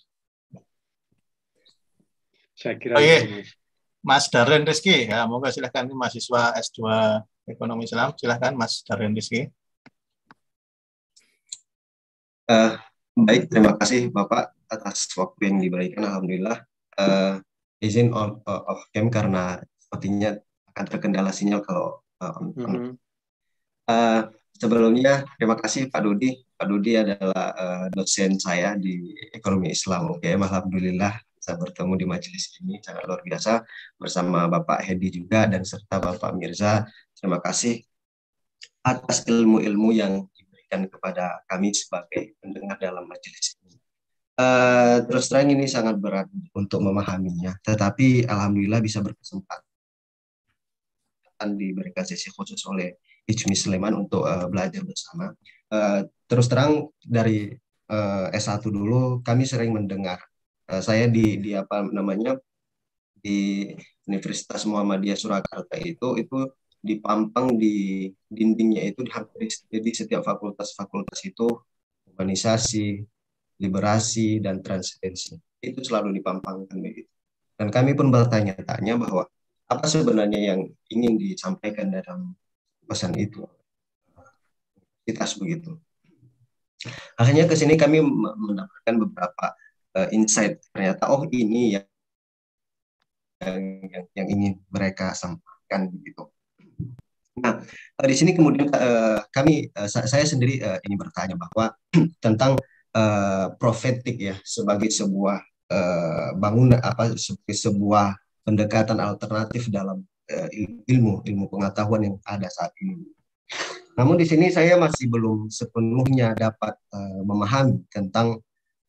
Saya kira. Oke. itu. Mas Darren Rizky, ya, moga silahkan ini mahasiswa S2 Ekonomi Islam, silahkan Mas Darren Rizky. Uh, baik, terima kasih Bapak atas waktu yang diberikan. Alhamdulillah. Uh, izin on, uh, off cam karena sepertinya akan terkendala sinyal kalau uh, on, mm -hmm. uh, sebelumnya terima kasih Pak Dudi. Pak Dudi adalah uh, dosen saya di Ekonomi Islam Oke, okay? Alhamdulillah saya bertemu di majelis ini sangat luar biasa bersama Bapak Hedi juga dan serta Bapak Mirza. Terima kasih atas ilmu-ilmu yang diberikan kepada kami sebagai pendengar dalam majelis ini. Uh, terus terang ini sangat berat untuk memahaminya, tetapi alhamdulillah bisa berkesempatan diberikan sesi khusus oleh Hijmi Sleman untuk uh, belajar bersama. Uh, terus terang dari uh, eh, S1 dulu kami sering mendengar uh, saya di di apa namanya di Universitas Muhammadiyah Surakarta itu itu dipampang di dindingnya itu di hampir di setiap fakultas-fakultas itu organisasi, liberasi dan transistensi itu selalu dipampangkan begitu. Dan kami pun bertanya-tanya bahwa apa sebenarnya yang ingin disampaikan dalam pesan itu Kita begitu akhirnya ke sini kami mendapatkan beberapa uh, insight ternyata oh ini yang yang, yang ingin mereka sampaikan begitu nah eh, di sini kemudian uh, kami uh, saya sendiri uh, ingin bertanya bahwa tentang uh, profetik ya sebagai sebuah uh, bangunan apa sebagai sebuah pendekatan alternatif dalam Eh, ilmu ilmu pengetahuan yang ada saat ini. Namun di sini saya masih belum sepenuhnya dapat uh, memahami tentang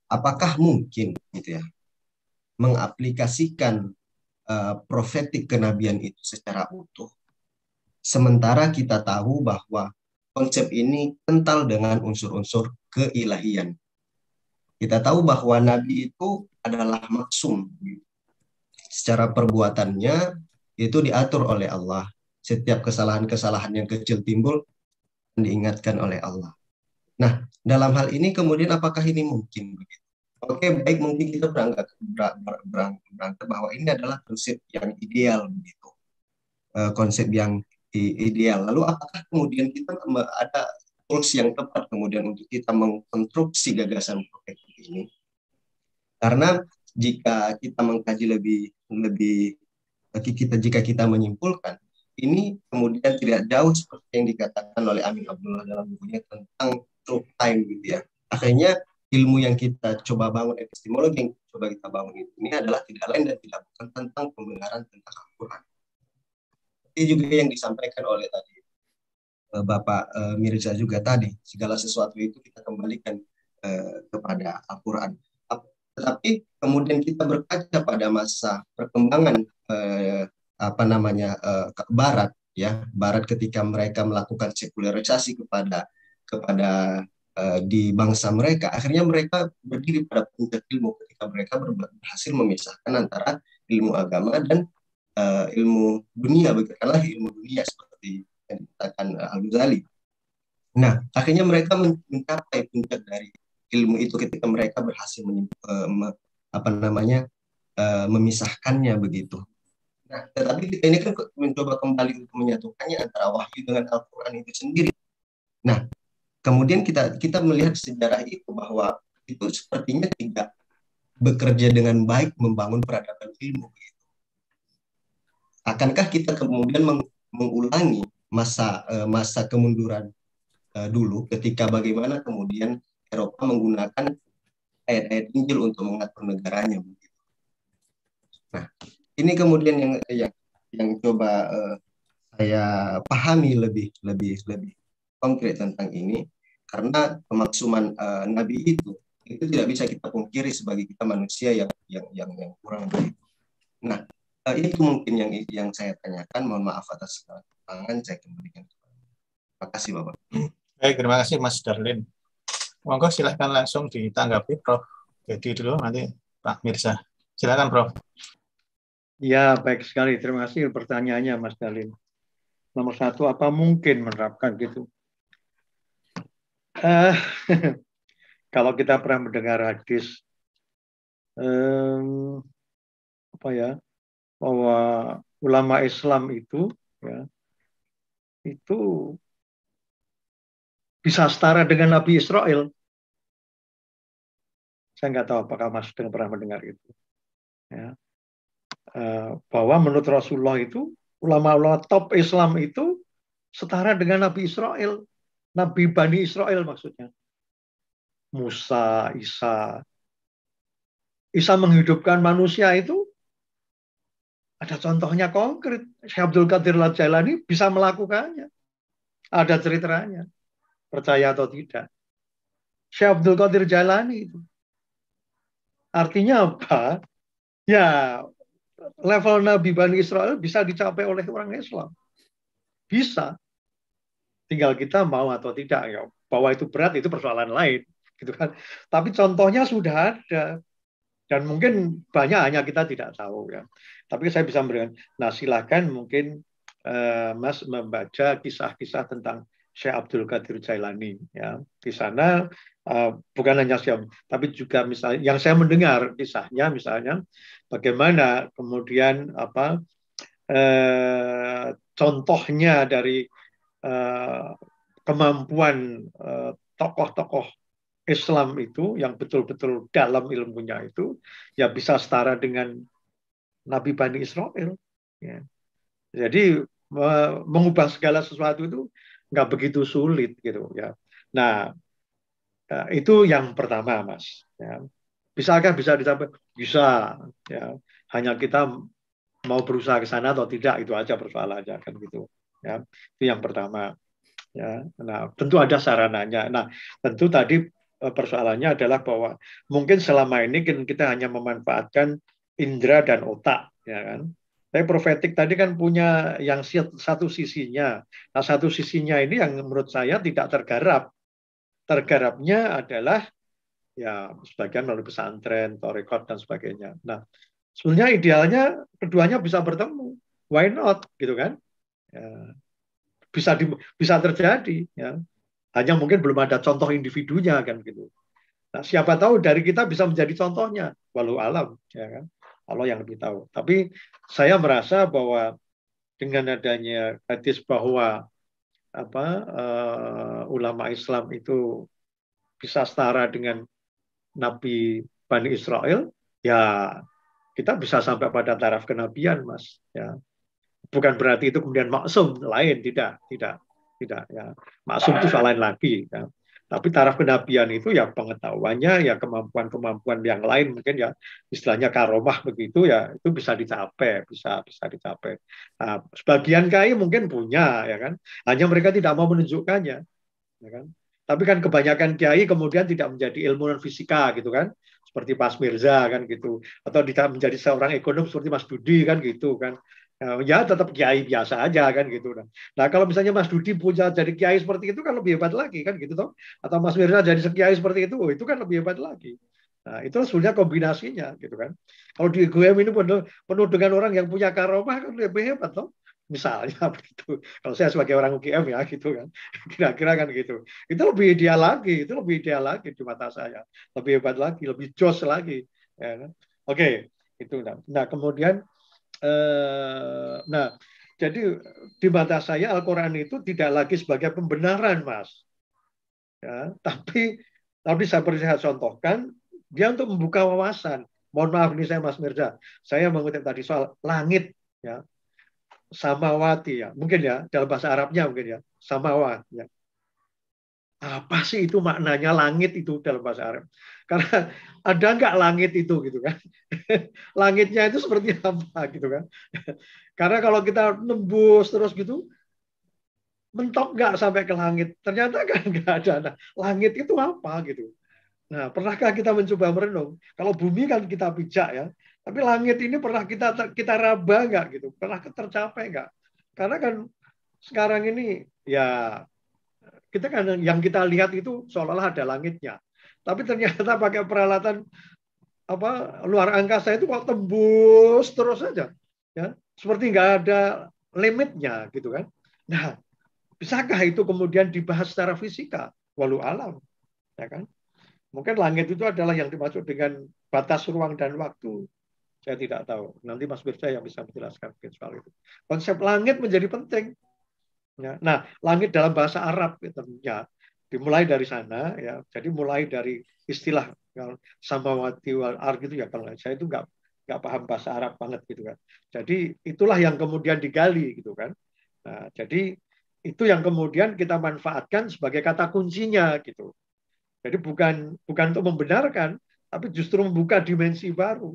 apakah mungkin gitu ya mengaplikasikan uh, profetik kenabian itu secara utuh. Sementara kita tahu bahwa konsep ini kental dengan unsur-unsur keilahian. Kita tahu bahwa nabi itu adalah maksum. Secara perbuatannya itu diatur oleh Allah. Setiap kesalahan-kesalahan yang kecil timbul diingatkan oleh Allah. Nah, dalam hal ini kemudian apakah ini mungkin Oke, baik mungkin kita berangkat berangkat bahwa ini adalah konsep yang ideal begitu. Eh, konsep yang ideal. Lalu apakah kemudian kita ada tools yang tepat kemudian untuk kita mengkonstruksi gagasan proyek ini? Karena jika kita mengkaji lebih lebih bagi kita jika kita menyimpulkan ini kemudian tidak jauh seperti yang dikatakan oleh Amin Abdullah dalam bukunya tentang true time gitu ya. Akhirnya ilmu yang kita coba bangun epistemologi yang coba kita bangun ini adalah tidak lain dan tidak bukan tentang pembenaran tentang Al-Quran. Itu juga yang disampaikan oleh tadi eh, Bapak eh, Mirza juga tadi segala sesuatu itu kita kembalikan eh, kepada Al-Quran tetapi kemudian kita berkaca pada masa perkembangan eh, apa namanya eh, barat ya barat ketika mereka melakukan sekularisasi kepada kepada eh, di bangsa mereka akhirnya mereka berdiri pada puncak ilmu ketika mereka berhasil memisahkan antara ilmu agama dan eh, ilmu dunia begitulah ilmu dunia seperti yang dikatakan eh, Al Ghazali Nah, akhirnya mereka mencapai puncak dari ilmu itu ketika mereka berhasil uh, me, apa namanya uh, memisahkannya begitu. Nah, tetapi ini kan mencoba kembali untuk menyatukannya antara wahyu dengan Al-Qur'an itu sendiri. Nah, kemudian kita kita melihat sejarah itu bahwa itu sepertinya tidak bekerja dengan baik membangun peradaban ilmu begitu. Akankah kita kemudian meng, mengulangi masa eh, masa kemunduran dulu ketika bagaimana kemudian Eropa menggunakan ayat-ayat Injil untuk mengatur negaranya. Nah, ini kemudian yang yang yang coba uh, saya pahami lebih lebih lebih konkret tentang ini karena pemaksuman uh, Nabi itu itu tidak bisa kita pungkiri sebagai kita manusia yang yang yang, yang kurang baik. Nah, uh, itu mungkin yang yang saya tanyakan. Mohon maaf atas tangan saya kembalikan. Terima kasih, Bapak. Baik, terima kasih Mas Darlin monggo silahkan langsung ditanggapi Prof. Jadi dulu nanti Pak Mirza. Silakan Prof. Ya, baik sekali. Terima kasih pertanyaannya Mas Dalin. Nomor satu, apa mungkin menerapkan gitu? Uh, kalau kita pernah mendengar hadis, um, apa ya, bahwa ulama Islam itu, ya, itu bisa setara dengan Nabi Israel. Saya nggak tahu apakah Mas Deng pernah mendengar itu. Ya. Eh, bahwa menurut Rasulullah itu, ulama-ulama top Islam itu setara dengan Nabi Israel. Nabi Bani Israel maksudnya. Musa, Isa. Isa menghidupkan manusia itu ada contohnya konkret. Syekh Abdul Qadir Lajailani bisa melakukannya. Ada ceritanya percaya atau tidak. Syekh Abdul Qadir Jalani itu. Artinya apa? Ya, level Nabi Bani Israel bisa dicapai oleh orang Islam. Bisa. Tinggal kita mau atau tidak. Ya, bahwa itu berat, itu persoalan lain. gitu kan. Tapi contohnya sudah ada. Dan mungkin banyak hanya kita tidak tahu. ya. Tapi saya bisa memberikan, nah silakan mungkin eh, Mas membaca kisah-kisah tentang Syekh Abdul Qadir Jailani ya di sana uh, bukan hanya saya tapi juga misalnya yang saya mendengar kisahnya misalnya bagaimana kemudian apa eh, contohnya dari eh, kemampuan eh, tokoh-tokoh Islam itu yang betul-betul dalam ilmunya itu ya bisa setara dengan Nabi Bani Israel ya. jadi mengubah segala sesuatu itu nggak begitu sulit gitu ya. Nah eh, itu yang pertama mas. Ya. Bisakah bisa dicapai? Bisa. Ya. Hanya kita mau berusaha ke sana atau tidak itu aja persoalannya kan gitu. Ya. Itu yang pertama. Ya. Nah tentu ada sarananya. Nah tentu tadi eh, persoalannya adalah bahwa mungkin selama ini kan kita hanya memanfaatkan indera dan otak ya kan tapi profetik tadi kan punya yang satu sisinya. Nah, satu sisinya ini yang menurut saya tidak tergarap. Tergarapnya adalah ya sebagian melalui pesantren, torekot dan sebagainya. Nah, sebenarnya idealnya keduanya bisa bertemu. Why not gitu kan? Ya, bisa di, bisa terjadi ya. Hanya mungkin belum ada contoh individunya kan gitu. Nah, siapa tahu dari kita bisa menjadi contohnya, walau alam ya kan. Allah yang lebih tahu. Tapi saya merasa bahwa dengan adanya hadis bahwa apa uh, ulama Islam itu bisa setara dengan Nabi Bani Israel, ya kita bisa sampai pada taraf kenabian, Mas. Ya, bukan berarti itu kemudian maksum lain, tidak, tidak, tidak. Ya, maksum itu soal lain lagi. Ya. Tapi taraf kenabian itu ya pengetahuannya, ya kemampuan-kemampuan yang lain mungkin ya istilahnya karomah begitu ya itu bisa dicapai, bisa bisa dicapai. Nah, sebagian kai mungkin punya ya kan, hanya mereka tidak mau menunjukkannya, ya kan. Tapi kan kebanyakan kiai kemudian tidak menjadi ilmuwan fisika gitu kan, seperti Mas Mirza kan gitu, atau tidak menjadi seorang ekonom seperti Mas Budi kan gitu kan. Eh, ya tetap kiai biasa aja kan gitu. Nah, nah kalau misalnya Mas Dudi punya jadi kiai seperti itu kan lebih hebat lagi kan gitu toh. Atau Mas Mirna jadi kiai seperti itu, oh, itu kan lebih hebat lagi. Nah, itu sebenarnya kombinasinya gitu kan. Kalau di GM ini penuh, penuh dengan orang yang punya karomah kan lebih hebat toh. Misalnya begitu. Kalau saya sebagai orang UGM ya gitu kan. Kira-kira kan gitu. Itu lebih ideal lagi, itu lebih ideal lagi di mata saya. Lebih hebat lagi, lebih jos lagi. Ya, kan? Oke, itu. Nah, nah kemudian eh, nah jadi di mata saya Al-Quran itu tidak lagi sebagai pembenaran mas ya tapi tapi saya saya contohkan dia untuk membuka wawasan mohon maaf ini saya Mas Mirza saya mengutip tadi soal langit ya samawati ya mungkin ya dalam bahasa Arabnya mungkin ya samawat ya apa sih itu maknanya langit itu dalam bahasa Arab? Karena ada nggak langit itu gitu kan? Langitnya itu seperti apa gitu kan? Karena kalau kita nembus terus gitu, mentok nggak sampai ke langit? Ternyata kan nggak ada. Nah, langit itu apa gitu? Nah, pernahkah kita mencoba merenung? Kalau bumi kan kita pijak ya, tapi langit ini pernah kita kita raba nggak gitu? Pernah tercapai nggak? Karena kan sekarang ini ya kita kan yang kita lihat itu seolah-olah ada langitnya. Tapi ternyata pakai peralatan apa luar angkasa itu kok tembus terus saja, ya seperti nggak ada limitnya gitu kan. Nah, bisakah itu kemudian dibahas secara fisika? Walau alam, ya kan? Mungkin langit itu adalah yang dimaksud dengan batas ruang dan waktu. Saya tidak tahu. Nanti Mas Mirza yang bisa menjelaskan soal itu. Konsep langit menjadi penting Ya. Nah, langit dalam bahasa Arab gitu. ya, dimulai dari sana ya. Jadi mulai dari istilah ya, samawati wal ar itu ya kalau saya itu enggak nggak paham bahasa Arab banget gitu kan. Jadi itulah yang kemudian digali gitu kan. Nah, jadi itu yang kemudian kita manfaatkan sebagai kata kuncinya gitu. Jadi bukan bukan untuk membenarkan, tapi justru membuka dimensi baru.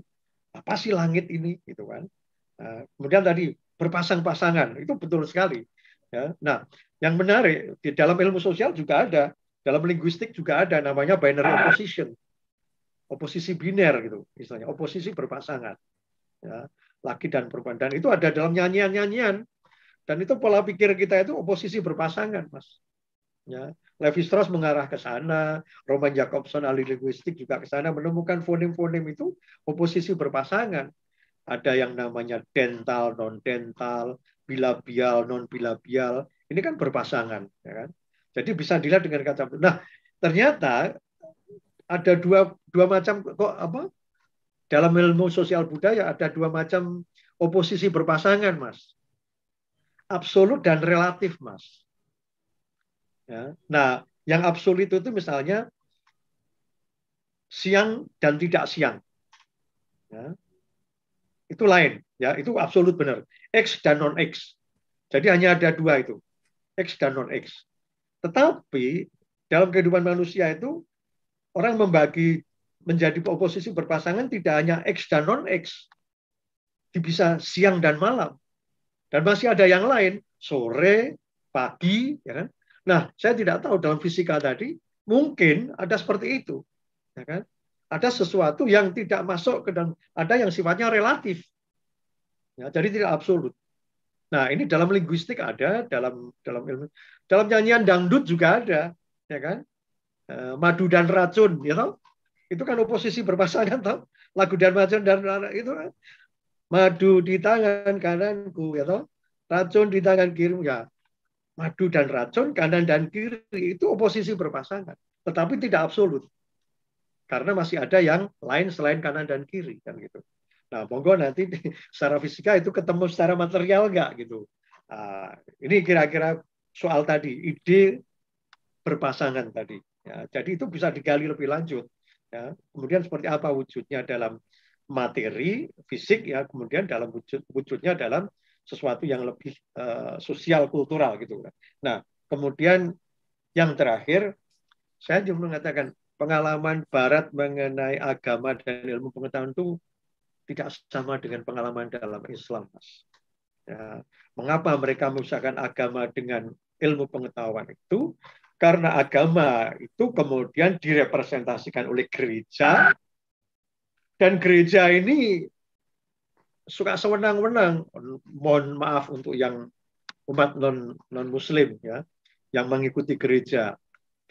Apa sih langit ini gitu kan? Nah, kemudian tadi berpasang-pasangan itu betul sekali. Ya. Nah, yang menarik di dalam ilmu sosial juga ada, dalam linguistik juga ada namanya binary opposition, oposisi biner gitu, misalnya oposisi berpasangan, ya, laki dan perempuan. Dan itu ada dalam nyanyian-nyanyian dan itu pola pikir kita itu oposisi berpasangan, mas. Ya, Levi Strauss mengarah ke sana, Roman Jacobson ahli linguistik juga ke sana menemukan fonem-fonem itu oposisi berpasangan. Ada yang namanya dental, non dental, bilabial, non bilabial, ini kan berpasangan, ya kan? Jadi bisa dilihat dengan kaca. Nah, ternyata ada dua dua macam kok apa? Dalam ilmu sosial budaya ada dua macam oposisi berpasangan, Mas. Absolut dan relatif, Mas. Ya. Nah, yang absolut itu, misalnya siang dan tidak siang. Ya. Itu lain, ya itu absolut benar. X dan non-X. Jadi hanya ada dua itu, X dan non-X. Tetapi dalam kehidupan manusia itu, orang membagi menjadi oposisi berpasangan tidak hanya X dan non-X. Bisa siang dan malam. Dan masih ada yang lain, sore, pagi. Ya kan? Nah, saya tidak tahu dalam fisika tadi, mungkin ada seperti itu. Ya kan? Ada sesuatu yang tidak masuk ke dalam, ada yang sifatnya relatif. Ya, jadi tidak absolut. Nah, ini dalam linguistik ada, dalam dalam ilmu dalam nyanyian dangdut juga ada, ya kan? Eh, madu dan racun, ya tahu? Itu kan oposisi berpasangan tahu? Lagu dan racun dan itu kan? madu di tangan kananku, ya tahu? Racun di tangan kiri, ya. Madu dan racun kanan dan kiri itu oposisi berpasangan, tetapi tidak absolut. Karena masih ada yang lain selain kanan dan kiri kan gitu. Nah, monggo nanti secara fisika itu ketemu secara material nggak gitu. Nah, ini kira-kira soal tadi, ide berpasangan tadi. Ya, jadi itu bisa digali lebih lanjut. Ya. Kemudian seperti apa wujudnya dalam materi fisik, ya kemudian dalam wujud wujudnya dalam sesuatu yang lebih uh, sosial kultural gitu. Nah, kemudian yang terakhir, saya juga mengatakan pengalaman Barat mengenai agama dan ilmu pengetahuan itu tidak sama dengan pengalaman dalam Islam, Mas. Ya, mengapa mereka memisahkan agama dengan ilmu pengetahuan itu? Karena agama itu kemudian direpresentasikan oleh gereja, dan gereja ini suka sewenang-wenang. Mohon maaf untuk yang umat non non Muslim ya, yang mengikuti gereja.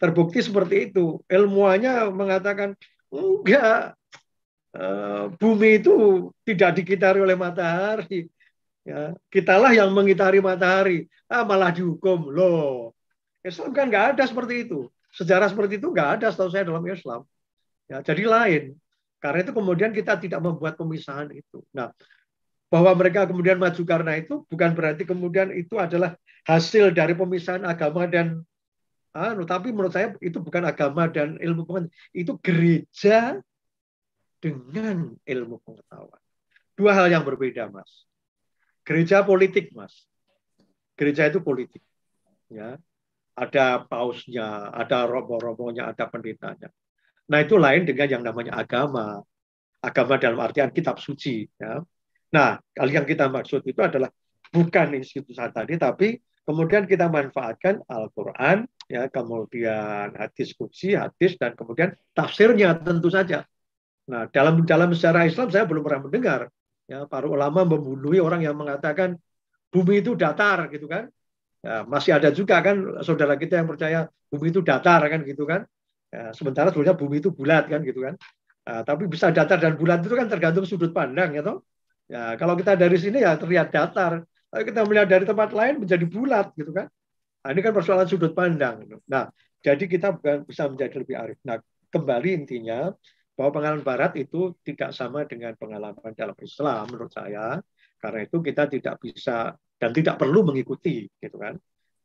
Terbukti seperti itu. Ilmuannya mengatakan enggak Eh, bumi itu tidak dikitari oleh matahari. Ya, kitalah yang mengitari matahari. Ah, malah dihukum. Loh, Islam kan nggak ada seperti itu. Sejarah seperti itu nggak ada setahu saya dalam Islam. Ya, jadi lain. Karena itu kemudian kita tidak membuat pemisahan itu. Nah, bahwa mereka kemudian maju karena itu bukan berarti kemudian itu adalah hasil dari pemisahan agama dan anu, tapi menurut saya itu bukan agama dan ilmu pengetahuan. Itu gereja dengan ilmu pengetahuan. Dua hal yang berbeda, Mas. Gereja politik, Mas. Gereja itu politik. Ya. Ada pausnya, ada robo-robonya, ada pendetanya. Nah, itu lain dengan yang namanya agama. Agama dalam artian kitab suci, ya. Nah, yang kita maksud itu adalah bukan institusi tadi tapi kemudian kita manfaatkan Al-Qur'an ya kemudian hadis kursi hadis dan kemudian tafsirnya tentu saja Nah, dalam dalam sejarah Islam saya belum pernah mendengar ya para ulama membunuhi orang yang mengatakan bumi itu datar gitu kan. Ya, masih ada juga kan saudara kita yang percaya bumi itu datar kan gitu kan. Ya, sementara sebenarnya bumi itu bulat kan gitu kan. Ya, tapi bisa datar dan bulat itu kan tergantung sudut pandang ya toh. Ya, kalau kita dari sini ya terlihat datar, tapi kita melihat dari tempat lain menjadi bulat gitu kan. Nah, ini kan persoalan sudut pandang. Gitu. Nah, jadi kita bisa menjadi lebih arif. Nah, kembali intinya bahwa pengalaman Barat itu tidak sama dengan pengalaman dalam Islam menurut saya. Karena itu kita tidak bisa dan tidak perlu mengikuti, gitu kan?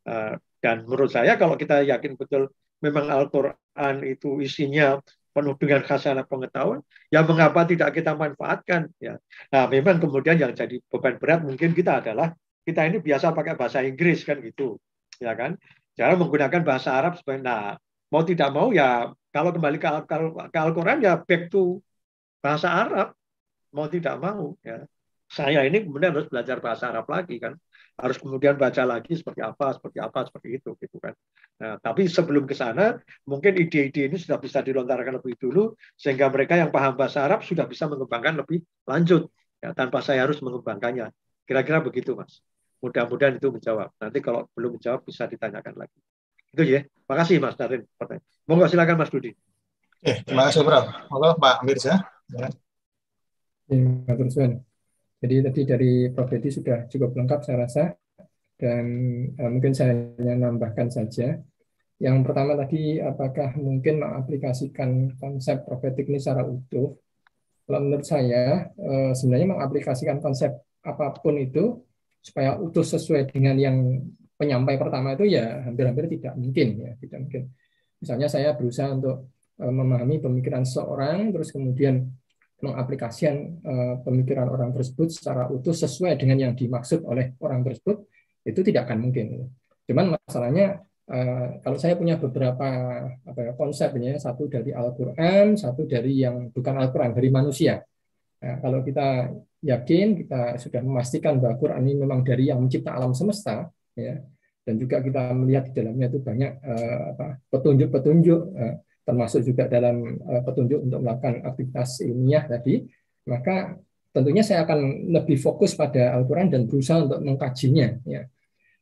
Eh, dan menurut saya kalau kita yakin betul memang Al-Quran itu isinya penuh dengan khasanah pengetahuan, ya mengapa tidak kita manfaatkan? Ya, nah memang kemudian yang jadi beban berat mungkin kita adalah kita ini biasa pakai bahasa Inggris kan gitu, ya kan? cara menggunakan bahasa Arab sebenarnya nah mau tidak mau ya kalau kembali ke, ke, Al-Quran ya back to bahasa Arab mau tidak mau ya. Saya ini kemudian harus belajar bahasa Arab lagi kan. Harus kemudian baca lagi seperti apa, seperti apa, seperti itu gitu kan. Nah, tapi sebelum ke sana mungkin ide-ide ini sudah bisa dilontarkan lebih dulu sehingga mereka yang paham bahasa Arab sudah bisa mengembangkan lebih lanjut ya tanpa saya harus mengembangkannya. Kira-kira begitu, Mas. Mudah-mudahan itu menjawab. Nanti kalau belum menjawab bisa ditanyakan lagi. Itu ya. Makasih Mas Darin. Monggo silakan Mas Dudi. Eh, terima kasih Prof. Monggo Pak Mirza. Terima kasih. Jadi tadi dari Prof. Dedi sudah cukup lengkap saya rasa dan eh, mungkin saya hanya nambahkan saja. Yang pertama tadi apakah mungkin mengaplikasikan konsep profetik ini secara utuh? Kalau menurut saya eh, sebenarnya mengaplikasikan konsep apapun itu supaya utuh sesuai dengan yang penyampai pertama itu ya hampir-hampir tidak mungkin ya tidak mungkin misalnya saya berusaha untuk e, memahami pemikiran seorang terus kemudian mengaplikasikan e, pemikiran orang tersebut secara utuh sesuai dengan yang dimaksud oleh orang tersebut itu tidak akan mungkin cuman masalahnya e, kalau saya punya beberapa apa ya, konsepnya satu dari Al-Quran satu dari yang bukan Al-Quran dari manusia nah, kalau kita yakin kita sudah memastikan bahwa Quran ini memang dari yang mencipta alam semesta ya dan juga kita melihat di dalamnya itu banyak eh, petunjuk-petunjuk uh, termasuk juga dalam uh, petunjuk untuk melakukan aktivitas ilmiah tadi maka tentunya saya akan lebih fokus pada Al-Quran dan berusaha untuk mengkajinya ya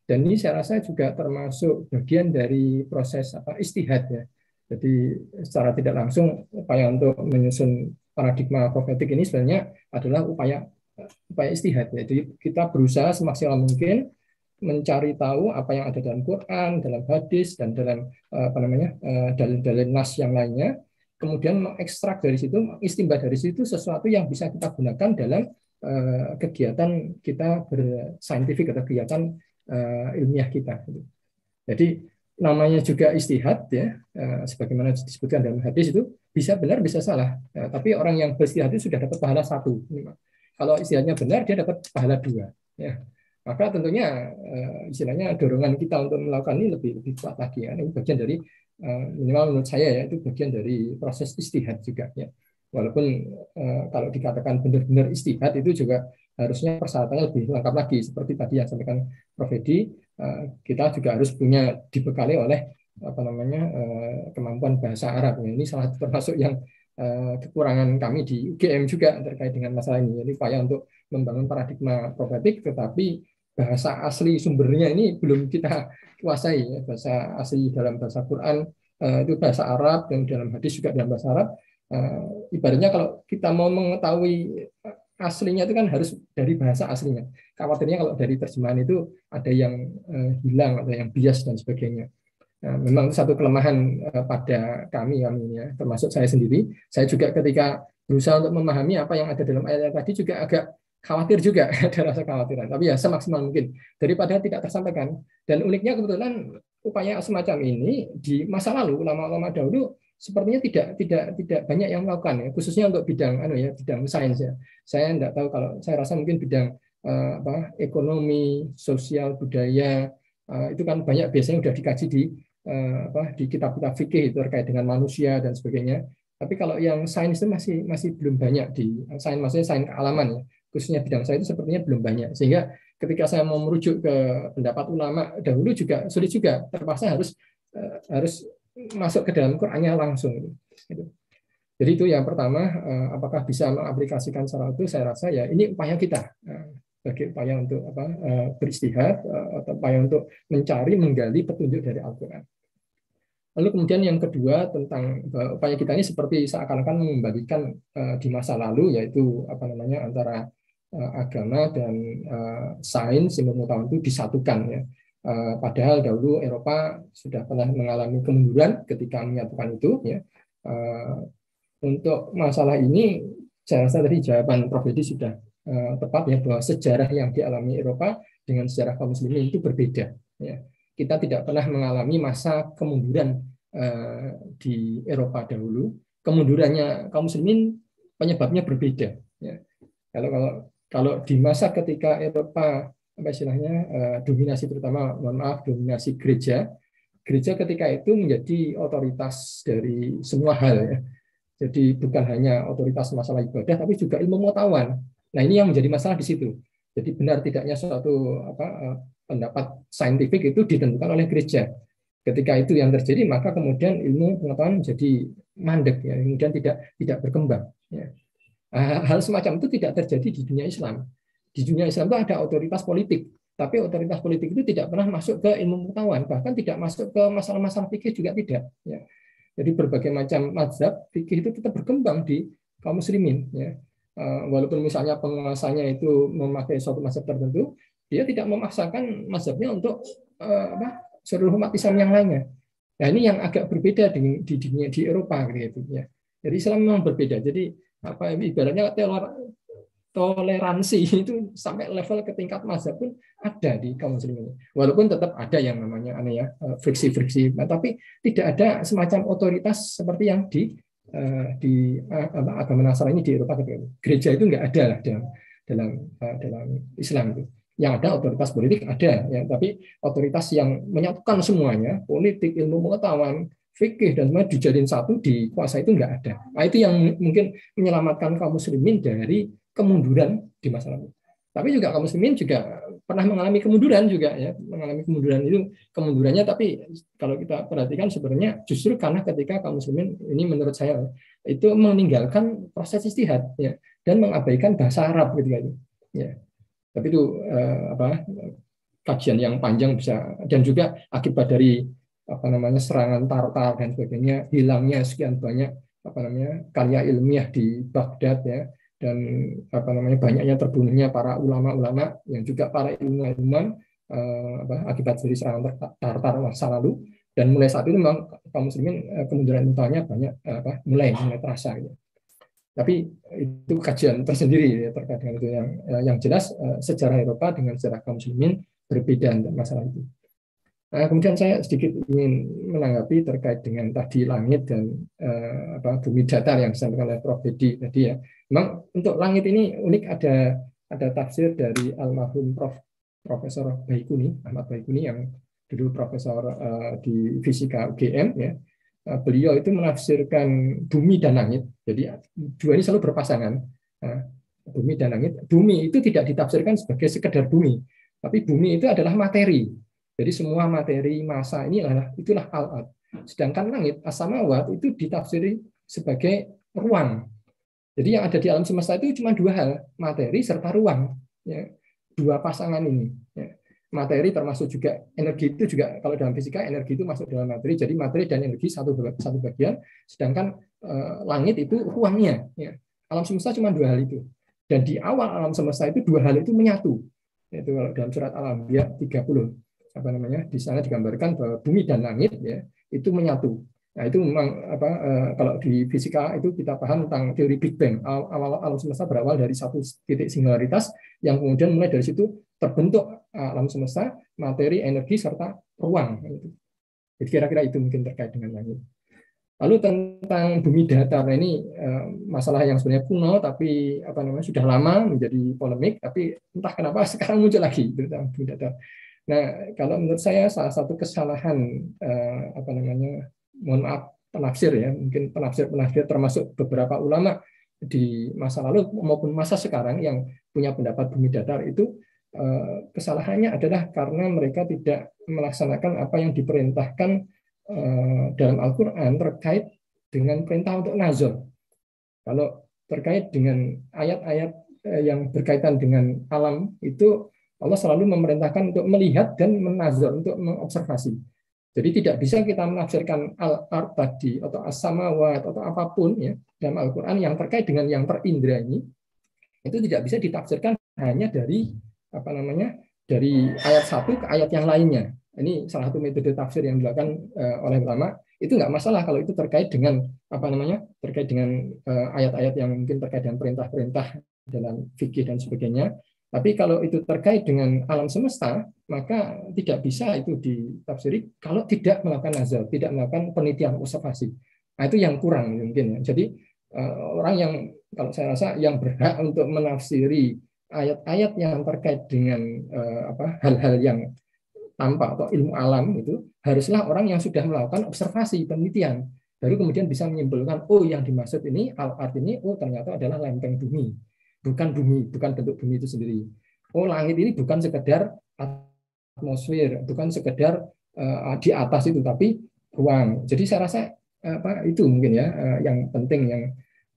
dan ini saya rasa juga termasuk bagian dari proses apa istihad ya jadi secara tidak langsung upaya untuk menyusun paradigma profetik ini sebenarnya adalah upaya upaya istihad ya. jadi kita berusaha semaksimal mungkin mencari tahu apa yang ada dalam Quran, dalam hadis dan dalam eh, apa namanya eh, dalil-dalil nas yang lainnya, kemudian mengekstrak dari situ, istimbah dari situ sesuatu yang bisa kita gunakan dalam eh, kegiatan kita bersaintifik atau kegiatan ilmiah kita. Gitu. Jadi namanya juga istihad ya, sebagaimana disebutkan dalam hadis itu bisa benar bisa salah. Ya, tapi orang yang beristihad itu sudah dapat pahala satu. Gitu. Kalau istihadnya benar dia dapat pahala dua. Ya maka tentunya uh, istilahnya dorongan kita untuk melakukan ini lebih lebih kuat lagi ya. Ini bagian dari uh, minimal menurut saya ya itu bagian dari proses istihad juga ya. Walaupun uh, kalau dikatakan benar-benar istihad itu juga harusnya persyaratannya lebih lengkap lagi seperti tadi yang sampaikan Prof Edi uh, kita juga harus punya dibekali oleh apa namanya uh, kemampuan bahasa Arab. ya. ini salah termasuk yang kekurangan kami di UGM juga terkait dengan masalah ini. Jadi upaya untuk membangun paradigma profetik, tetapi bahasa asli sumbernya ini belum kita kuasai ya. bahasa asli dalam bahasa Quran eh, itu bahasa Arab dan dalam hadis juga dalam bahasa Arab eh, ibaratnya kalau kita mau mengetahui aslinya itu kan harus dari bahasa aslinya khawatirnya kalau dari terjemahan itu ada yang eh, hilang ada yang bias dan sebagainya Nah, memang itu satu kelemahan pada kami kami ya, termasuk saya sendiri. Saya juga ketika berusaha untuk memahami apa yang ada dalam ayat tadi juga agak khawatir juga ada rasa khawatiran tapi ya semaksimal mungkin daripada tidak tersampaikan dan uniknya kebetulan upaya semacam ini di masa lalu lama lama dahulu sepertinya tidak tidak tidak banyak yang melakukan ya khususnya untuk bidang anu ya bidang sains ya saya tidak tahu kalau saya rasa mungkin bidang uh, apa ekonomi sosial budaya uh, itu kan banyak biasanya sudah dikaji di uh, apa di kitab-kitab fikih terkait dengan manusia dan sebagainya tapi kalau yang sains itu masih masih belum banyak di sains maksudnya sains kealaman ya khususnya bidang saya itu sepertinya belum banyak. Sehingga ketika saya mau merujuk ke pendapat ulama dahulu juga sulit juga, terpaksa harus eh, harus masuk ke dalam Qurannya langsung. Gitu. Gitu. Jadi itu yang pertama, eh, apakah bisa mengaplikasikan secara utuh? Saya rasa ya ini upaya kita eh, bagi upaya untuk apa beristihad atau upaya untuk mencari menggali petunjuk dari Al-Quran. Lalu kemudian yang kedua tentang upaya kita ini seperti seakan-akan membagikan di masa lalu yaitu apa namanya antara Eh, agama dan eh, sains ilmu pengetahuan itu disatukan ya. Eh, padahal dahulu Eropa sudah pernah mengalami kemunduran ketika menyatukan itu ya. Untuk masalah ini saya rasa tadi jawaban Prof Edi sudah tepat ya bahwa sejarah yang dialami Eropa dengan sejarah kaum muslimin itu berbeda ya. Kita tidak pernah mengalami masa kemunduran di Eropa dahulu. Kemundurannya kaum muslimin penyebabnya berbeda ya. Kalau kalau kalau di masa ketika Eropa apa istilahnya eh, dominasi terutama mohon maaf dominasi gereja, gereja ketika itu menjadi otoritas dari semua hal ya. Jadi bukan hanya otoritas masalah ibadah tapi juga ilmu pengetahuan. Nah, ini yang menjadi masalah di situ. Jadi benar tidaknya suatu apa eh, pendapat saintifik itu ditentukan oleh gereja. Ketika itu yang terjadi, maka kemudian ilmu pengetahuan menjadi mandek, ya, kemudian tidak tidak berkembang. Ya. Hal semacam itu tidak terjadi di dunia Islam. Di dunia Islam itu ada otoritas politik, tapi otoritas politik itu tidak pernah masuk ke ilmu pengetahuan, bahkan tidak masuk ke masalah-masalah fikih juga tidak. Ya. Jadi berbagai macam mazhab fikih itu tetap berkembang di kaum muslimin. Ya. E, walaupun misalnya penguasanya itu memakai suatu mazhab tertentu, dia tidak memaksakan mazhabnya untuk e, apa, seluruh umat Islam yang lainnya. Nah ini yang agak berbeda di di, di, di Eropa gitu ya. Jadi Islam memang berbeda. Jadi apa ibaratnya toleransi itu sampai level ke tingkat masa pun ada di kaum muslimin. Walaupun tetap ada yang namanya aneh ya eh, friksi-friksi, nah, tapi tidak ada semacam otoritas seperti yang di eh, di eh, agama Nasrani ini di Eropa gereja itu enggak ada lah dalam dalam dalam Islam itu yang ada otoritas politik ada ya tapi otoritas yang menyatukan semuanya politik ilmu pengetahuan fikih dan semua dijadiin satu di kuasa itu nggak ada. Nah, itu yang mungkin menyelamatkan kaum muslimin dari kemunduran di masa lalu. Tapi juga kaum muslimin juga pernah mengalami kemunduran juga ya, mengalami kemunduran itu kemundurannya tapi kalau kita perhatikan sebenarnya justru karena ketika kaum muslimin ini menurut saya itu meninggalkan proses istihad ya dan mengabaikan bahasa Arab gitu kan. Ya. Tapi itu eh, apa kajian yang panjang bisa dan juga akibat dari apa namanya serangan Tartar dan sebagainya, hilangnya sekian banyak apa namanya karya ilmiah di Baghdad ya dan apa namanya banyaknya terbunuhnya para ulama-ulama yang juga para ilmuwan eh, akibat dari serangan Tartar masa lalu dan mulai saat itu memang kaum muslimin eh, kemunduran mentalnya banyak eh, apa, mulai mulai terasa gitu. Tapi itu kajian tersendiri ya, terkait dengan itu yang eh, yang jelas sejarah Eropa dengan sejarah kaum muslimin berbeda masalah itu. Nah, kemudian saya sedikit ingin menanggapi terkait dengan tadi langit dan eh, apa, bumi datar yang disampaikan oleh Prof. Bedi tadi ya. Memang untuk langit ini unik ada ada tafsir dari almarhum Prof. Profesor Baikuni, Ahmad Baikuni yang dulu profesor eh, di fisika UGM ya. Eh, beliau itu menafsirkan bumi dan langit. Jadi dua ini selalu berpasangan. Nah, bumi dan langit. Bumi itu tidak ditafsirkan sebagai sekedar bumi, tapi bumi itu adalah materi jadi semua materi, masa ini adalah itulah alat. Sedangkan langit asamawat itu ditafsiri sebagai ruang. Jadi yang ada di alam semesta itu cuma dua hal, materi serta ruang. Ya. Dua pasangan ini. Ya. Materi termasuk juga energi itu juga kalau dalam fisika energi itu masuk dalam materi. Jadi materi dan energi satu satu bagian. Sedangkan eh, langit itu ruangnya. Ya. Alam semesta cuma dua hal itu. Dan di awal alam semesta itu dua hal itu menyatu. Itu dalam surat Al-Anbiya 30 apa namanya di sana digambarkan bahwa bumi dan langit ya itu menyatu. Nah itu memang apa eh, kalau di fisika itu kita paham tentang teori Big Bang awal alam semesta berawal dari satu titik singularitas yang kemudian mulai dari situ terbentuk eh, alam semesta materi energi serta ruang. Gitu. Jadi kira-kira itu mungkin terkait dengan langit. Lalu tentang bumi datar nah, ini eh, masalah yang sebenarnya kuno tapi apa namanya sudah lama menjadi polemik tapi entah kenapa sekarang muncul lagi tentang bumi datar. Nah, kalau menurut saya salah satu kesalahan eh, apa namanya, mohon maaf penafsir ya, mungkin penafsir-penafsir termasuk beberapa ulama di masa lalu maupun masa sekarang yang punya pendapat bumi datar itu eh, kesalahannya adalah karena mereka tidak melaksanakan apa yang diperintahkan eh, dalam Al-Qur'an terkait dengan perintah untuk nazar. Kalau terkait dengan ayat-ayat eh, yang berkaitan dengan alam itu Allah selalu memerintahkan untuk melihat dan menazar, untuk mengobservasi. Jadi tidak bisa kita menafsirkan al-art tadi atau as-samawat atau apapun ya dalam Al-Qur'an yang terkait dengan yang terindra ini itu tidak bisa ditafsirkan hanya dari apa namanya? dari ayat satu ke ayat yang lainnya. Ini salah satu metode tafsir yang dilakukan eh, oleh ulama. Itu nggak masalah kalau itu terkait dengan apa namanya? terkait dengan eh, ayat-ayat yang mungkin terkait dengan perintah-perintah dalam fikih dan sebagainya tapi kalau itu terkait dengan alam semesta, maka tidak bisa itu ditafsiri kalau tidak melakukan nazar, tidak melakukan penelitian observasi. Nah, itu yang kurang mungkin. Ya. Jadi eh, orang yang kalau saya rasa yang berhak untuk menafsiri ayat-ayat yang terkait dengan eh, apa hal-hal yang tampak atau ilmu alam itu haruslah orang yang sudah melakukan observasi penelitian baru kemudian bisa menyimpulkan oh yang dimaksud ini al art ini oh ternyata adalah lempeng bumi bukan bumi, bukan bentuk bumi itu sendiri. Oh, langit ini bukan sekedar atmosfer, bukan sekedar uh, di atas itu, tapi ruang. Jadi saya rasa eh, apa itu mungkin ya uh, yang penting yang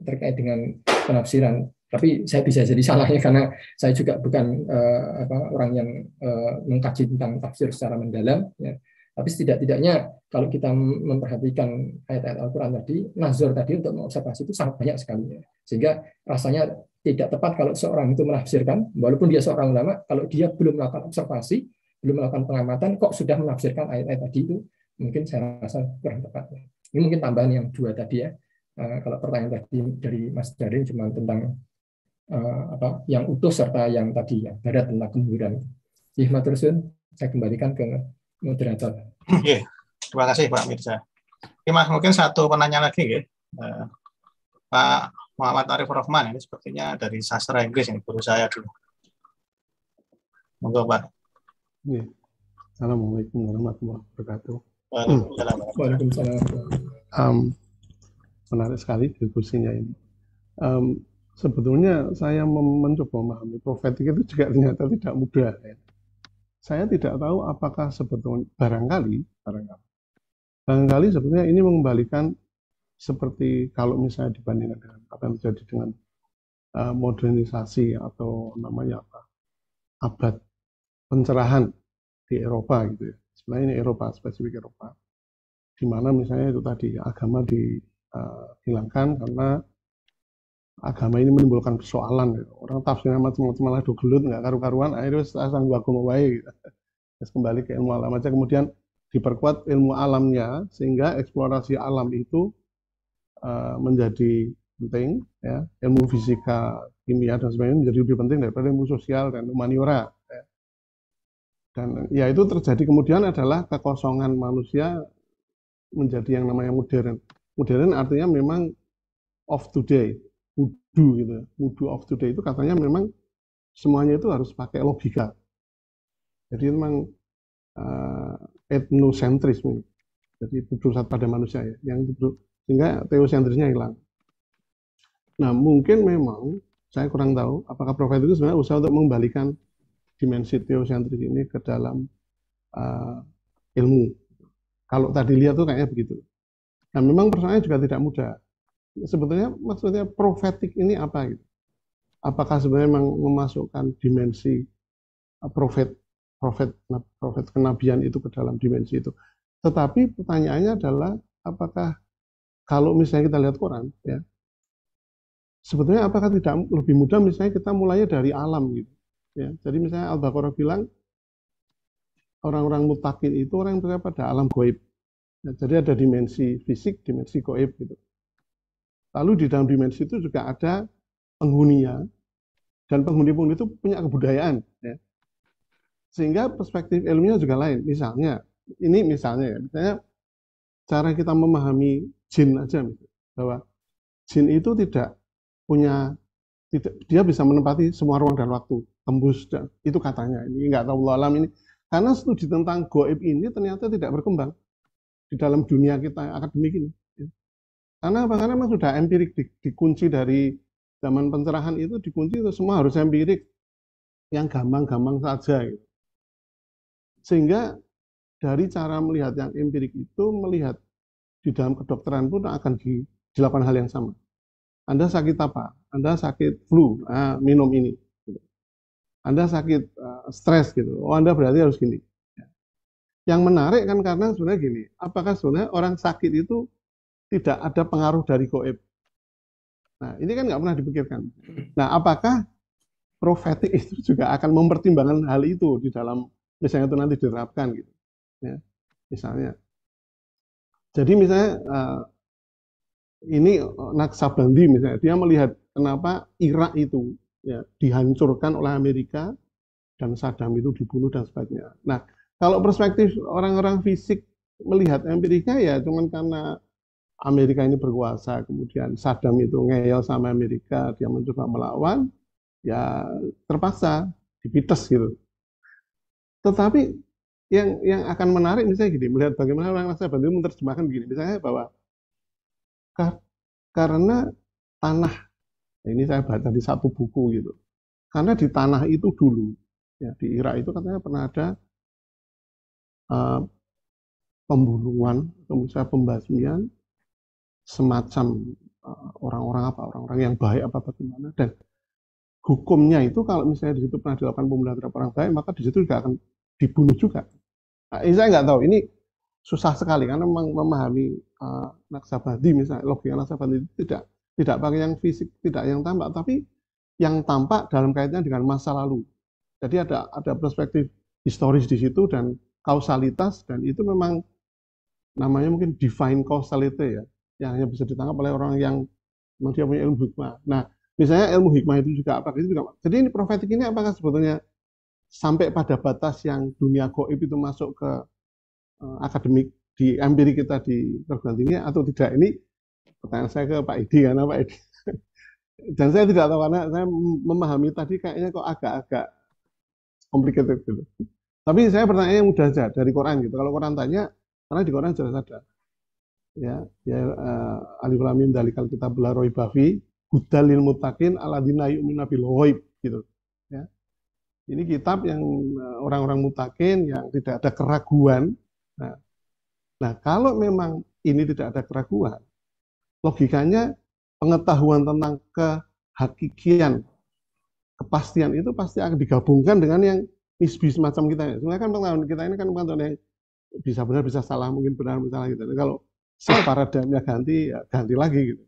terkait dengan penafsiran. Tapi saya bisa jadi salahnya karena saya juga bukan uh, apa, orang yang uh, mengkaji tentang tafsir secara mendalam. Ya. Tapi setidak-tidaknya kalau kita memperhatikan ayat-ayat Al-Quran tadi, nazar tadi untuk mengobservasi itu sangat banyak sekali. Ya. Sehingga rasanya tidak tepat kalau seorang itu menafsirkan, walaupun dia seorang ulama, kalau dia belum melakukan observasi, belum melakukan pengamatan, kok sudah menafsirkan ayat-ayat tadi itu, mungkin saya rasa kurang tepat. Ini mungkin tambahan yang dua tadi ya. Eh, kalau pertanyaan tadi dari Mas Darin cuma tentang eh, apa yang utuh serta yang tadi ya ada tentang kemudian. Ih, Matursun, saya kembalikan ke moderator. Oke, Terima kasih Pak Mirza. Ini mungkin satu penanya lagi ya. Eh, Pak Muhammad Arif Rahman ini sepertinya dari sastra Inggris yang guru saya dulu. Monggo Pak. Iya. Assalamualaikum warahmatullahi wabarakatuh. Waalaikumsalam. Waalaikumsalam. Um, menarik sekali diskusinya ini. Um, sebetulnya saya mencoba memahami profetik itu juga ternyata tidak mudah. Ya. Saya tidak tahu apakah sebetulnya barangkali, barangkali, barangkali sebetulnya ini mengembalikan seperti kalau misalnya dibandingkan dengan apa yang terjadi dengan uh, modernisasi atau namanya apa abad pencerahan di Eropa gitu ya sebenarnya ini Eropa spesifik Eropa di mana misalnya itu tadi agama dihilangkan eh, uh, karena agama ini menimbulkan persoalan gitu. orang tafsirnya macam-macam lah gelut nggak karu-karuan akhirnya asal gua mau gitu. terus kembali ke ilmu alam aja kemudian diperkuat ilmu alamnya sehingga eksplorasi alam itu Eh, menjadi penting ya ilmu fisika kimia dan sebagainya menjadi lebih penting daripada ilmu sosial dan humaniora ya. dan ya itu terjadi kemudian adalah kekosongan manusia menjadi yang namanya modern modern artinya memang of today wudu gitu wudu of today itu katanya memang semuanya itu harus pakai logika jadi memang uh, eh, etnosentris jadi itu pada manusia ya yang itu sehingga teosentrisnya hilang. Nah, mungkin memang saya kurang tahu apakah profit itu sebenarnya usaha untuk mengembalikan dimensi teosentris ini ke dalam uh, ilmu. Kalau tadi lihat tuh kayaknya begitu. Nah, memang persoalannya juga tidak mudah. Sebetulnya maksudnya profetik ini apa gitu? Apakah sebenarnya memang memasukkan dimensi eh, profet profet profet kenabian itu ke dalam dimensi itu? Tetapi pertanyaannya adalah apakah kalau misalnya kita lihat koran, ya, sebetulnya apakah tidak lebih mudah misalnya kita mulainya dari alam gitu. Ya, jadi misalnya Al-Baqarah bilang orang-orang mutakin itu orang yang percaya pada alam goib. Ya, jadi ada dimensi fisik, dimensi goib gitu. Lalu di dalam dimensi itu juga ada penghuninya dan penghuni-penghuni itu punya kebudayaan. Ya. Sehingga perspektif ilmunya juga lain. Misalnya, ini misalnya ya, misalnya cara kita memahami jin aja bahwa jin itu tidak punya tidak dia bisa menempati semua ruang dan waktu tembus dan itu katanya ini nggak tahu alam ini karena studi tentang goib ini ternyata tidak berkembang di dalam dunia kita akademik ini ya. karena apa karena memang sudah empirik di, dikunci dari zaman pencerahan itu dikunci itu semua harus empirik yang gampang-gampang saja gitu. sehingga dari cara melihat yang empirik itu melihat di dalam kedokteran pun akan dilakukan hal yang sama. Anda sakit apa? Anda sakit flu, ah, minum ini. Anda sakit uh, stres gitu. Oh, Anda berarti harus gini. Ya. Yang menarik kan karena sebenarnya gini, apakah sebenarnya orang sakit itu tidak ada pengaruh dari goib? Nah, ini kan nggak pernah dipikirkan. Nah, apakah profetik itu juga akan mempertimbangkan hal itu di dalam misalnya itu nanti diterapkan gitu ya misalnya jadi misalnya eh, ini eh, Naksabandi misalnya dia melihat kenapa Irak itu ya, dihancurkan oleh Amerika dan Saddam itu dibunuh dan sebagainya. Nah kalau perspektif orang-orang fisik melihat Amerika ya cuman karena Amerika ini berkuasa, kemudian Saddam itu ngeyel sama Amerika, dia mencoba melawan, ya terpaksa dipites gitu. Tetapi yang yang akan menarik misalnya gini melihat bagaimana orang nasabah bantu menerjemahkan begini misalnya bahwa kar karena tanah nah ini saya baca di satu buku gitu karena di tanah itu dulu ya di Irak itu katanya pernah ada uh, pembunuhan atau misalnya pembasmian semacam eh, orang-orang uh, apa orang-orang yang baik apa bagaimana dan hukumnya itu kalau misalnya di situ pernah dilakukan pembunuhan terhadap orang baik maka di situ juga akan dibunuh juga Nah, saya nggak tahu ini susah sekali karena memang memahami uh, eh, naksabandi misalnya logika naksabandi itu tidak tidak pakai yang fisik tidak yang tampak tapi yang tampak dalam kaitannya dengan masa lalu jadi ada ada perspektif historis di situ dan kausalitas dan itu memang namanya mungkin divine causality ya yang hanya bisa ditangkap oleh orang yang memang dia punya ilmu hikmah nah misalnya ilmu hikmah itu juga apa itu juga jadi ini profetik ini apakah sebetulnya sampai pada batas yang dunia goib itu masuk ke uh, akademik di empiri kita di perguruan tinggi atau tidak ini pertanyaan saya ke Pak Edi karena Pak Edi dan saya tidak tahu karena saya memahami tadi kayaknya kok agak-agak complicated gitu. Tapi saya bertanya yang mudah saja dari Quran gitu. Kalau Quran tanya, karena di Quran sudah ada. Ya, ya uh, alif Lamim dalikal kitab la raiba hudalil mutakin alladzina yu'minuna bil gitu. Ini kitab yang eh, orang-orang mutakin yang tidak ada keraguan. Nah, nah, kalau memang ini tidak ada keraguan, logikanya pengetahuan tentang kehakikian, kepastian itu pasti akan digabungkan dengan yang nisbi semacam kita. Sebenarnya kan pengetahuan kita ini kan pengetahuan yang bisa benar bisa salah, mungkin benar bisa salah gitu. kalau saya paradigmnya ganti, ya ganti lagi gitu.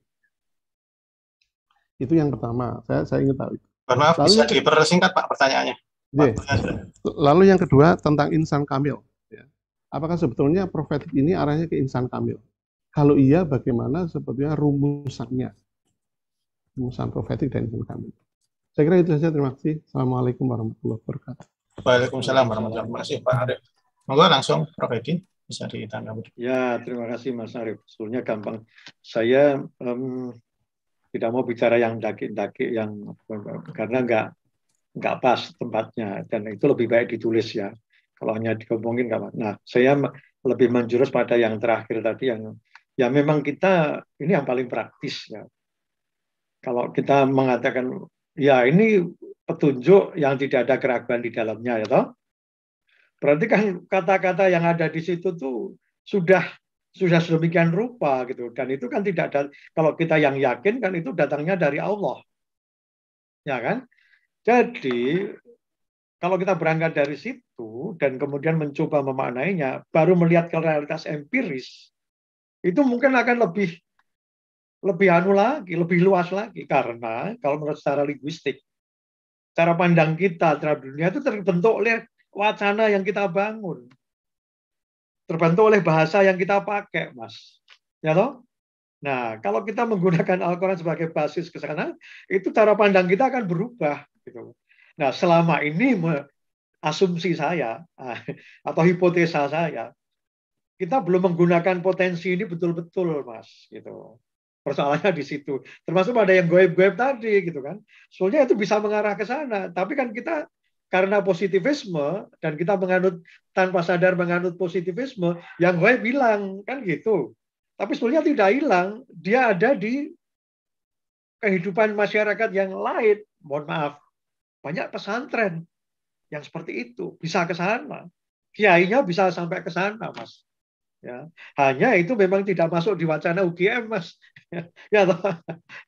Itu yang pertama. Saya saya ingin tahu Maaf, lalu, bisa dipersingkat Pak pertanyaannya. Pak, iya. lalu yang kedua tentang insan kamil. Ya. Apakah sebetulnya profetik ini arahnya ke insan kamil? Kalau iya, bagaimana sebetulnya rumusannya? Rumusan profetik dan insan kamil. Saya kira itu saja. Terima kasih. Assalamualaikum warahmatullahi wabarakatuh. Waalaikumsalam warahmatullahi wabarakatuh. Pak Arif. Monggo langsung Prof Edi bisa ditanggapi. Ya, terima kasih Mas Arif. Sebetulnya gampang. Saya um, tidak mau bicara yang daki-daki yang karena nggak nggak pas tempatnya dan itu lebih baik ditulis ya kalau hanya dikomongin nggak nah saya lebih menjurus pada yang terakhir tadi yang ya memang kita ini yang paling praktis ya kalau kita mengatakan ya ini petunjuk yang tidak ada keraguan di dalamnya ya toh berarti kan kata-kata yang ada di situ tuh sudah sudah sedemikian rupa gitu dan itu kan tidak ada kalau kita yang yakin kan itu datangnya dari Allah ya kan jadi kalau kita berangkat dari situ dan kemudian mencoba memaknainya baru melihat ke realitas empiris itu mungkin akan lebih lebih anu lagi, lebih luas lagi karena kalau menurut secara linguistik cara pandang kita terhadap dunia itu terbentuk oleh wacana yang kita bangun terbantu oleh bahasa yang kita pakai, Mas. Ya toh? Nah, kalau kita menggunakan Al-Qur'an sebagai basis ke sana, itu cara pandang kita akan berubah gitu. Nah, selama ini asumsi saya ah, atau hipotesa saya, kita belum menggunakan potensi ini betul-betul, Mas, gitu. Persoalannya di situ. Termasuk pada yang goib-goib tadi gitu kan. Soalnya itu bisa mengarah ke sana, tapi kan kita karena positivisme dan kita menganut tanpa sadar menganut positivisme yang gue bilang kan gitu tapi sebenarnya tidak hilang dia ada di kehidupan masyarakat yang lain mohon maaf banyak pesantren yang seperti itu bisa ke sana kiainya bisa sampai ke sana mas ya hanya itu memang tidak masuk di wacana UGM mas ya,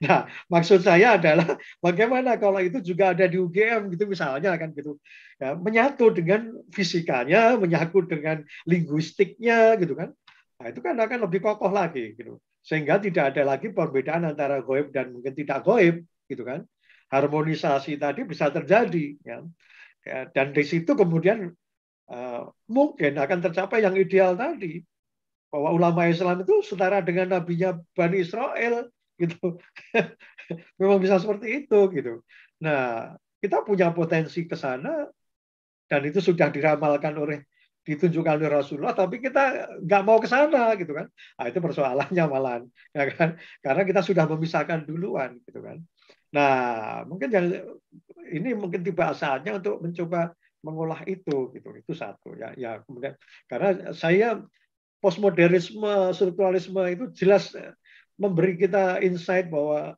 nah, maksud saya adalah bagaimana kalau itu juga ada di UGM gitu misalnya kan gitu, ya, menyatu dengan fisikanya, menyatu dengan linguistiknya gitu kan, nah, itu kan akan lebih kokoh lagi gitu, sehingga tidak ada lagi perbedaan antara goib dan mungkin tidak goib gitu kan, harmonisasi tadi bisa terjadi ya, ya dan di situ kemudian uh, mungkin akan tercapai yang ideal tadi bahwa ulama Islam itu setara dengan nabinya Bani Israel gitu. Memang bisa seperti itu gitu. Nah, kita punya potensi ke sana dan itu sudah diramalkan oleh ditunjukkan oleh Rasulullah, tapi kita nggak mau ke sana gitu kan? Nah, itu persoalannya malahan, ya kan? Karena kita sudah memisahkan duluan gitu kan. Nah, mungkin yang ini mungkin tiba saatnya untuk mencoba mengolah itu gitu. Itu satu ya. Ya kemudian karena saya postmodernisme, strukturalisme itu jelas memberi kita insight bahwa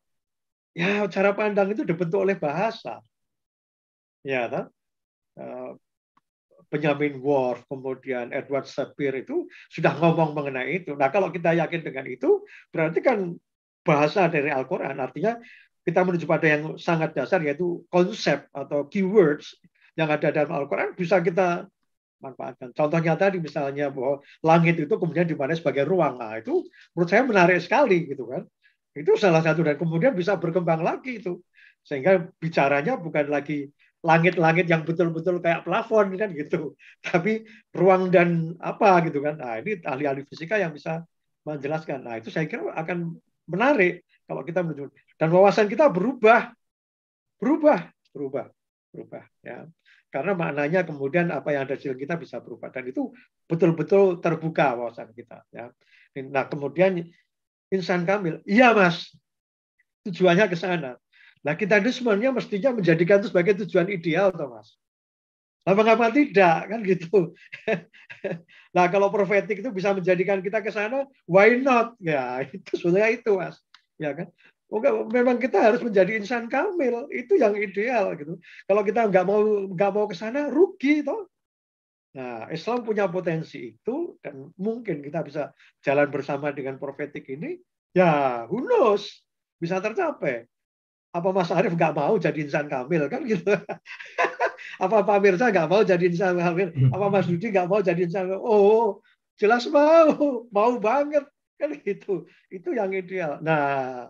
ya cara pandang itu dibentuk oleh bahasa. Ya, kan? Benjamin Worf, kemudian Edward Sapir itu sudah ngomong mengenai itu. Nah, kalau kita yakin dengan itu, berarti kan bahasa dari Al-Quran. Artinya kita menuju pada yang sangat dasar, yaitu konsep atau keywords yang ada dalam Al-Quran bisa kita manfaatkan. Contohnya tadi misalnya bahwa langit itu kemudian dimana sebagai ruang. Nah, itu menurut saya menarik sekali gitu kan. Itu salah satu dan kemudian bisa berkembang lagi itu. Sehingga bicaranya bukan lagi langit-langit yang betul-betul kayak plafon kan gitu. Tapi ruang dan apa gitu kan. Nah, ini ahli-ahli fisika yang bisa menjelaskan. Nah, itu saya kira akan menarik kalau kita menuju dan wawasan kita berubah berubah berubah berubah ya karena maknanya kemudian apa yang ada di kita bisa berubah dan itu betul-betul terbuka wawasan kita ya nah kemudian insan kamil iya mas tujuannya ke sana nah kita itu sebenarnya mestinya menjadikan itu sebagai tujuan ideal toh mas lah mengapa tidak kan gitu nah kalau profetik itu bisa menjadikan kita ke sana why not ya itu sebenarnya itu mas ya kan memang kita harus menjadi insan kamil itu yang ideal gitu kalau kita nggak mau nggak mau ke rugi toh nah Islam punya potensi itu dan mungkin kita bisa jalan bersama dengan profetik ini ya hunus bisa tercapai apa Mas Arief nggak mau jadi insan kamil kan gitu apa Pak Mirza nggak mau jadi insan kamil apa Mas Dudi nggak mau jadi insan kamil? oh jelas mau mau banget kan gitu itu yang ideal nah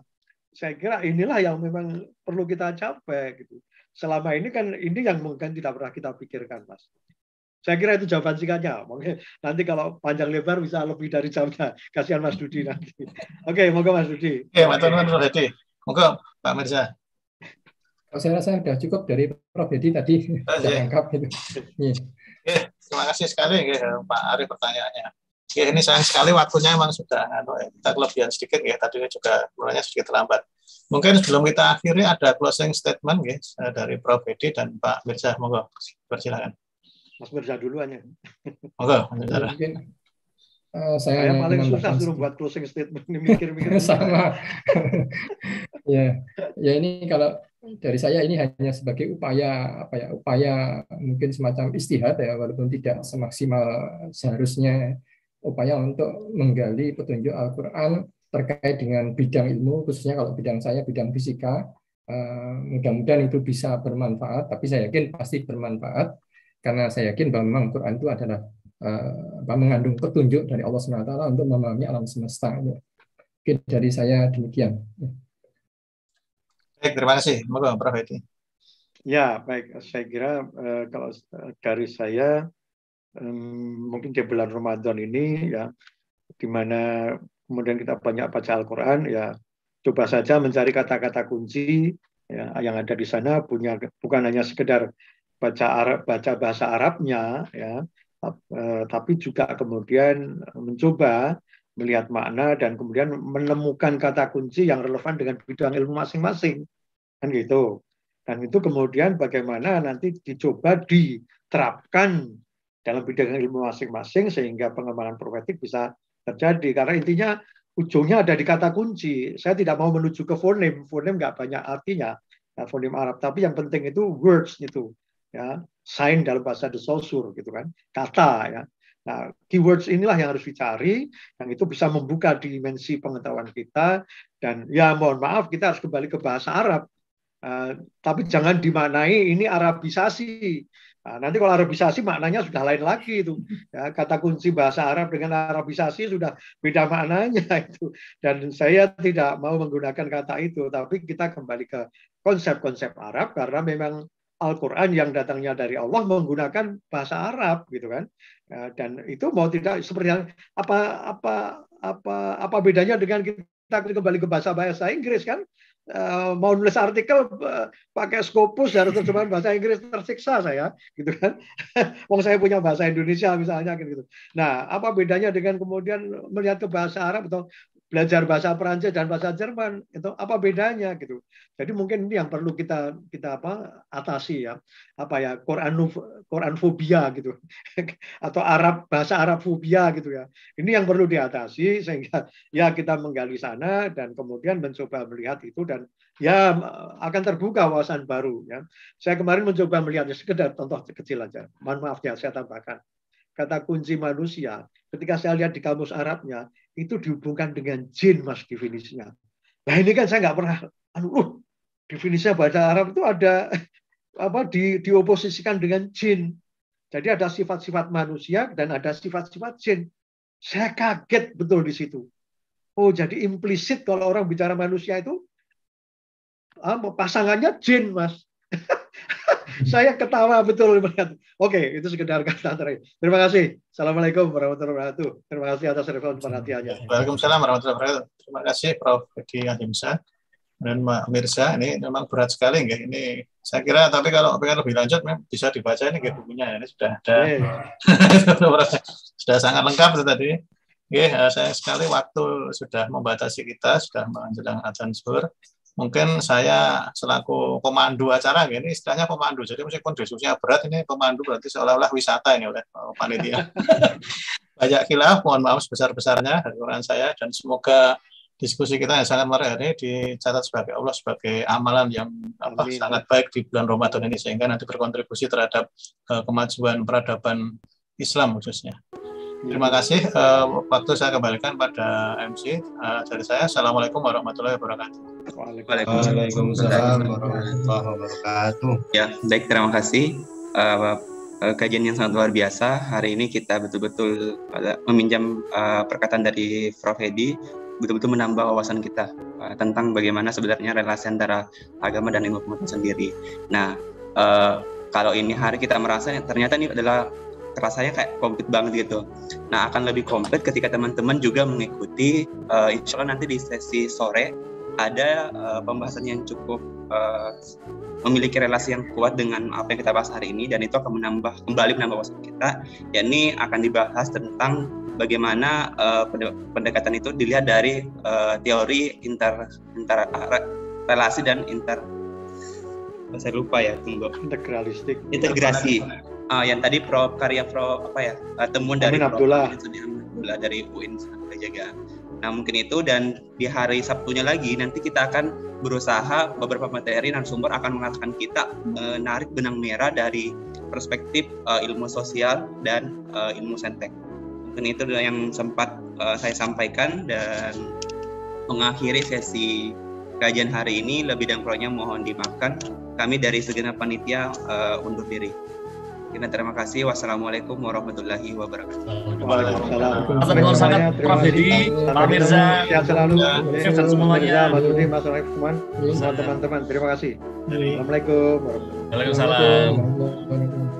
saya kira inilah yang memang perlu kita capai gitu. Selama ini kan ini yang mungkin tidak pernah kita pikirkan, Mas. Saya kira itu jawaban singkatnya. Mungkin nanti kalau panjang lebar bisa lebih dari jamnya. Kasihan Mas Dudi nanti. Oke, okay, moga Mas Dudi. Oke, Pak Mas Dudi. Moga Pak Mirza. Kalau saya rasa sudah cukup dari Prof. Dedi tadi. Sudah lengkap. Gitu. Terima kasih sekali Pak Arif pertanyaannya ya ini sayang sekali waktunya memang sudah anu, kita kelebihan sedikit ya Tadinya juga mulanya sedikit terlambat mungkin sebelum kita akhiri ada closing statement ya eh, dari Prof Edi dan Pak Mirza monggo persilakan Mas Mirza dulu aja monggo mungkin Uh, saya, saya paling susah suruh buat closing statement ini mikir-mikir sama ya ya ini kalau dari saya ini hanya sebagai upaya apa ya upaya mungkin semacam istihad ya walaupun tidak semaksimal seharusnya upaya untuk menggali petunjuk Al-Quran terkait dengan bidang ilmu, khususnya kalau bidang saya bidang fisika. Eh, mudah-mudahan itu bisa bermanfaat, tapi saya yakin pasti bermanfaat karena saya yakin bahwa memang Quran itu adalah uh, mengandung petunjuk dari Allah SWT untuk memahami alam semesta. Oke, dari saya demikian. Baik, terima kasih. Moga Prof. Ya, baik. Saya kira eh, kalau dari saya mungkin di bulan Ramadan ini ya di mana kemudian kita banyak baca Al-Qur'an ya coba saja mencari kata-kata kunci ya yang ada di sana punya bukan hanya sekedar baca Arab, baca bahasa Arabnya ya e, tapi juga kemudian mencoba melihat makna dan kemudian menemukan kata kunci yang relevan dengan bidang ilmu masing-masing kan gitu dan itu kemudian bagaimana nanti dicoba diterapkan dalam bidang ilmu masing-masing sehingga pengembangan profetik bisa terjadi karena intinya ujungnya ada di kata kunci saya tidak mau menuju ke fonem fonem nggak banyak artinya ya, fonem Arab tapi yang penting itu words itu ya sign dalam bahasa saussure, gitu kan kata ya nah keywords inilah yang harus dicari yang itu bisa membuka dimensi pengetahuan kita dan ya mohon maaf kita harus kembali ke bahasa Arab uh, tapi jangan dimanai ini Arabisasi Nah, nanti kalau Arabisasi maknanya sudah lain lagi itu. Ya, kata kunci bahasa Arab dengan Arabisasi sudah beda maknanya itu. Dan saya tidak mau menggunakan kata itu, tapi kita kembali ke konsep-konsep Arab karena memang Al-Quran yang datangnya dari Allah menggunakan bahasa Arab gitu kan ya, dan itu mau tidak seperti apa apa apa apa bedanya dengan kita kembali ke bahasa bahasa Inggris kan Eh, mau nulis artikel eh, pakai Scopus harus terjemahan bahasa Inggris tersiksa saya gitu kan wong saya punya bahasa Indonesia misalnya gitu nah apa bedanya dengan kemudian melihat ke bahasa Arab atau belajar bahasa Perancis dan bahasa Jerman itu apa bedanya gitu. Jadi mungkin ini yang perlu kita kita apa atasi ya. Apa ya Quran Quran fobia gitu atau Arab bahasa Arab fobia gitu ya. Ini yang perlu diatasi sehingga ya kita menggali sana dan kemudian mencoba melihat itu dan ya akan terbuka wawasan baru ya. Saya kemarin mencoba melihatnya sekedar contoh kecil aja. Mohon maaf ya saya tambahkan. Kata kunci manusia ketika saya lihat di kamus Arabnya itu dihubungkan dengan jin mas definisinya. Nah ini kan saya nggak pernah, aduh, definisinya bahasa Arab itu ada apa di, dioposisikan dengan jin. Jadi ada sifat-sifat manusia dan ada sifat-sifat jin. Saya kaget betul di situ. Oh jadi implisit kalau orang bicara manusia itu ah, pasangannya jin mas. saya ketawa betul melihat. Oke, itu sekedar kata terakhir. Terima kasih. Assalamualaikum warahmatullahi wabarakatuh. Terima kasih atas respon perhatiannya. Waalaikumsalam warahmatullahi wabarakatuh. Terima kasih Prof. Eki Himsa dan Mbak Mirsa. Ini memang berat sekali, nggak? Ini saya kira tapi kalau pengen lebih lanjut, bisa dibaca ini ke bukunya. Ini sudah ada, sudah sangat lengkap itu tadi. Oke, eh, saya sekali waktu sudah membatasi kita, sudah menjelang adzan zuhur mungkin saya selaku komando acara ini istilahnya komando jadi meskipun kondisinya berat ini komando berarti seolah-olah wisata ini oleh panitia banyak khilaf mohon maaf sebesar-besarnya dari orang saya dan semoga diskusi kita yang sangat menarik ini dicatat sebagai Allah sebagai amalan yang apa, sangat baik di bulan Ramadan ini sehingga nanti berkontribusi terhadap uh, kemajuan peradaban Islam khususnya. Iya. Terima kasih. Uh, waktu saya kembalikan pada MC uh, eh, dari saya. Assalamualaikum warahmatullahi wabarakatuh. Waalaikumsalam warahmatullahi wabarakatuh. Ya, baik. Terima kasih. Uh, kajian yang sangat luar biasa. Hari ini kita betul-betul meminjam uh, perkataan dari Prof. Hedi, betul-betul menambah wawasan kita uh, tentang bagaimana sebenarnya relasi antara agama dan ilmu pengetahuan sendiri. Nah, uh, kalau ini hari kita merasa ternyata ini adalah rasanya kayak komplit banget gitu. Nah akan lebih komplit ketika teman-teman juga mengikuti uh, insya Allah nanti di sesi sore ada uh, pembahasan yang cukup uh, memiliki relasi yang kuat dengan apa yang kita bahas hari ini dan itu akan menambah kembali menambah wawasan kita Ini akan dibahas tentang bagaimana uh, pendekatan itu dilihat dari uh, teori inter inter relasi dan inter saya lupa ya tunggu integralistik integrasi uh, yang tadi pro karya pro apa ya uh, temuan dari Amin Abdullah. Abdullah dari UIN Jaga. Nah mungkin itu dan di hari Sabtunya lagi nanti kita akan berusaha beberapa materi dan sumber akan mengatakan kita menarik eh, benang merah dari perspektif uh, ilmu sosial dan uh, ilmu sentek. Mungkin itu yang sempat uh, saya sampaikan dan mengakhiri sesi kajian hari ini lebih dan kurangnya mohon dimaafkan kami dari segenap panitia uh, undur diri. Kita terima kasih. Wassalamualaikum warahmatullahi wabarakatuh. Waalaikumsalam. Terima sangat Prof Dedi, Pak Mirza, sehat selalu, sehat semuanya. Mas Rudi, Mas Rahman, teman-teman. Terima kasih. Assalamualaikum warahmatullahi wabarakatuh. Waalaikumsalam.